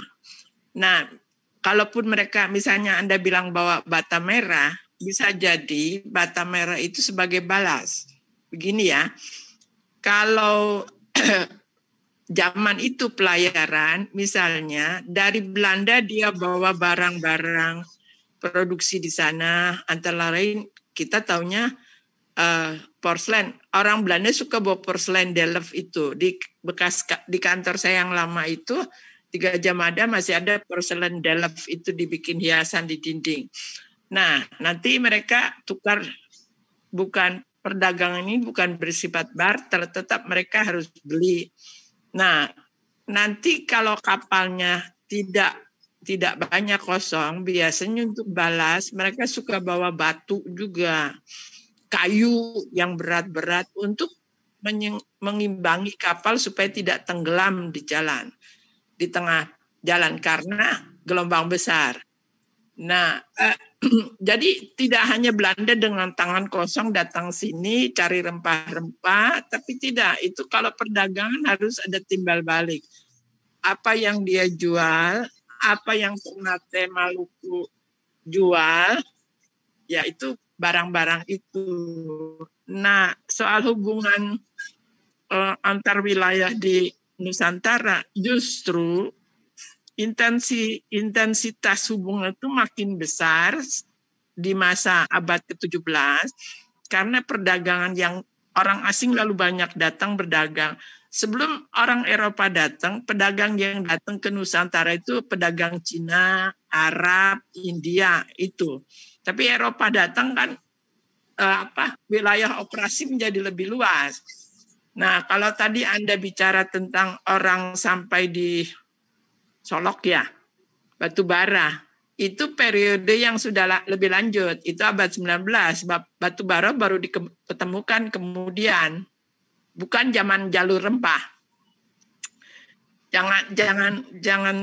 Nah, kalaupun mereka misalnya Anda bilang bawa bata merah, bisa jadi bata merah itu sebagai balas. Begini ya. Kalau zaman itu pelayaran misalnya dari Belanda dia bawa barang-barang produksi di sana antara lain kita taunya uh, porselen orang Belanda suka bawa porselen Delft itu di bekas di kantor saya yang lama itu tiga jam ada masih ada porselen Delft itu dibikin hiasan di dinding nah nanti mereka tukar bukan perdagangan ini bukan bersifat barter tetap mereka harus beli Nah, nanti kalau kapalnya tidak tidak banyak kosong, biasanya untuk balas mereka suka bawa batu juga, kayu yang berat-berat untuk mengimbangi kapal supaya tidak tenggelam di jalan, di tengah jalan karena gelombang besar. Nah, eh, jadi tidak hanya Belanda dengan tangan kosong datang sini cari rempah-rempah, tapi tidak. Itu kalau perdagangan harus ada timbal balik. Apa yang dia jual, apa yang Ternate Maluku jual, yaitu barang-barang itu. Nah, soal hubungan eh, antar wilayah di Nusantara, justru intensi intensitas hubungan itu makin besar di masa abad ke-17 karena perdagangan yang orang asing lalu banyak datang berdagang. Sebelum orang Eropa datang, pedagang yang datang ke Nusantara itu pedagang Cina, Arab, India itu. Tapi Eropa datang kan eh, apa wilayah operasi menjadi lebih luas. Nah, kalau tadi Anda bicara tentang orang sampai di Solok ya, batu bara. Itu periode yang sudah lebih lanjut, itu abad 19. Batu bara baru ditemukan kemudian, bukan zaman jalur rempah. Jangan jangan jangan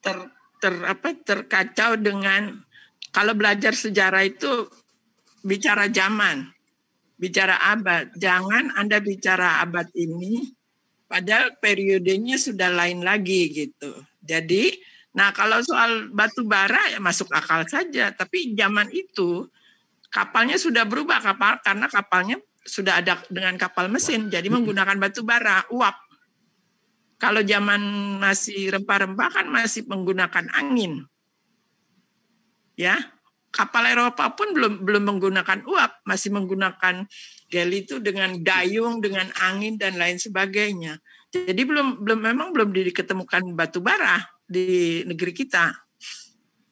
ter, ter apa terkacau dengan kalau belajar sejarah itu bicara zaman, bicara abad. Jangan Anda bicara abad ini padahal periodenya sudah lain lagi gitu. Jadi, nah kalau soal batu bara ya masuk akal saja, tapi zaman itu kapalnya sudah berubah kapal karena kapalnya sudah ada dengan kapal mesin, jadi menggunakan batu bara uap. Kalau zaman masih rempah-rempah kan masih menggunakan angin. Ya, kapal Eropa pun belum belum menggunakan uap, masih menggunakan gel itu dengan dayung, dengan angin dan lain sebagainya. Jadi belum belum memang belum diketemukan batu bara di negeri kita.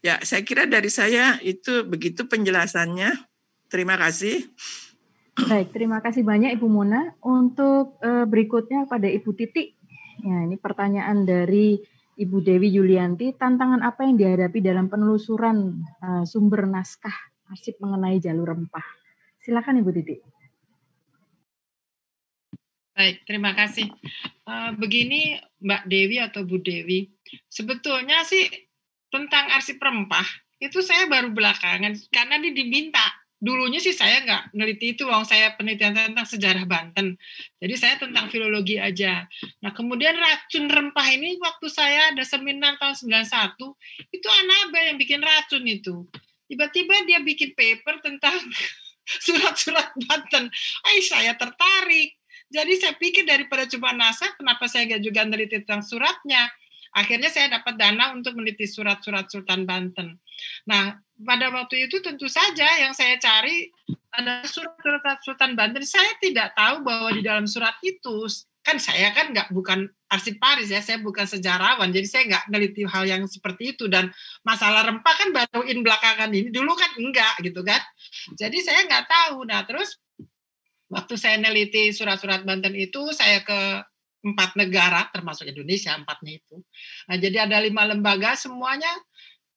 Ya, saya kira dari saya itu begitu penjelasannya. Terima kasih. Baik, terima kasih banyak Ibu Mona. Untuk eh, berikutnya pada Ibu Titi. Ya, ini pertanyaan dari Ibu Dewi Yulianti, tantangan apa yang dihadapi dalam penelusuran eh, sumber naskah arsip mengenai jalur rempah? Silakan Ibu Titi. Baik, terima kasih. Uh, begini Mbak Dewi atau Bu Dewi, sebetulnya sih tentang arsip rempah itu saya baru belakangan karena ini diminta. Dulunya sih saya nggak meneliti itu, wong saya penelitian tentang sejarah Banten. Jadi saya tentang filologi aja. Nah kemudian racun rempah ini waktu saya ada seminar tahun 91, itu Anabel yang bikin racun itu. Tiba-tiba dia bikin paper tentang surat-surat Banten. Ay, saya tertarik jadi saya pikir daripada cuma NASA, kenapa saya nggak juga meneliti tentang suratnya? Akhirnya saya dapat dana untuk meneliti surat-surat Sultan Banten. Nah, pada waktu itu tentu saja yang saya cari ada surat-surat Sultan Banten. Saya tidak tahu bahwa di dalam surat itu kan saya kan nggak bukan arsip Paris ya, saya bukan sejarawan, jadi saya nggak neliti hal yang seperti itu dan masalah rempah kan baruin belakangan ini, dulu kan enggak gitu kan, jadi saya nggak tahu. Nah terus waktu saya neliti surat-surat Banten itu saya ke empat negara termasuk Indonesia empatnya itu. Nah, jadi ada lima lembaga semuanya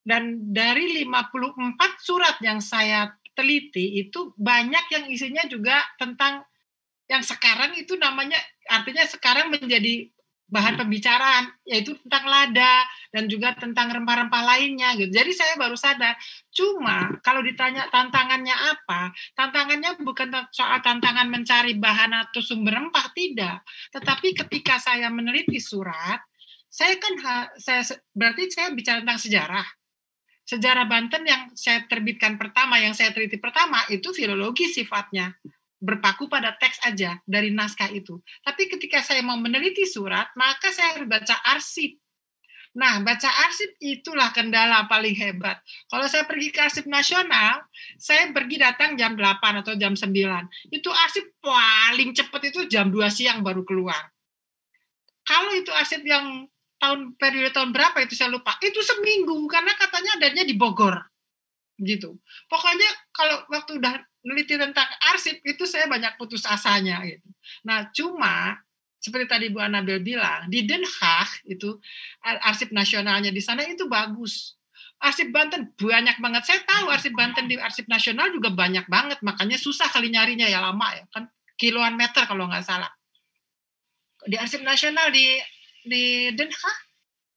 dan dari 54 surat yang saya teliti itu banyak yang isinya juga tentang yang sekarang itu namanya artinya sekarang menjadi bahan hmm. pembicaraan yaitu tentang lada dan juga tentang rempah-rempah lainnya gitu. Jadi saya baru sadar. Cuma kalau ditanya tantangannya apa? Tantangannya bukan soal tantangan mencari bahan atau sumber rempah tidak, tetapi ketika saya meneliti surat, saya kan saya berarti saya bicara tentang sejarah. Sejarah Banten yang saya terbitkan pertama, yang saya teliti pertama itu filologi sifatnya berpaku pada teks aja dari naskah itu. Tapi ketika saya mau meneliti surat, maka saya harus baca arsip. Nah, baca arsip itulah kendala paling hebat. Kalau saya pergi ke arsip nasional, saya pergi datang jam 8 atau jam 9. Itu arsip paling cepat itu jam 2 siang baru keluar. Kalau itu arsip yang tahun periode tahun berapa itu saya lupa. Itu seminggu karena katanya adanya di Bogor. Gitu. Pokoknya kalau waktu udah meneliti tentang arsip itu saya banyak putus asanya gitu. Nah, cuma seperti tadi Bu Anabel bilang, di Den Haag itu arsip nasionalnya di sana itu bagus. Arsip Banten banyak banget. Saya tahu arsip Banten di arsip nasional juga banyak banget, makanya susah kali nyarinya ya lama ya, kan kiloan meter kalau nggak salah. Di arsip nasional di di Den Haag,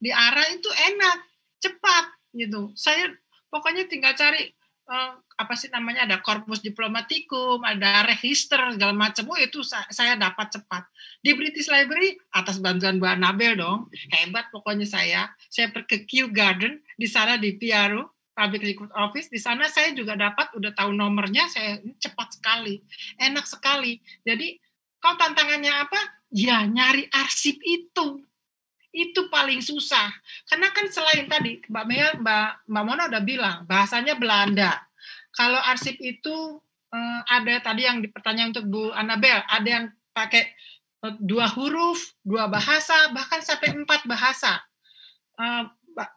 di arah itu enak, cepat gitu. Saya pokoknya tinggal cari Eh, apa sih namanya ada korpus diplomatikum, ada register segala macam. Oh itu saya dapat cepat. Di British Library atas bantuan Bu Anabel dong. Hebat pokoknya saya. Saya pergi ke Kew Garden di sana di PRU Public Record Office. Di sana saya juga dapat udah tahu nomornya. Saya cepat sekali, enak sekali. Jadi kau tantangannya apa? Ya nyari arsip itu itu paling susah. Karena kan selain tadi Mbak Mea, Mbak, Mbak Mona udah bilang bahasanya Belanda. Kalau arsip itu eh, ada tadi yang dipertanyakan untuk Bu Anabel, ada yang pakai eh, dua huruf, dua bahasa, bahkan sampai empat bahasa. Eh,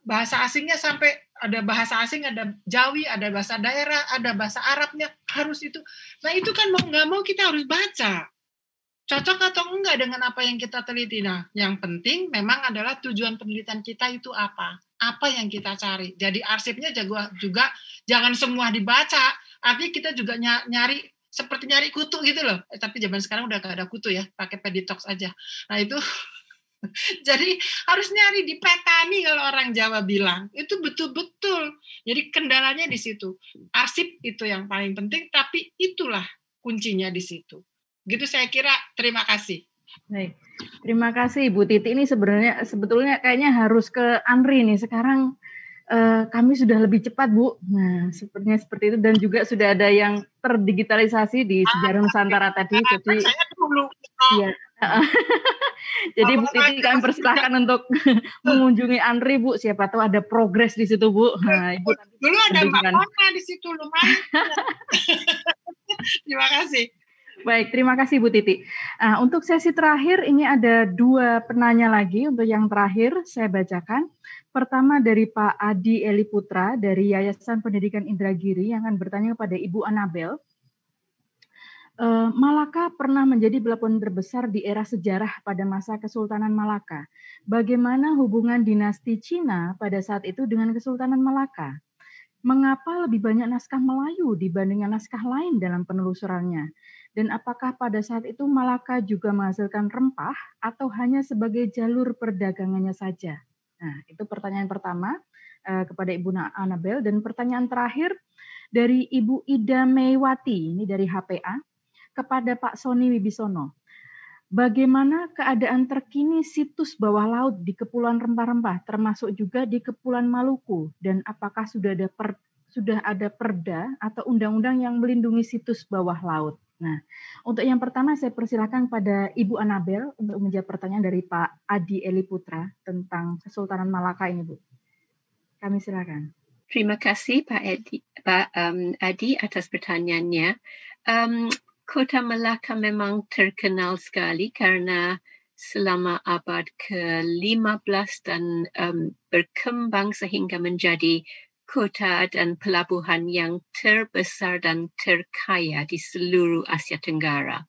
bahasa asingnya sampai ada bahasa asing, ada Jawi, ada bahasa daerah, ada bahasa Arabnya harus itu. Nah itu kan mau nggak mau kita harus baca cocok atau enggak dengan apa yang kita teliti. Nah, yang penting memang adalah tujuan penelitian kita itu apa? Apa yang kita cari? Jadi arsipnya juga, juga jangan semua dibaca. Artinya kita juga nyari seperti nyari kutu gitu loh. Eh, tapi zaman sekarang udah gak ada kutu ya, pakai peditox aja. Nah itu jadi harus nyari di petani kalau orang Jawa bilang. Itu betul-betul. Jadi kendalanya di situ. Arsip itu yang paling penting, tapi itulah kuncinya di situ. Gitu saya kira. Terima kasih. Baik. Terima kasih Bu Titi. Ini sebenarnya sebetulnya kayaknya harus ke Andri nih sekarang eh, kami sudah lebih cepat Bu. Nah, sepertinya seperti itu dan juga sudah ada yang terdigitalisasi di ah, sejarah ah, Nusantara ya. tadi. jadi saya iya. oh. jadi Bu Titi kami persilahkan untuk mengunjungi Andri Bu. Siapa tahu ada progres di situ Bu. Nah, Ibu dulu ada Mbak di situ lumayan. Terima kasih. Baik, terima kasih Bu Titi. Nah, untuk sesi terakhir ini ada dua penanya lagi untuk yang terakhir saya bacakan. Pertama dari Pak Adi Eli Putra dari Yayasan Pendidikan Indragiri yang akan bertanya kepada Ibu Anabel. Eh, Malaka pernah menjadi pelabuhan terbesar di era sejarah pada masa Kesultanan Malaka. Bagaimana hubungan dinasti Cina pada saat itu dengan Kesultanan Malaka? Mengapa lebih banyak naskah Melayu dibandingkan naskah lain dalam penelusurannya? Dan apakah pada saat itu Malaka juga menghasilkan rempah atau hanya sebagai jalur perdagangannya saja? Nah, itu pertanyaan pertama eh, kepada Ibu Anabel dan pertanyaan terakhir dari Ibu Ida Meiwati ini dari HPA kepada Pak Soni Wibisono. Bagaimana keadaan terkini situs bawah laut di Kepulauan Rempah-Rempah, termasuk juga di Kepulauan Maluku, dan apakah sudah ada per, sudah ada perda atau undang-undang yang melindungi situs bawah laut? Nah, untuk yang pertama saya persilahkan pada Ibu Anabel untuk menjawab pertanyaan dari Pak Adi Eli Putra tentang Kesultanan Malaka ini, Bu. Kami silakan. Terima kasih Pak Adi, Pak um, Adi atas pertanyaannya. Um, Kota Malaka memang terkenal sekali karena selama abad ke-15 dan um, berkembang sehingga menjadi kota dan pelabuhan yang terbesar dan terkaya di seluruh Asia Tenggara.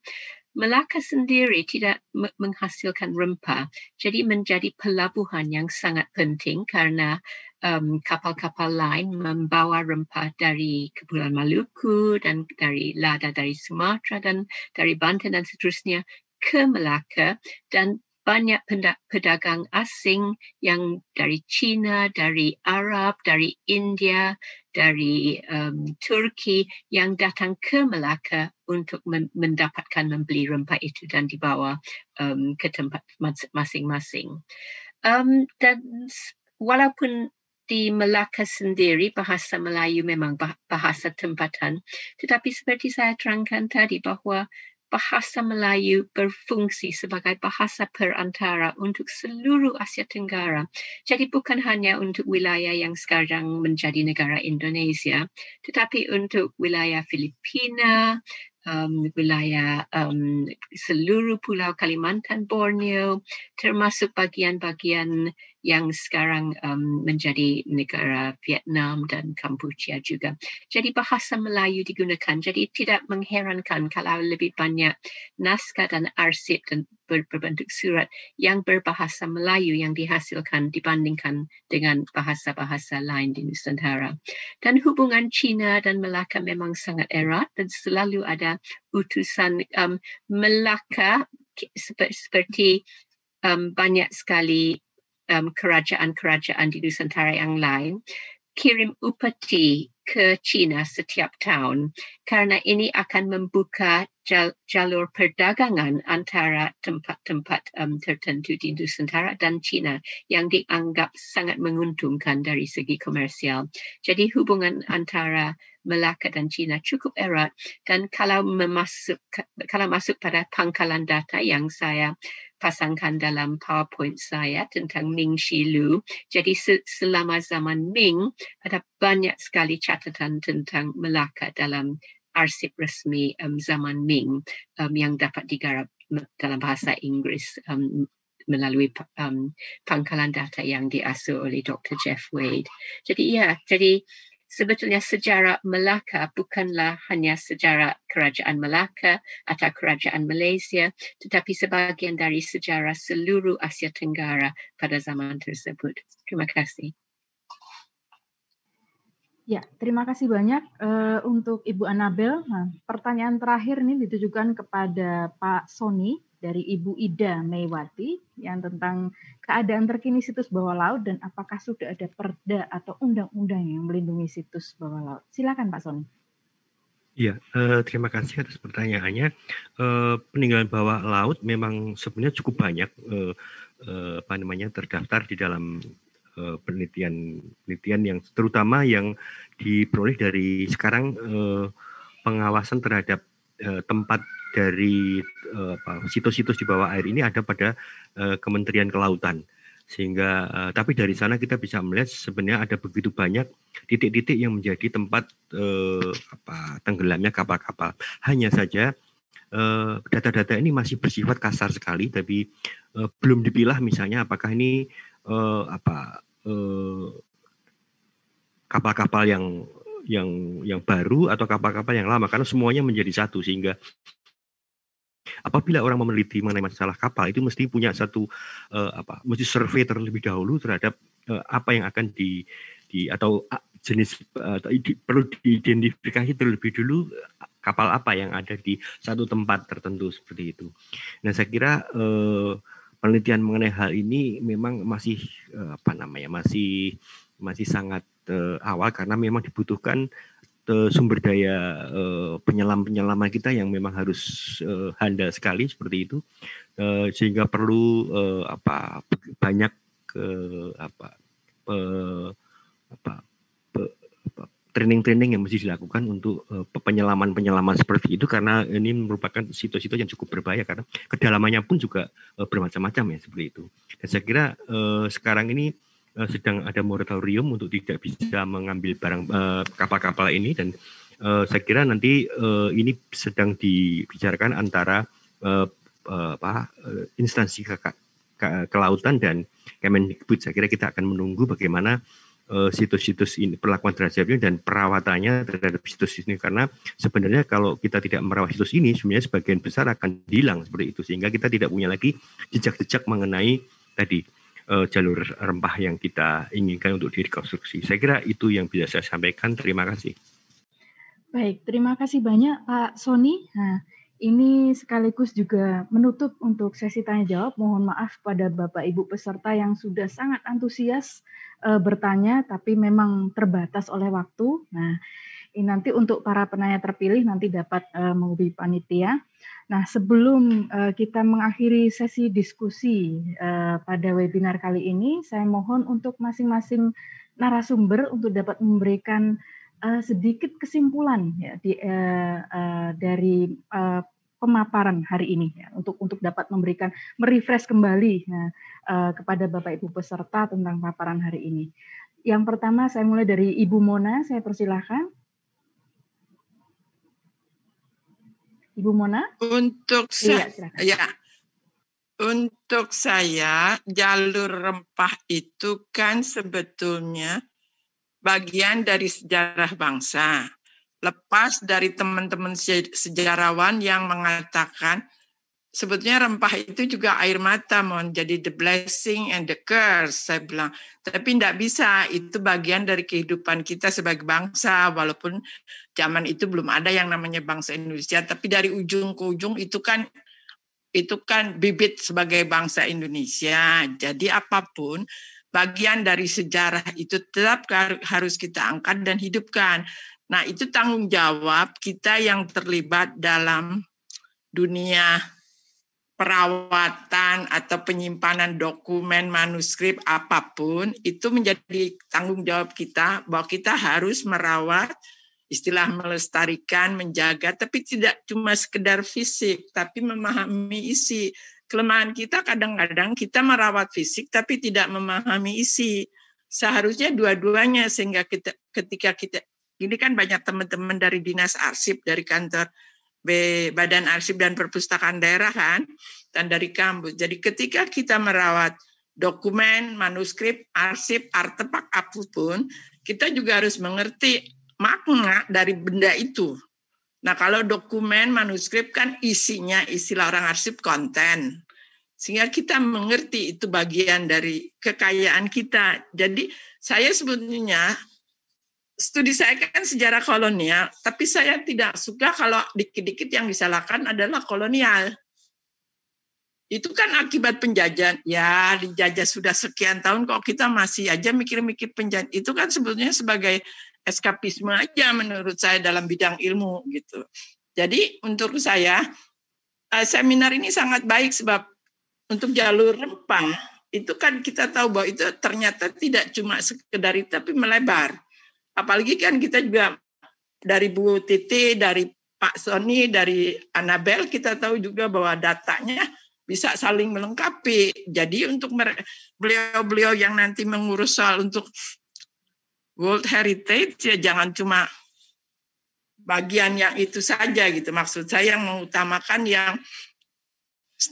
Melaka sendiri tidak menghasilkan rempah, jadi menjadi pelabuhan yang sangat penting kerana um, kapal-kapal lain membawa rempah dari Kepulauan Maluku dan dari lada dari Sumatera dan dari Banten dan seterusnya ke Melaka dan banyak pedagang asing yang dari China, dari Arab, dari India, dari um, Turki yang datang ke Melaka untuk mendapatkan membeli rempah itu dan dibawa um, ke tempat masing-masing. Um, dan walaupun di Melaka sendiri bahasa Melayu memang bahasa tempatan, tetapi seperti saya terangkan tadi bahawa bahasa Melayu berfungsi sebagai bahasa perantara untuk seluruh Asia Tenggara. Jadi bukan hanya untuk wilayah yang sekarang menjadi negara Indonesia, tetapi untuk wilayah Filipina, um, wilayah um, seluruh pulau Kalimantan, Borneo, termasuk bagian-bagian yang sekarang um, menjadi negara Vietnam dan Kamboja juga. Jadi bahasa Melayu digunakan. Jadi tidak mengherankan kalau lebih banyak naskah dan arsip dan ber- berbentuk surat yang berbahasa Melayu yang dihasilkan dibandingkan dengan bahasa-bahasa lain di Nusantara. Dan hubungan Cina dan Melaka memang sangat erat dan selalu ada utusan um, Melaka seperti um, banyak sekali um, kerajaan-kerajaan di Nusantara yang lain kirim upeti ke China setiap tahun karena ini akan membuka jal- jalur perdagangan antara tempat-tempat um, tertentu di Nusantara dan China yang dianggap sangat menguntungkan dari segi komersial. Jadi hubungan antara Melaka dan China cukup erat dan kalau memasuk kalau masuk pada pangkalan data yang saya pasangkan dalam PowerPoint saya tentang Ming Shi Lu. Jadi selama zaman Ming ada banyak sekali catatan tentang Melaka dalam arsip resmi um, zaman Ming um, yang dapat digarap dalam bahasa Inggeris um, melalui um, pangkalan data yang diasuh oleh Dr. Jeff Wade. Jadi ya, yeah, jadi sebetulnya sejarah Melaka bukanlah hanya sejarah kerajaan Melaka atau kerajaan Malaysia, tetapi sebagian dari sejarah seluruh Asia Tenggara pada zaman tersebut. Terima kasih. Ya, terima kasih banyak uh, untuk Ibu Anabel. Nah, pertanyaan terakhir ini ditujukan kepada Pak Sony dari Ibu Ida Mewati yang tentang keadaan terkini situs bawah laut dan apakah sudah ada perda atau undang-undang yang melindungi situs bawah laut. Silakan Pak Soni. Iya, eh, terima kasih atas pertanyaannya. Eh, peninggalan bawah laut memang sebenarnya cukup banyak eh, eh, apa namanya terdaftar di dalam eh, penelitian penelitian yang terutama yang diperoleh dari sekarang eh, pengawasan terhadap eh, tempat dari situs eh, situs-situs di bawah air ini ada pada uh, Kementerian Kelautan sehingga uh, tapi dari sana kita bisa melihat sebenarnya ada begitu banyak titik-titik yang menjadi tempat uh, apa tenggelamnya kapal-kapal hanya saja data-data ini masih bersifat kasar sekali tapi uh, belum dipilah misalnya apakah ini uh, apa kapal kapal-kapal yang yang yang baru atau kapal-kapal yang lama karena semuanya menjadi satu sehingga Apabila orang meneliti mengenai masalah kapal itu mesti punya satu uh, apa? Mesti survei terlebih dahulu terhadap uh, apa yang akan di di atau ah, jenis uh, eh, di, perlu diidentifikasi terlebih dulu kapal apa yang ada di satu tempat tertentu seperti itu. Nah, saya kira uh, penelitian mengenai hal ini memang masih uh, apa namanya? masih masih sangat uh, awal karena memang dibutuhkan Eh, sumber daya eh, penyelam-penyelaman kita yang memang harus eh, handal sekali seperti itu sehingga perlu apa banyak apa apa training-training yang mesti dilakukan untuk penyelaman-penyelaman seperti itu karena ini merupakan situ-situ yang cukup berbahaya karena kedalamannya pun juga bermacam-macam ya seperti itu. Dan saya kira sekarang ini Eh, sedang ada moratorium untuk tidak bisa mengambil barang eh, kapal-kapal uh, ini dan uh, saya kira nanti uh, ini sedang dibicarakan antara uh, uh, apa uh, instansi ke, ke, kelautan dan Kemendikbud. Saya kira kita akan menunggu bagaimana situs situs-situs ini perlakuan terhadapnya dan perawatannya terhadap situs ini karena sebenarnya kalau kita tidak merawat situs ini sebenarnya sebagian besar akan hilang seperti itu sehingga kita tidak punya lagi jejak-jejak mengenai tadi uh, jalur rempah yang kita inginkan untuk direkonstruksi. Saya kira itu yang bisa saya sampaikan. Terima kasih. Baik, terima kasih banyak Pak Sony. Nah, ini sekaligus juga menutup untuk sesi tanya jawab. Mohon maaf pada Bapak Ibu peserta yang sudah sangat antusias uh, bertanya, tapi memang terbatas oleh waktu. Nah, nanti untuk para penanya terpilih nanti dapat uh, eh, menghubungi panitia. Nah, sebelum uh, kita mengakhiri sesi diskusi uh, pada webinar kali ini, saya mohon untuk masing-masing narasumber untuk dapat memberikan uh, sedikit kesimpulan ya di, uh, uh, dari uh, pemaparan hari ini ya, untuk untuk dapat memberikan merefresh kembali ya, uh, kepada Bapak Ibu peserta tentang paparan hari ini. Yang pertama saya mulai dari Ibu Mona, saya persilahkan. Ibu Mona? Untuk saya, ya, Untuk saya jalur rempah itu kan sebetulnya bagian dari sejarah bangsa. Lepas dari teman-teman sejarawan yang mengatakan sebetulnya rempah itu juga air mata mon jadi the blessing and the curse saya bilang tapi tidak bisa itu bagian dari kehidupan kita sebagai bangsa walaupun zaman itu belum ada yang namanya bangsa Indonesia tapi dari ujung ke ujung itu kan itu kan bibit sebagai bangsa Indonesia jadi apapun bagian dari sejarah itu tetap harus kita angkat dan hidupkan nah itu tanggung jawab kita yang terlibat dalam dunia perawatan atau penyimpanan dokumen manuskrip apapun itu menjadi tanggung jawab kita bahwa kita harus merawat istilah melestarikan menjaga tapi tidak cuma sekedar fisik tapi memahami isi kelemahan kita kadang-kadang kita merawat fisik tapi tidak memahami isi seharusnya dua-duanya sehingga kita, ketika kita ini kan banyak teman-teman dari dinas arsip dari kantor Badan Arsip dan Perpustakaan Daerah kan, dan dari kampus. Jadi ketika kita merawat dokumen, manuskrip, arsip, artefak apapun, kita juga harus mengerti makna dari benda itu. Nah, kalau dokumen, manuskrip kan isinya istilah orang arsip konten. Sehingga kita mengerti itu bagian dari kekayaan kita. Jadi saya sebetulnya studi saya kan sejarah kolonial, tapi saya tidak suka kalau dikit-dikit yang disalahkan adalah kolonial. Itu kan akibat penjajahan. Ya, dijajah sudah sekian tahun kok kita masih aja mikir-mikir penjajahan. Itu kan sebetulnya sebagai eskapisme aja menurut saya dalam bidang ilmu gitu. Jadi untuk saya eh, seminar ini sangat baik sebab untuk jalur rempah itu kan kita tahu bahwa itu ternyata tidak cuma sekedar itu tapi melebar apalagi kan kita juga dari Bu Titi, dari Pak Sony, dari Anabel kita tahu juga bahwa datanya bisa saling melengkapi. Jadi untuk beliau-beliau yang nanti mengurus soal untuk World Heritage ya jangan cuma bagian yang itu saja gitu. Maksud saya yang mengutamakan yang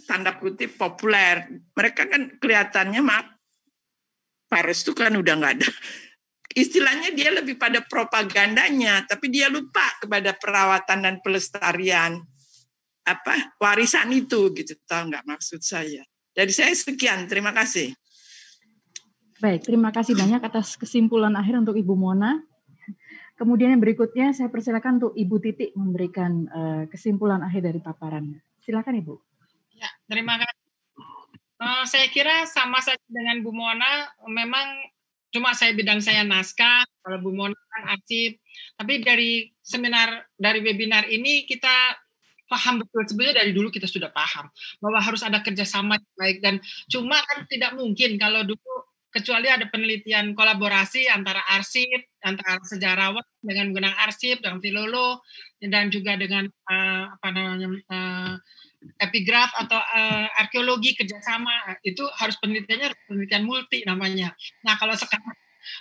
tanda kutip populer. Mereka kan kelihatannya maaf Paris itu kan udah nggak ada istilahnya dia lebih pada propagandanya, tapi dia lupa kepada perawatan dan pelestarian apa warisan itu gitu tahu nggak maksud saya dari saya sekian terima kasih baik terima kasih banyak atas kesimpulan akhir untuk Ibu Mona kemudian yang berikutnya saya persilakan untuk Ibu Titik memberikan eh, kesimpulan akhir dari paparannya silakan Ibu ya terima kasih uh, saya kira sama saja dengan Bu Mona memang Cuma saya bidang saya naskah, kalau Bu Mona kan arsip. Tapi dari seminar, dari webinar ini kita paham betul sebenarnya dari dulu kita sudah paham bahwa harus ada kerjasama yang baik dan cuma kan tidak mungkin kalau dulu kecuali ada penelitian kolaborasi antara arsip antara sejarawan dengan menggunakan arsip dengan filolo dan juga dengan uh, apa namanya uh, epigraf atau uh, arkeologi kerjasama itu harus penelitiannya harus penelitian multi namanya. Nah kalau sekarang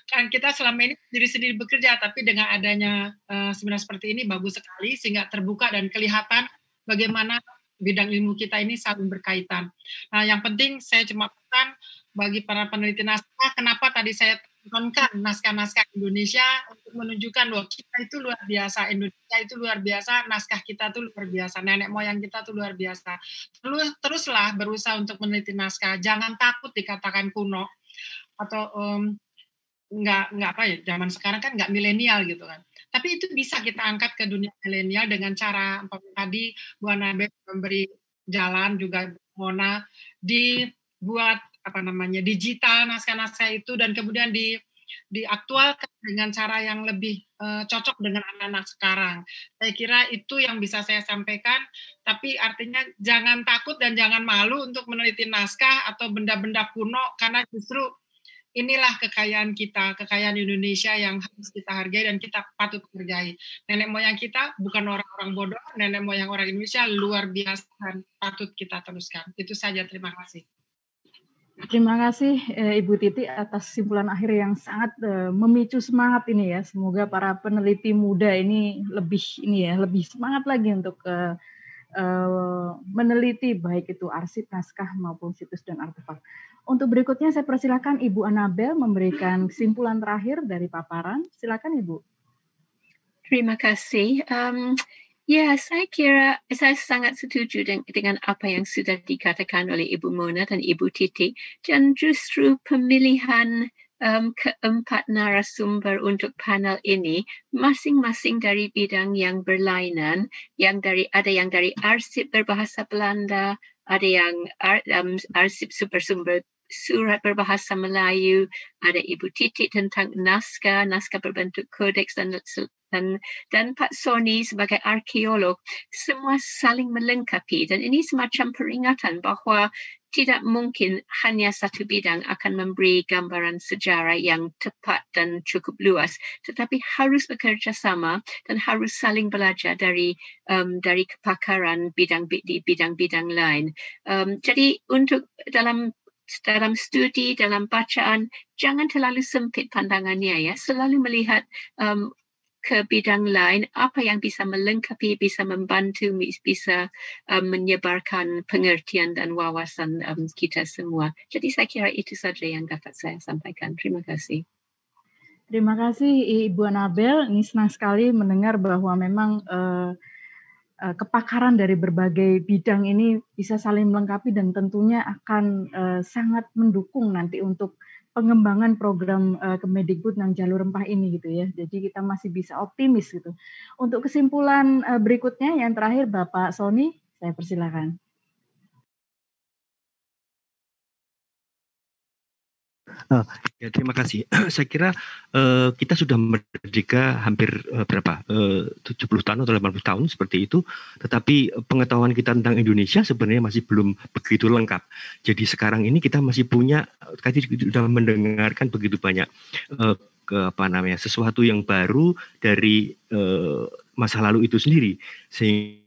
kan kita selama ini sendiri sendiri bekerja, tapi dengan adanya uh, seminar seperti ini bagus sekali sehingga terbuka dan kelihatan bagaimana bidang ilmu kita ini saling berkaitan. Nah yang penting saya cuma pesan bagi para peneliti naskah, kenapa tadi saya menonkan naskah-naskah Indonesia untuk menunjukkan bahwa kita itu luar biasa, Indonesia itu luar biasa, naskah kita itu luar biasa, nenek moyang kita itu luar biasa. Terus teruslah berusaha untuk meneliti naskah, jangan takut dikatakan kuno atau um, nggak nggak apa ya zaman sekarang kan nggak milenial gitu kan. Tapi itu bisa kita angkat ke dunia milenial dengan cara tadi Bu Nabe memberi jalan juga Mona dibuat apa namanya digital naskah-naskah itu dan kemudian di diaktualkan dengan cara yang lebih uh, cocok dengan anak-anak sekarang. Saya kira itu yang bisa saya sampaikan, tapi artinya jangan takut dan jangan malu untuk meneliti naskah atau benda-benda kuno karena justru inilah kekayaan kita, kekayaan Indonesia yang harus kita hargai dan kita patut hargai. Nenek moyang kita bukan orang-orang bodoh, nenek moyang orang Indonesia luar biasa dan patut kita teruskan. Itu saja, terima kasih. Terima kasih eh, Ibu Titi atas simpulan akhir yang sangat eh, memicu semangat ini ya. Semoga para peneliti muda ini lebih ini ya, lebih semangat lagi untuk eh, meneliti baik itu arsip naskah maupun situs dan artefak. Untuk berikutnya saya persilakan Ibu Anabel memberikan simpulan terakhir dari paparan. Silakan Ibu. Terima kasih. Um, Ya, saya kira saya sangat setuju dengan apa yang sudah dikatakan oleh Ibu Mona dan Ibu Titi. Dan justru pemilihan um, keempat narasumber untuk panel ini, masing-masing dari bidang yang berlainan, yang dari ada yang dari arsip berbahasa Belanda, ada yang ar, um, arsip super sumber surat berbahasa Melayu, ada Ibu Titi tentang naskah, naskah berbentuk kodeks dan dan dan Pak Sony sebagai arkeolog semua saling melengkapi dan ini semacam peringatan bahawa tidak mungkin hanya satu bidang akan memberi gambaran sejarah yang tepat dan cukup luas tetapi harus bekerjasama dan harus saling belajar dari um, dari kepakaran bidang di bidang-bidang lain um, jadi untuk dalam dalam studi dalam bacaan jangan terlalu sempit pandangannya ya selalu melihat um, ke bidang lain apa yang bisa melengkapi bisa membantu bisa um, menyebarkan pengertian dan wawasan um, kita semua jadi saya kira itu saja yang dapat saya sampaikan terima kasih terima kasih Ibu Anabel ini senang sekali mendengar bahwa memang uh, uh, kepakaran dari berbagai bidang ini bisa saling melengkapi dan tentunya akan uh, sangat mendukung nanti untuk pengembangan program uh, Kemendikbud yang jalur rempah ini gitu ya. Jadi kita masih bisa optimis gitu. Untuk kesimpulan uh, berikutnya yang terakhir Bapak Sony, saya persilakan. ya terima kasih. Saya kira uh, kita sudah merdeka hampir uh, berapa? Eh, uh, 70 tahun atau 80 tahun seperti itu, tetapi pengetahuan kita tentang Indonesia sebenarnya masih belum begitu lengkap. Jadi sekarang ini kita masih punya tadi sudah mendengarkan begitu banyak uh, ke apa namanya? sesuatu yang baru dari uh, masa lalu itu sendiri sehingga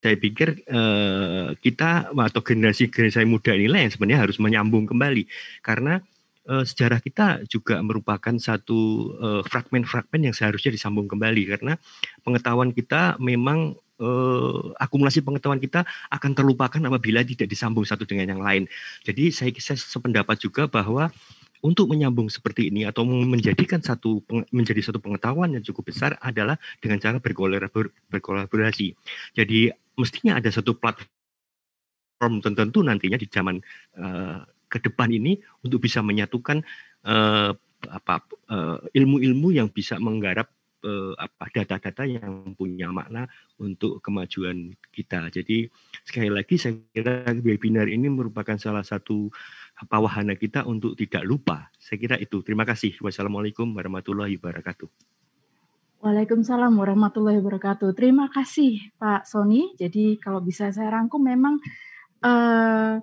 saya pikir eh, kita atau generasi generasi muda inilah yang sebenarnya harus menyambung kembali karena eh, sejarah kita juga merupakan satu eh, fragmen-fragmen yang seharusnya disambung kembali karena pengetahuan kita memang eh, akumulasi pengetahuan kita akan terlupakan apabila tidak disambung satu dengan yang lain. Jadi saya, saya sependapat juga bahwa untuk menyambung seperti ini atau menjadikan satu menjadi satu pengetahuan yang cukup besar adalah dengan cara berkolaborasi. Jadi mestinya ada satu platform tertentu nantinya di zaman uh, ke depan ini untuk bisa menyatukan uh, apa eh, ilmu-ilmu yang bisa menggarap uh, apa data-data yang punya makna untuk kemajuan kita. Jadi sekali lagi saya kira webinar ini merupakan salah satu apa wahana kita untuk tidak lupa. Saya kira itu. Terima kasih. Wassalamualaikum warahmatullahi wabarakatuh. Waalaikumsalam warahmatullahi wabarakatuh. Terima kasih Pak Sony. Jadi kalau bisa saya rangkum memang eh,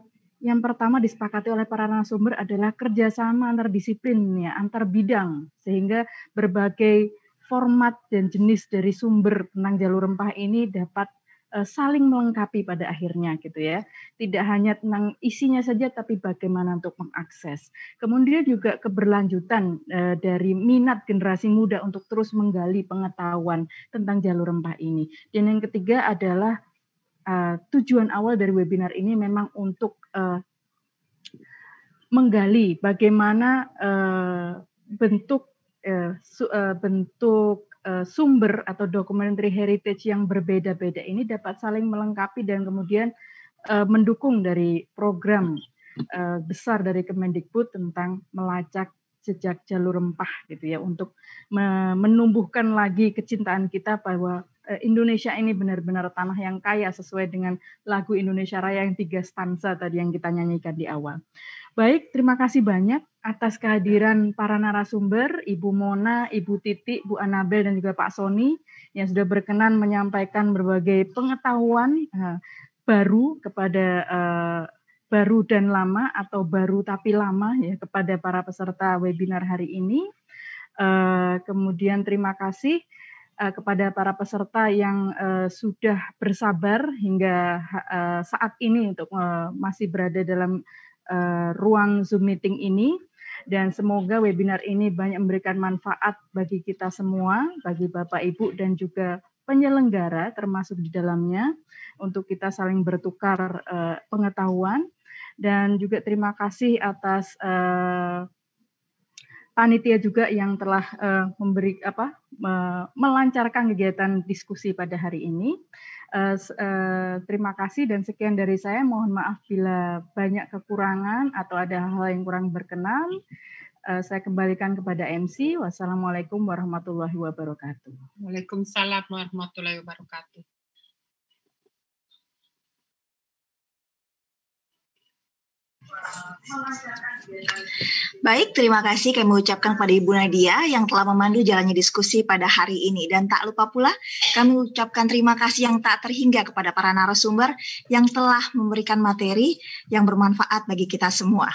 yang pertama disepakati oleh para narasumber adalah kerjasama antar disiplin ya, antar bidang sehingga berbagai format dan jenis dari sumber tentang jalur rempah ini dapat Eh, saling melengkapi pada akhirnya gitu ya. Tidak hanya tentang isinya saja tapi bagaimana untuk mengakses. Kemudian juga keberlanjutan eh, dari minat generasi muda untuk terus menggali pengetahuan tentang jalur rempah ini. Dan yang ketiga adalah eh, tujuan awal dari webinar ini memang untuk menggali bagaimana bentuk bentuk Eh, sumber atau documentary heritage yang berbeda-beda ini dapat saling melengkapi dan kemudian eh, mendukung dari program eh, besar dari Kemendikbud tentang melacak sejak jalur rempah gitu ya untuk menumbuhkan lagi kecintaan kita bahwa Eh, Indonesia ini benar-benar tanah yang kaya sesuai dengan lagu Indonesia Raya yang tiga stanza tadi yang kita nyanyikan di awal. Baik, terima kasih banyak atas kehadiran para narasumber, Ibu Mona, Ibu Titi, Bu Anabel, dan juga Pak Sony yang sudah berkenan menyampaikan berbagai pengetahuan eh, baru kepada eh, baru dan lama atau baru tapi lama ya kepada para peserta webinar hari ini. kemudian terima kasih Eh, kepada para peserta yang uh, sudah bersabar hingga uh, saat ini untuk uh, masih berada dalam uh, ruang Zoom meeting ini dan semoga webinar ini banyak memberikan manfaat bagi kita semua, bagi Bapak Ibu dan juga penyelenggara termasuk di dalamnya untuk kita saling bertukar uh, pengetahuan dan juga terima kasih atas uh, panitia juga yang telah uh, memberi apa uh, melancarkan kegiatan diskusi pada hari ini. Uh, uh, terima kasih dan sekian dari saya. Mohon maaf bila banyak kekurangan atau ada hal-hal yang kurang berkenan. Uh, saya kembalikan kepada MC. Wassalamualaikum warahmatullahi wabarakatuh. Waalaikumsalam warahmatullahi wabarakatuh. Baik, terima kasih kami ucapkan kepada Ibu Nadia yang telah memandu jalannya diskusi pada hari ini. Dan tak lupa pula kami ucapkan terima kasih yang tak terhingga kepada para narasumber yang telah memberikan materi yang bermanfaat bagi kita semua.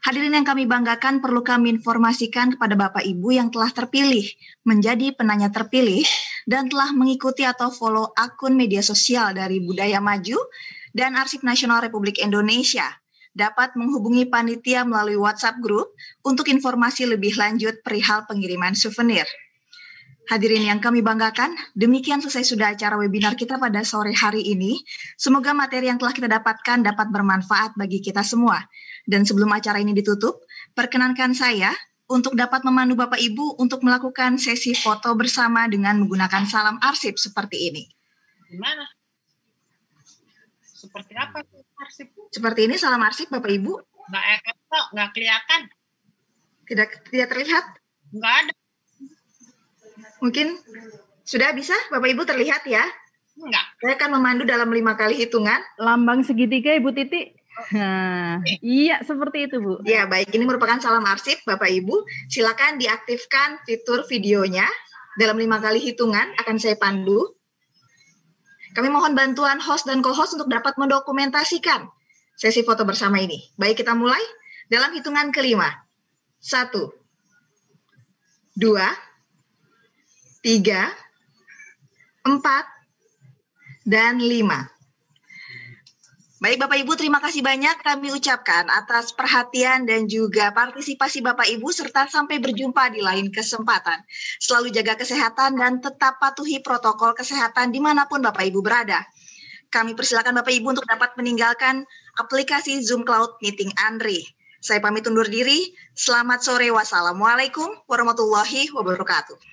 Hadirin yang kami banggakan perlu kami informasikan kepada Bapak Ibu yang telah terpilih menjadi penanya terpilih dan telah mengikuti atau follow akun media sosial dari Budaya Maju dan Arsip Nasional Republik Indonesia dapat menghubungi panitia melalui WhatsApp grup untuk informasi lebih lanjut perihal pengiriman souvenir. Hadirin yang kami banggakan, demikian selesai sudah acara webinar kita pada sore hari ini. Semoga materi yang telah kita dapatkan dapat bermanfaat bagi kita semua. Dan sebelum acara ini ditutup, perkenankan saya untuk dapat memandu Bapak Ibu untuk melakukan sesi foto bersama dengan menggunakan salam arsip seperti ini. Gimana? Seperti apa arsip? Seperti ini salam arsip Bapak Ibu? Nggak efek eh, eh, kok, nggak kelihatan. Tidak, tidak terlihat? Nggak ada. Mungkin sudah bisa Bapak Ibu terlihat ya? Enggak. Saya akan memandu dalam lima kali hitungan. Lambang segitiga Ibu Titi. Nah, iya seperti itu Bu. Ya baik, ini merupakan salam arsip Bapak Ibu. Silakan diaktifkan fitur videonya dalam lima kali hitungan akan saya pandu. Kami mohon bantuan host dan co-host untuk dapat mendokumentasikan sesi foto bersama ini. Baik kita mulai dalam hitungan kelima. Satu, dua, tiga, empat, dan lima. Baik Bapak Ibu, terima kasih banyak kami ucapkan atas perhatian dan juga partisipasi Bapak Ibu serta sampai berjumpa di lain kesempatan. Selalu jaga kesehatan dan tetap patuhi protokol kesehatan dimanapun Bapak Ibu berada. Kami persilakan Bapak Ibu untuk dapat meninggalkan aplikasi Zoom Cloud Meeting Andri. Saya pamit undur diri. Selamat sore. Wassalamualaikum warahmatullahi wabarakatuh.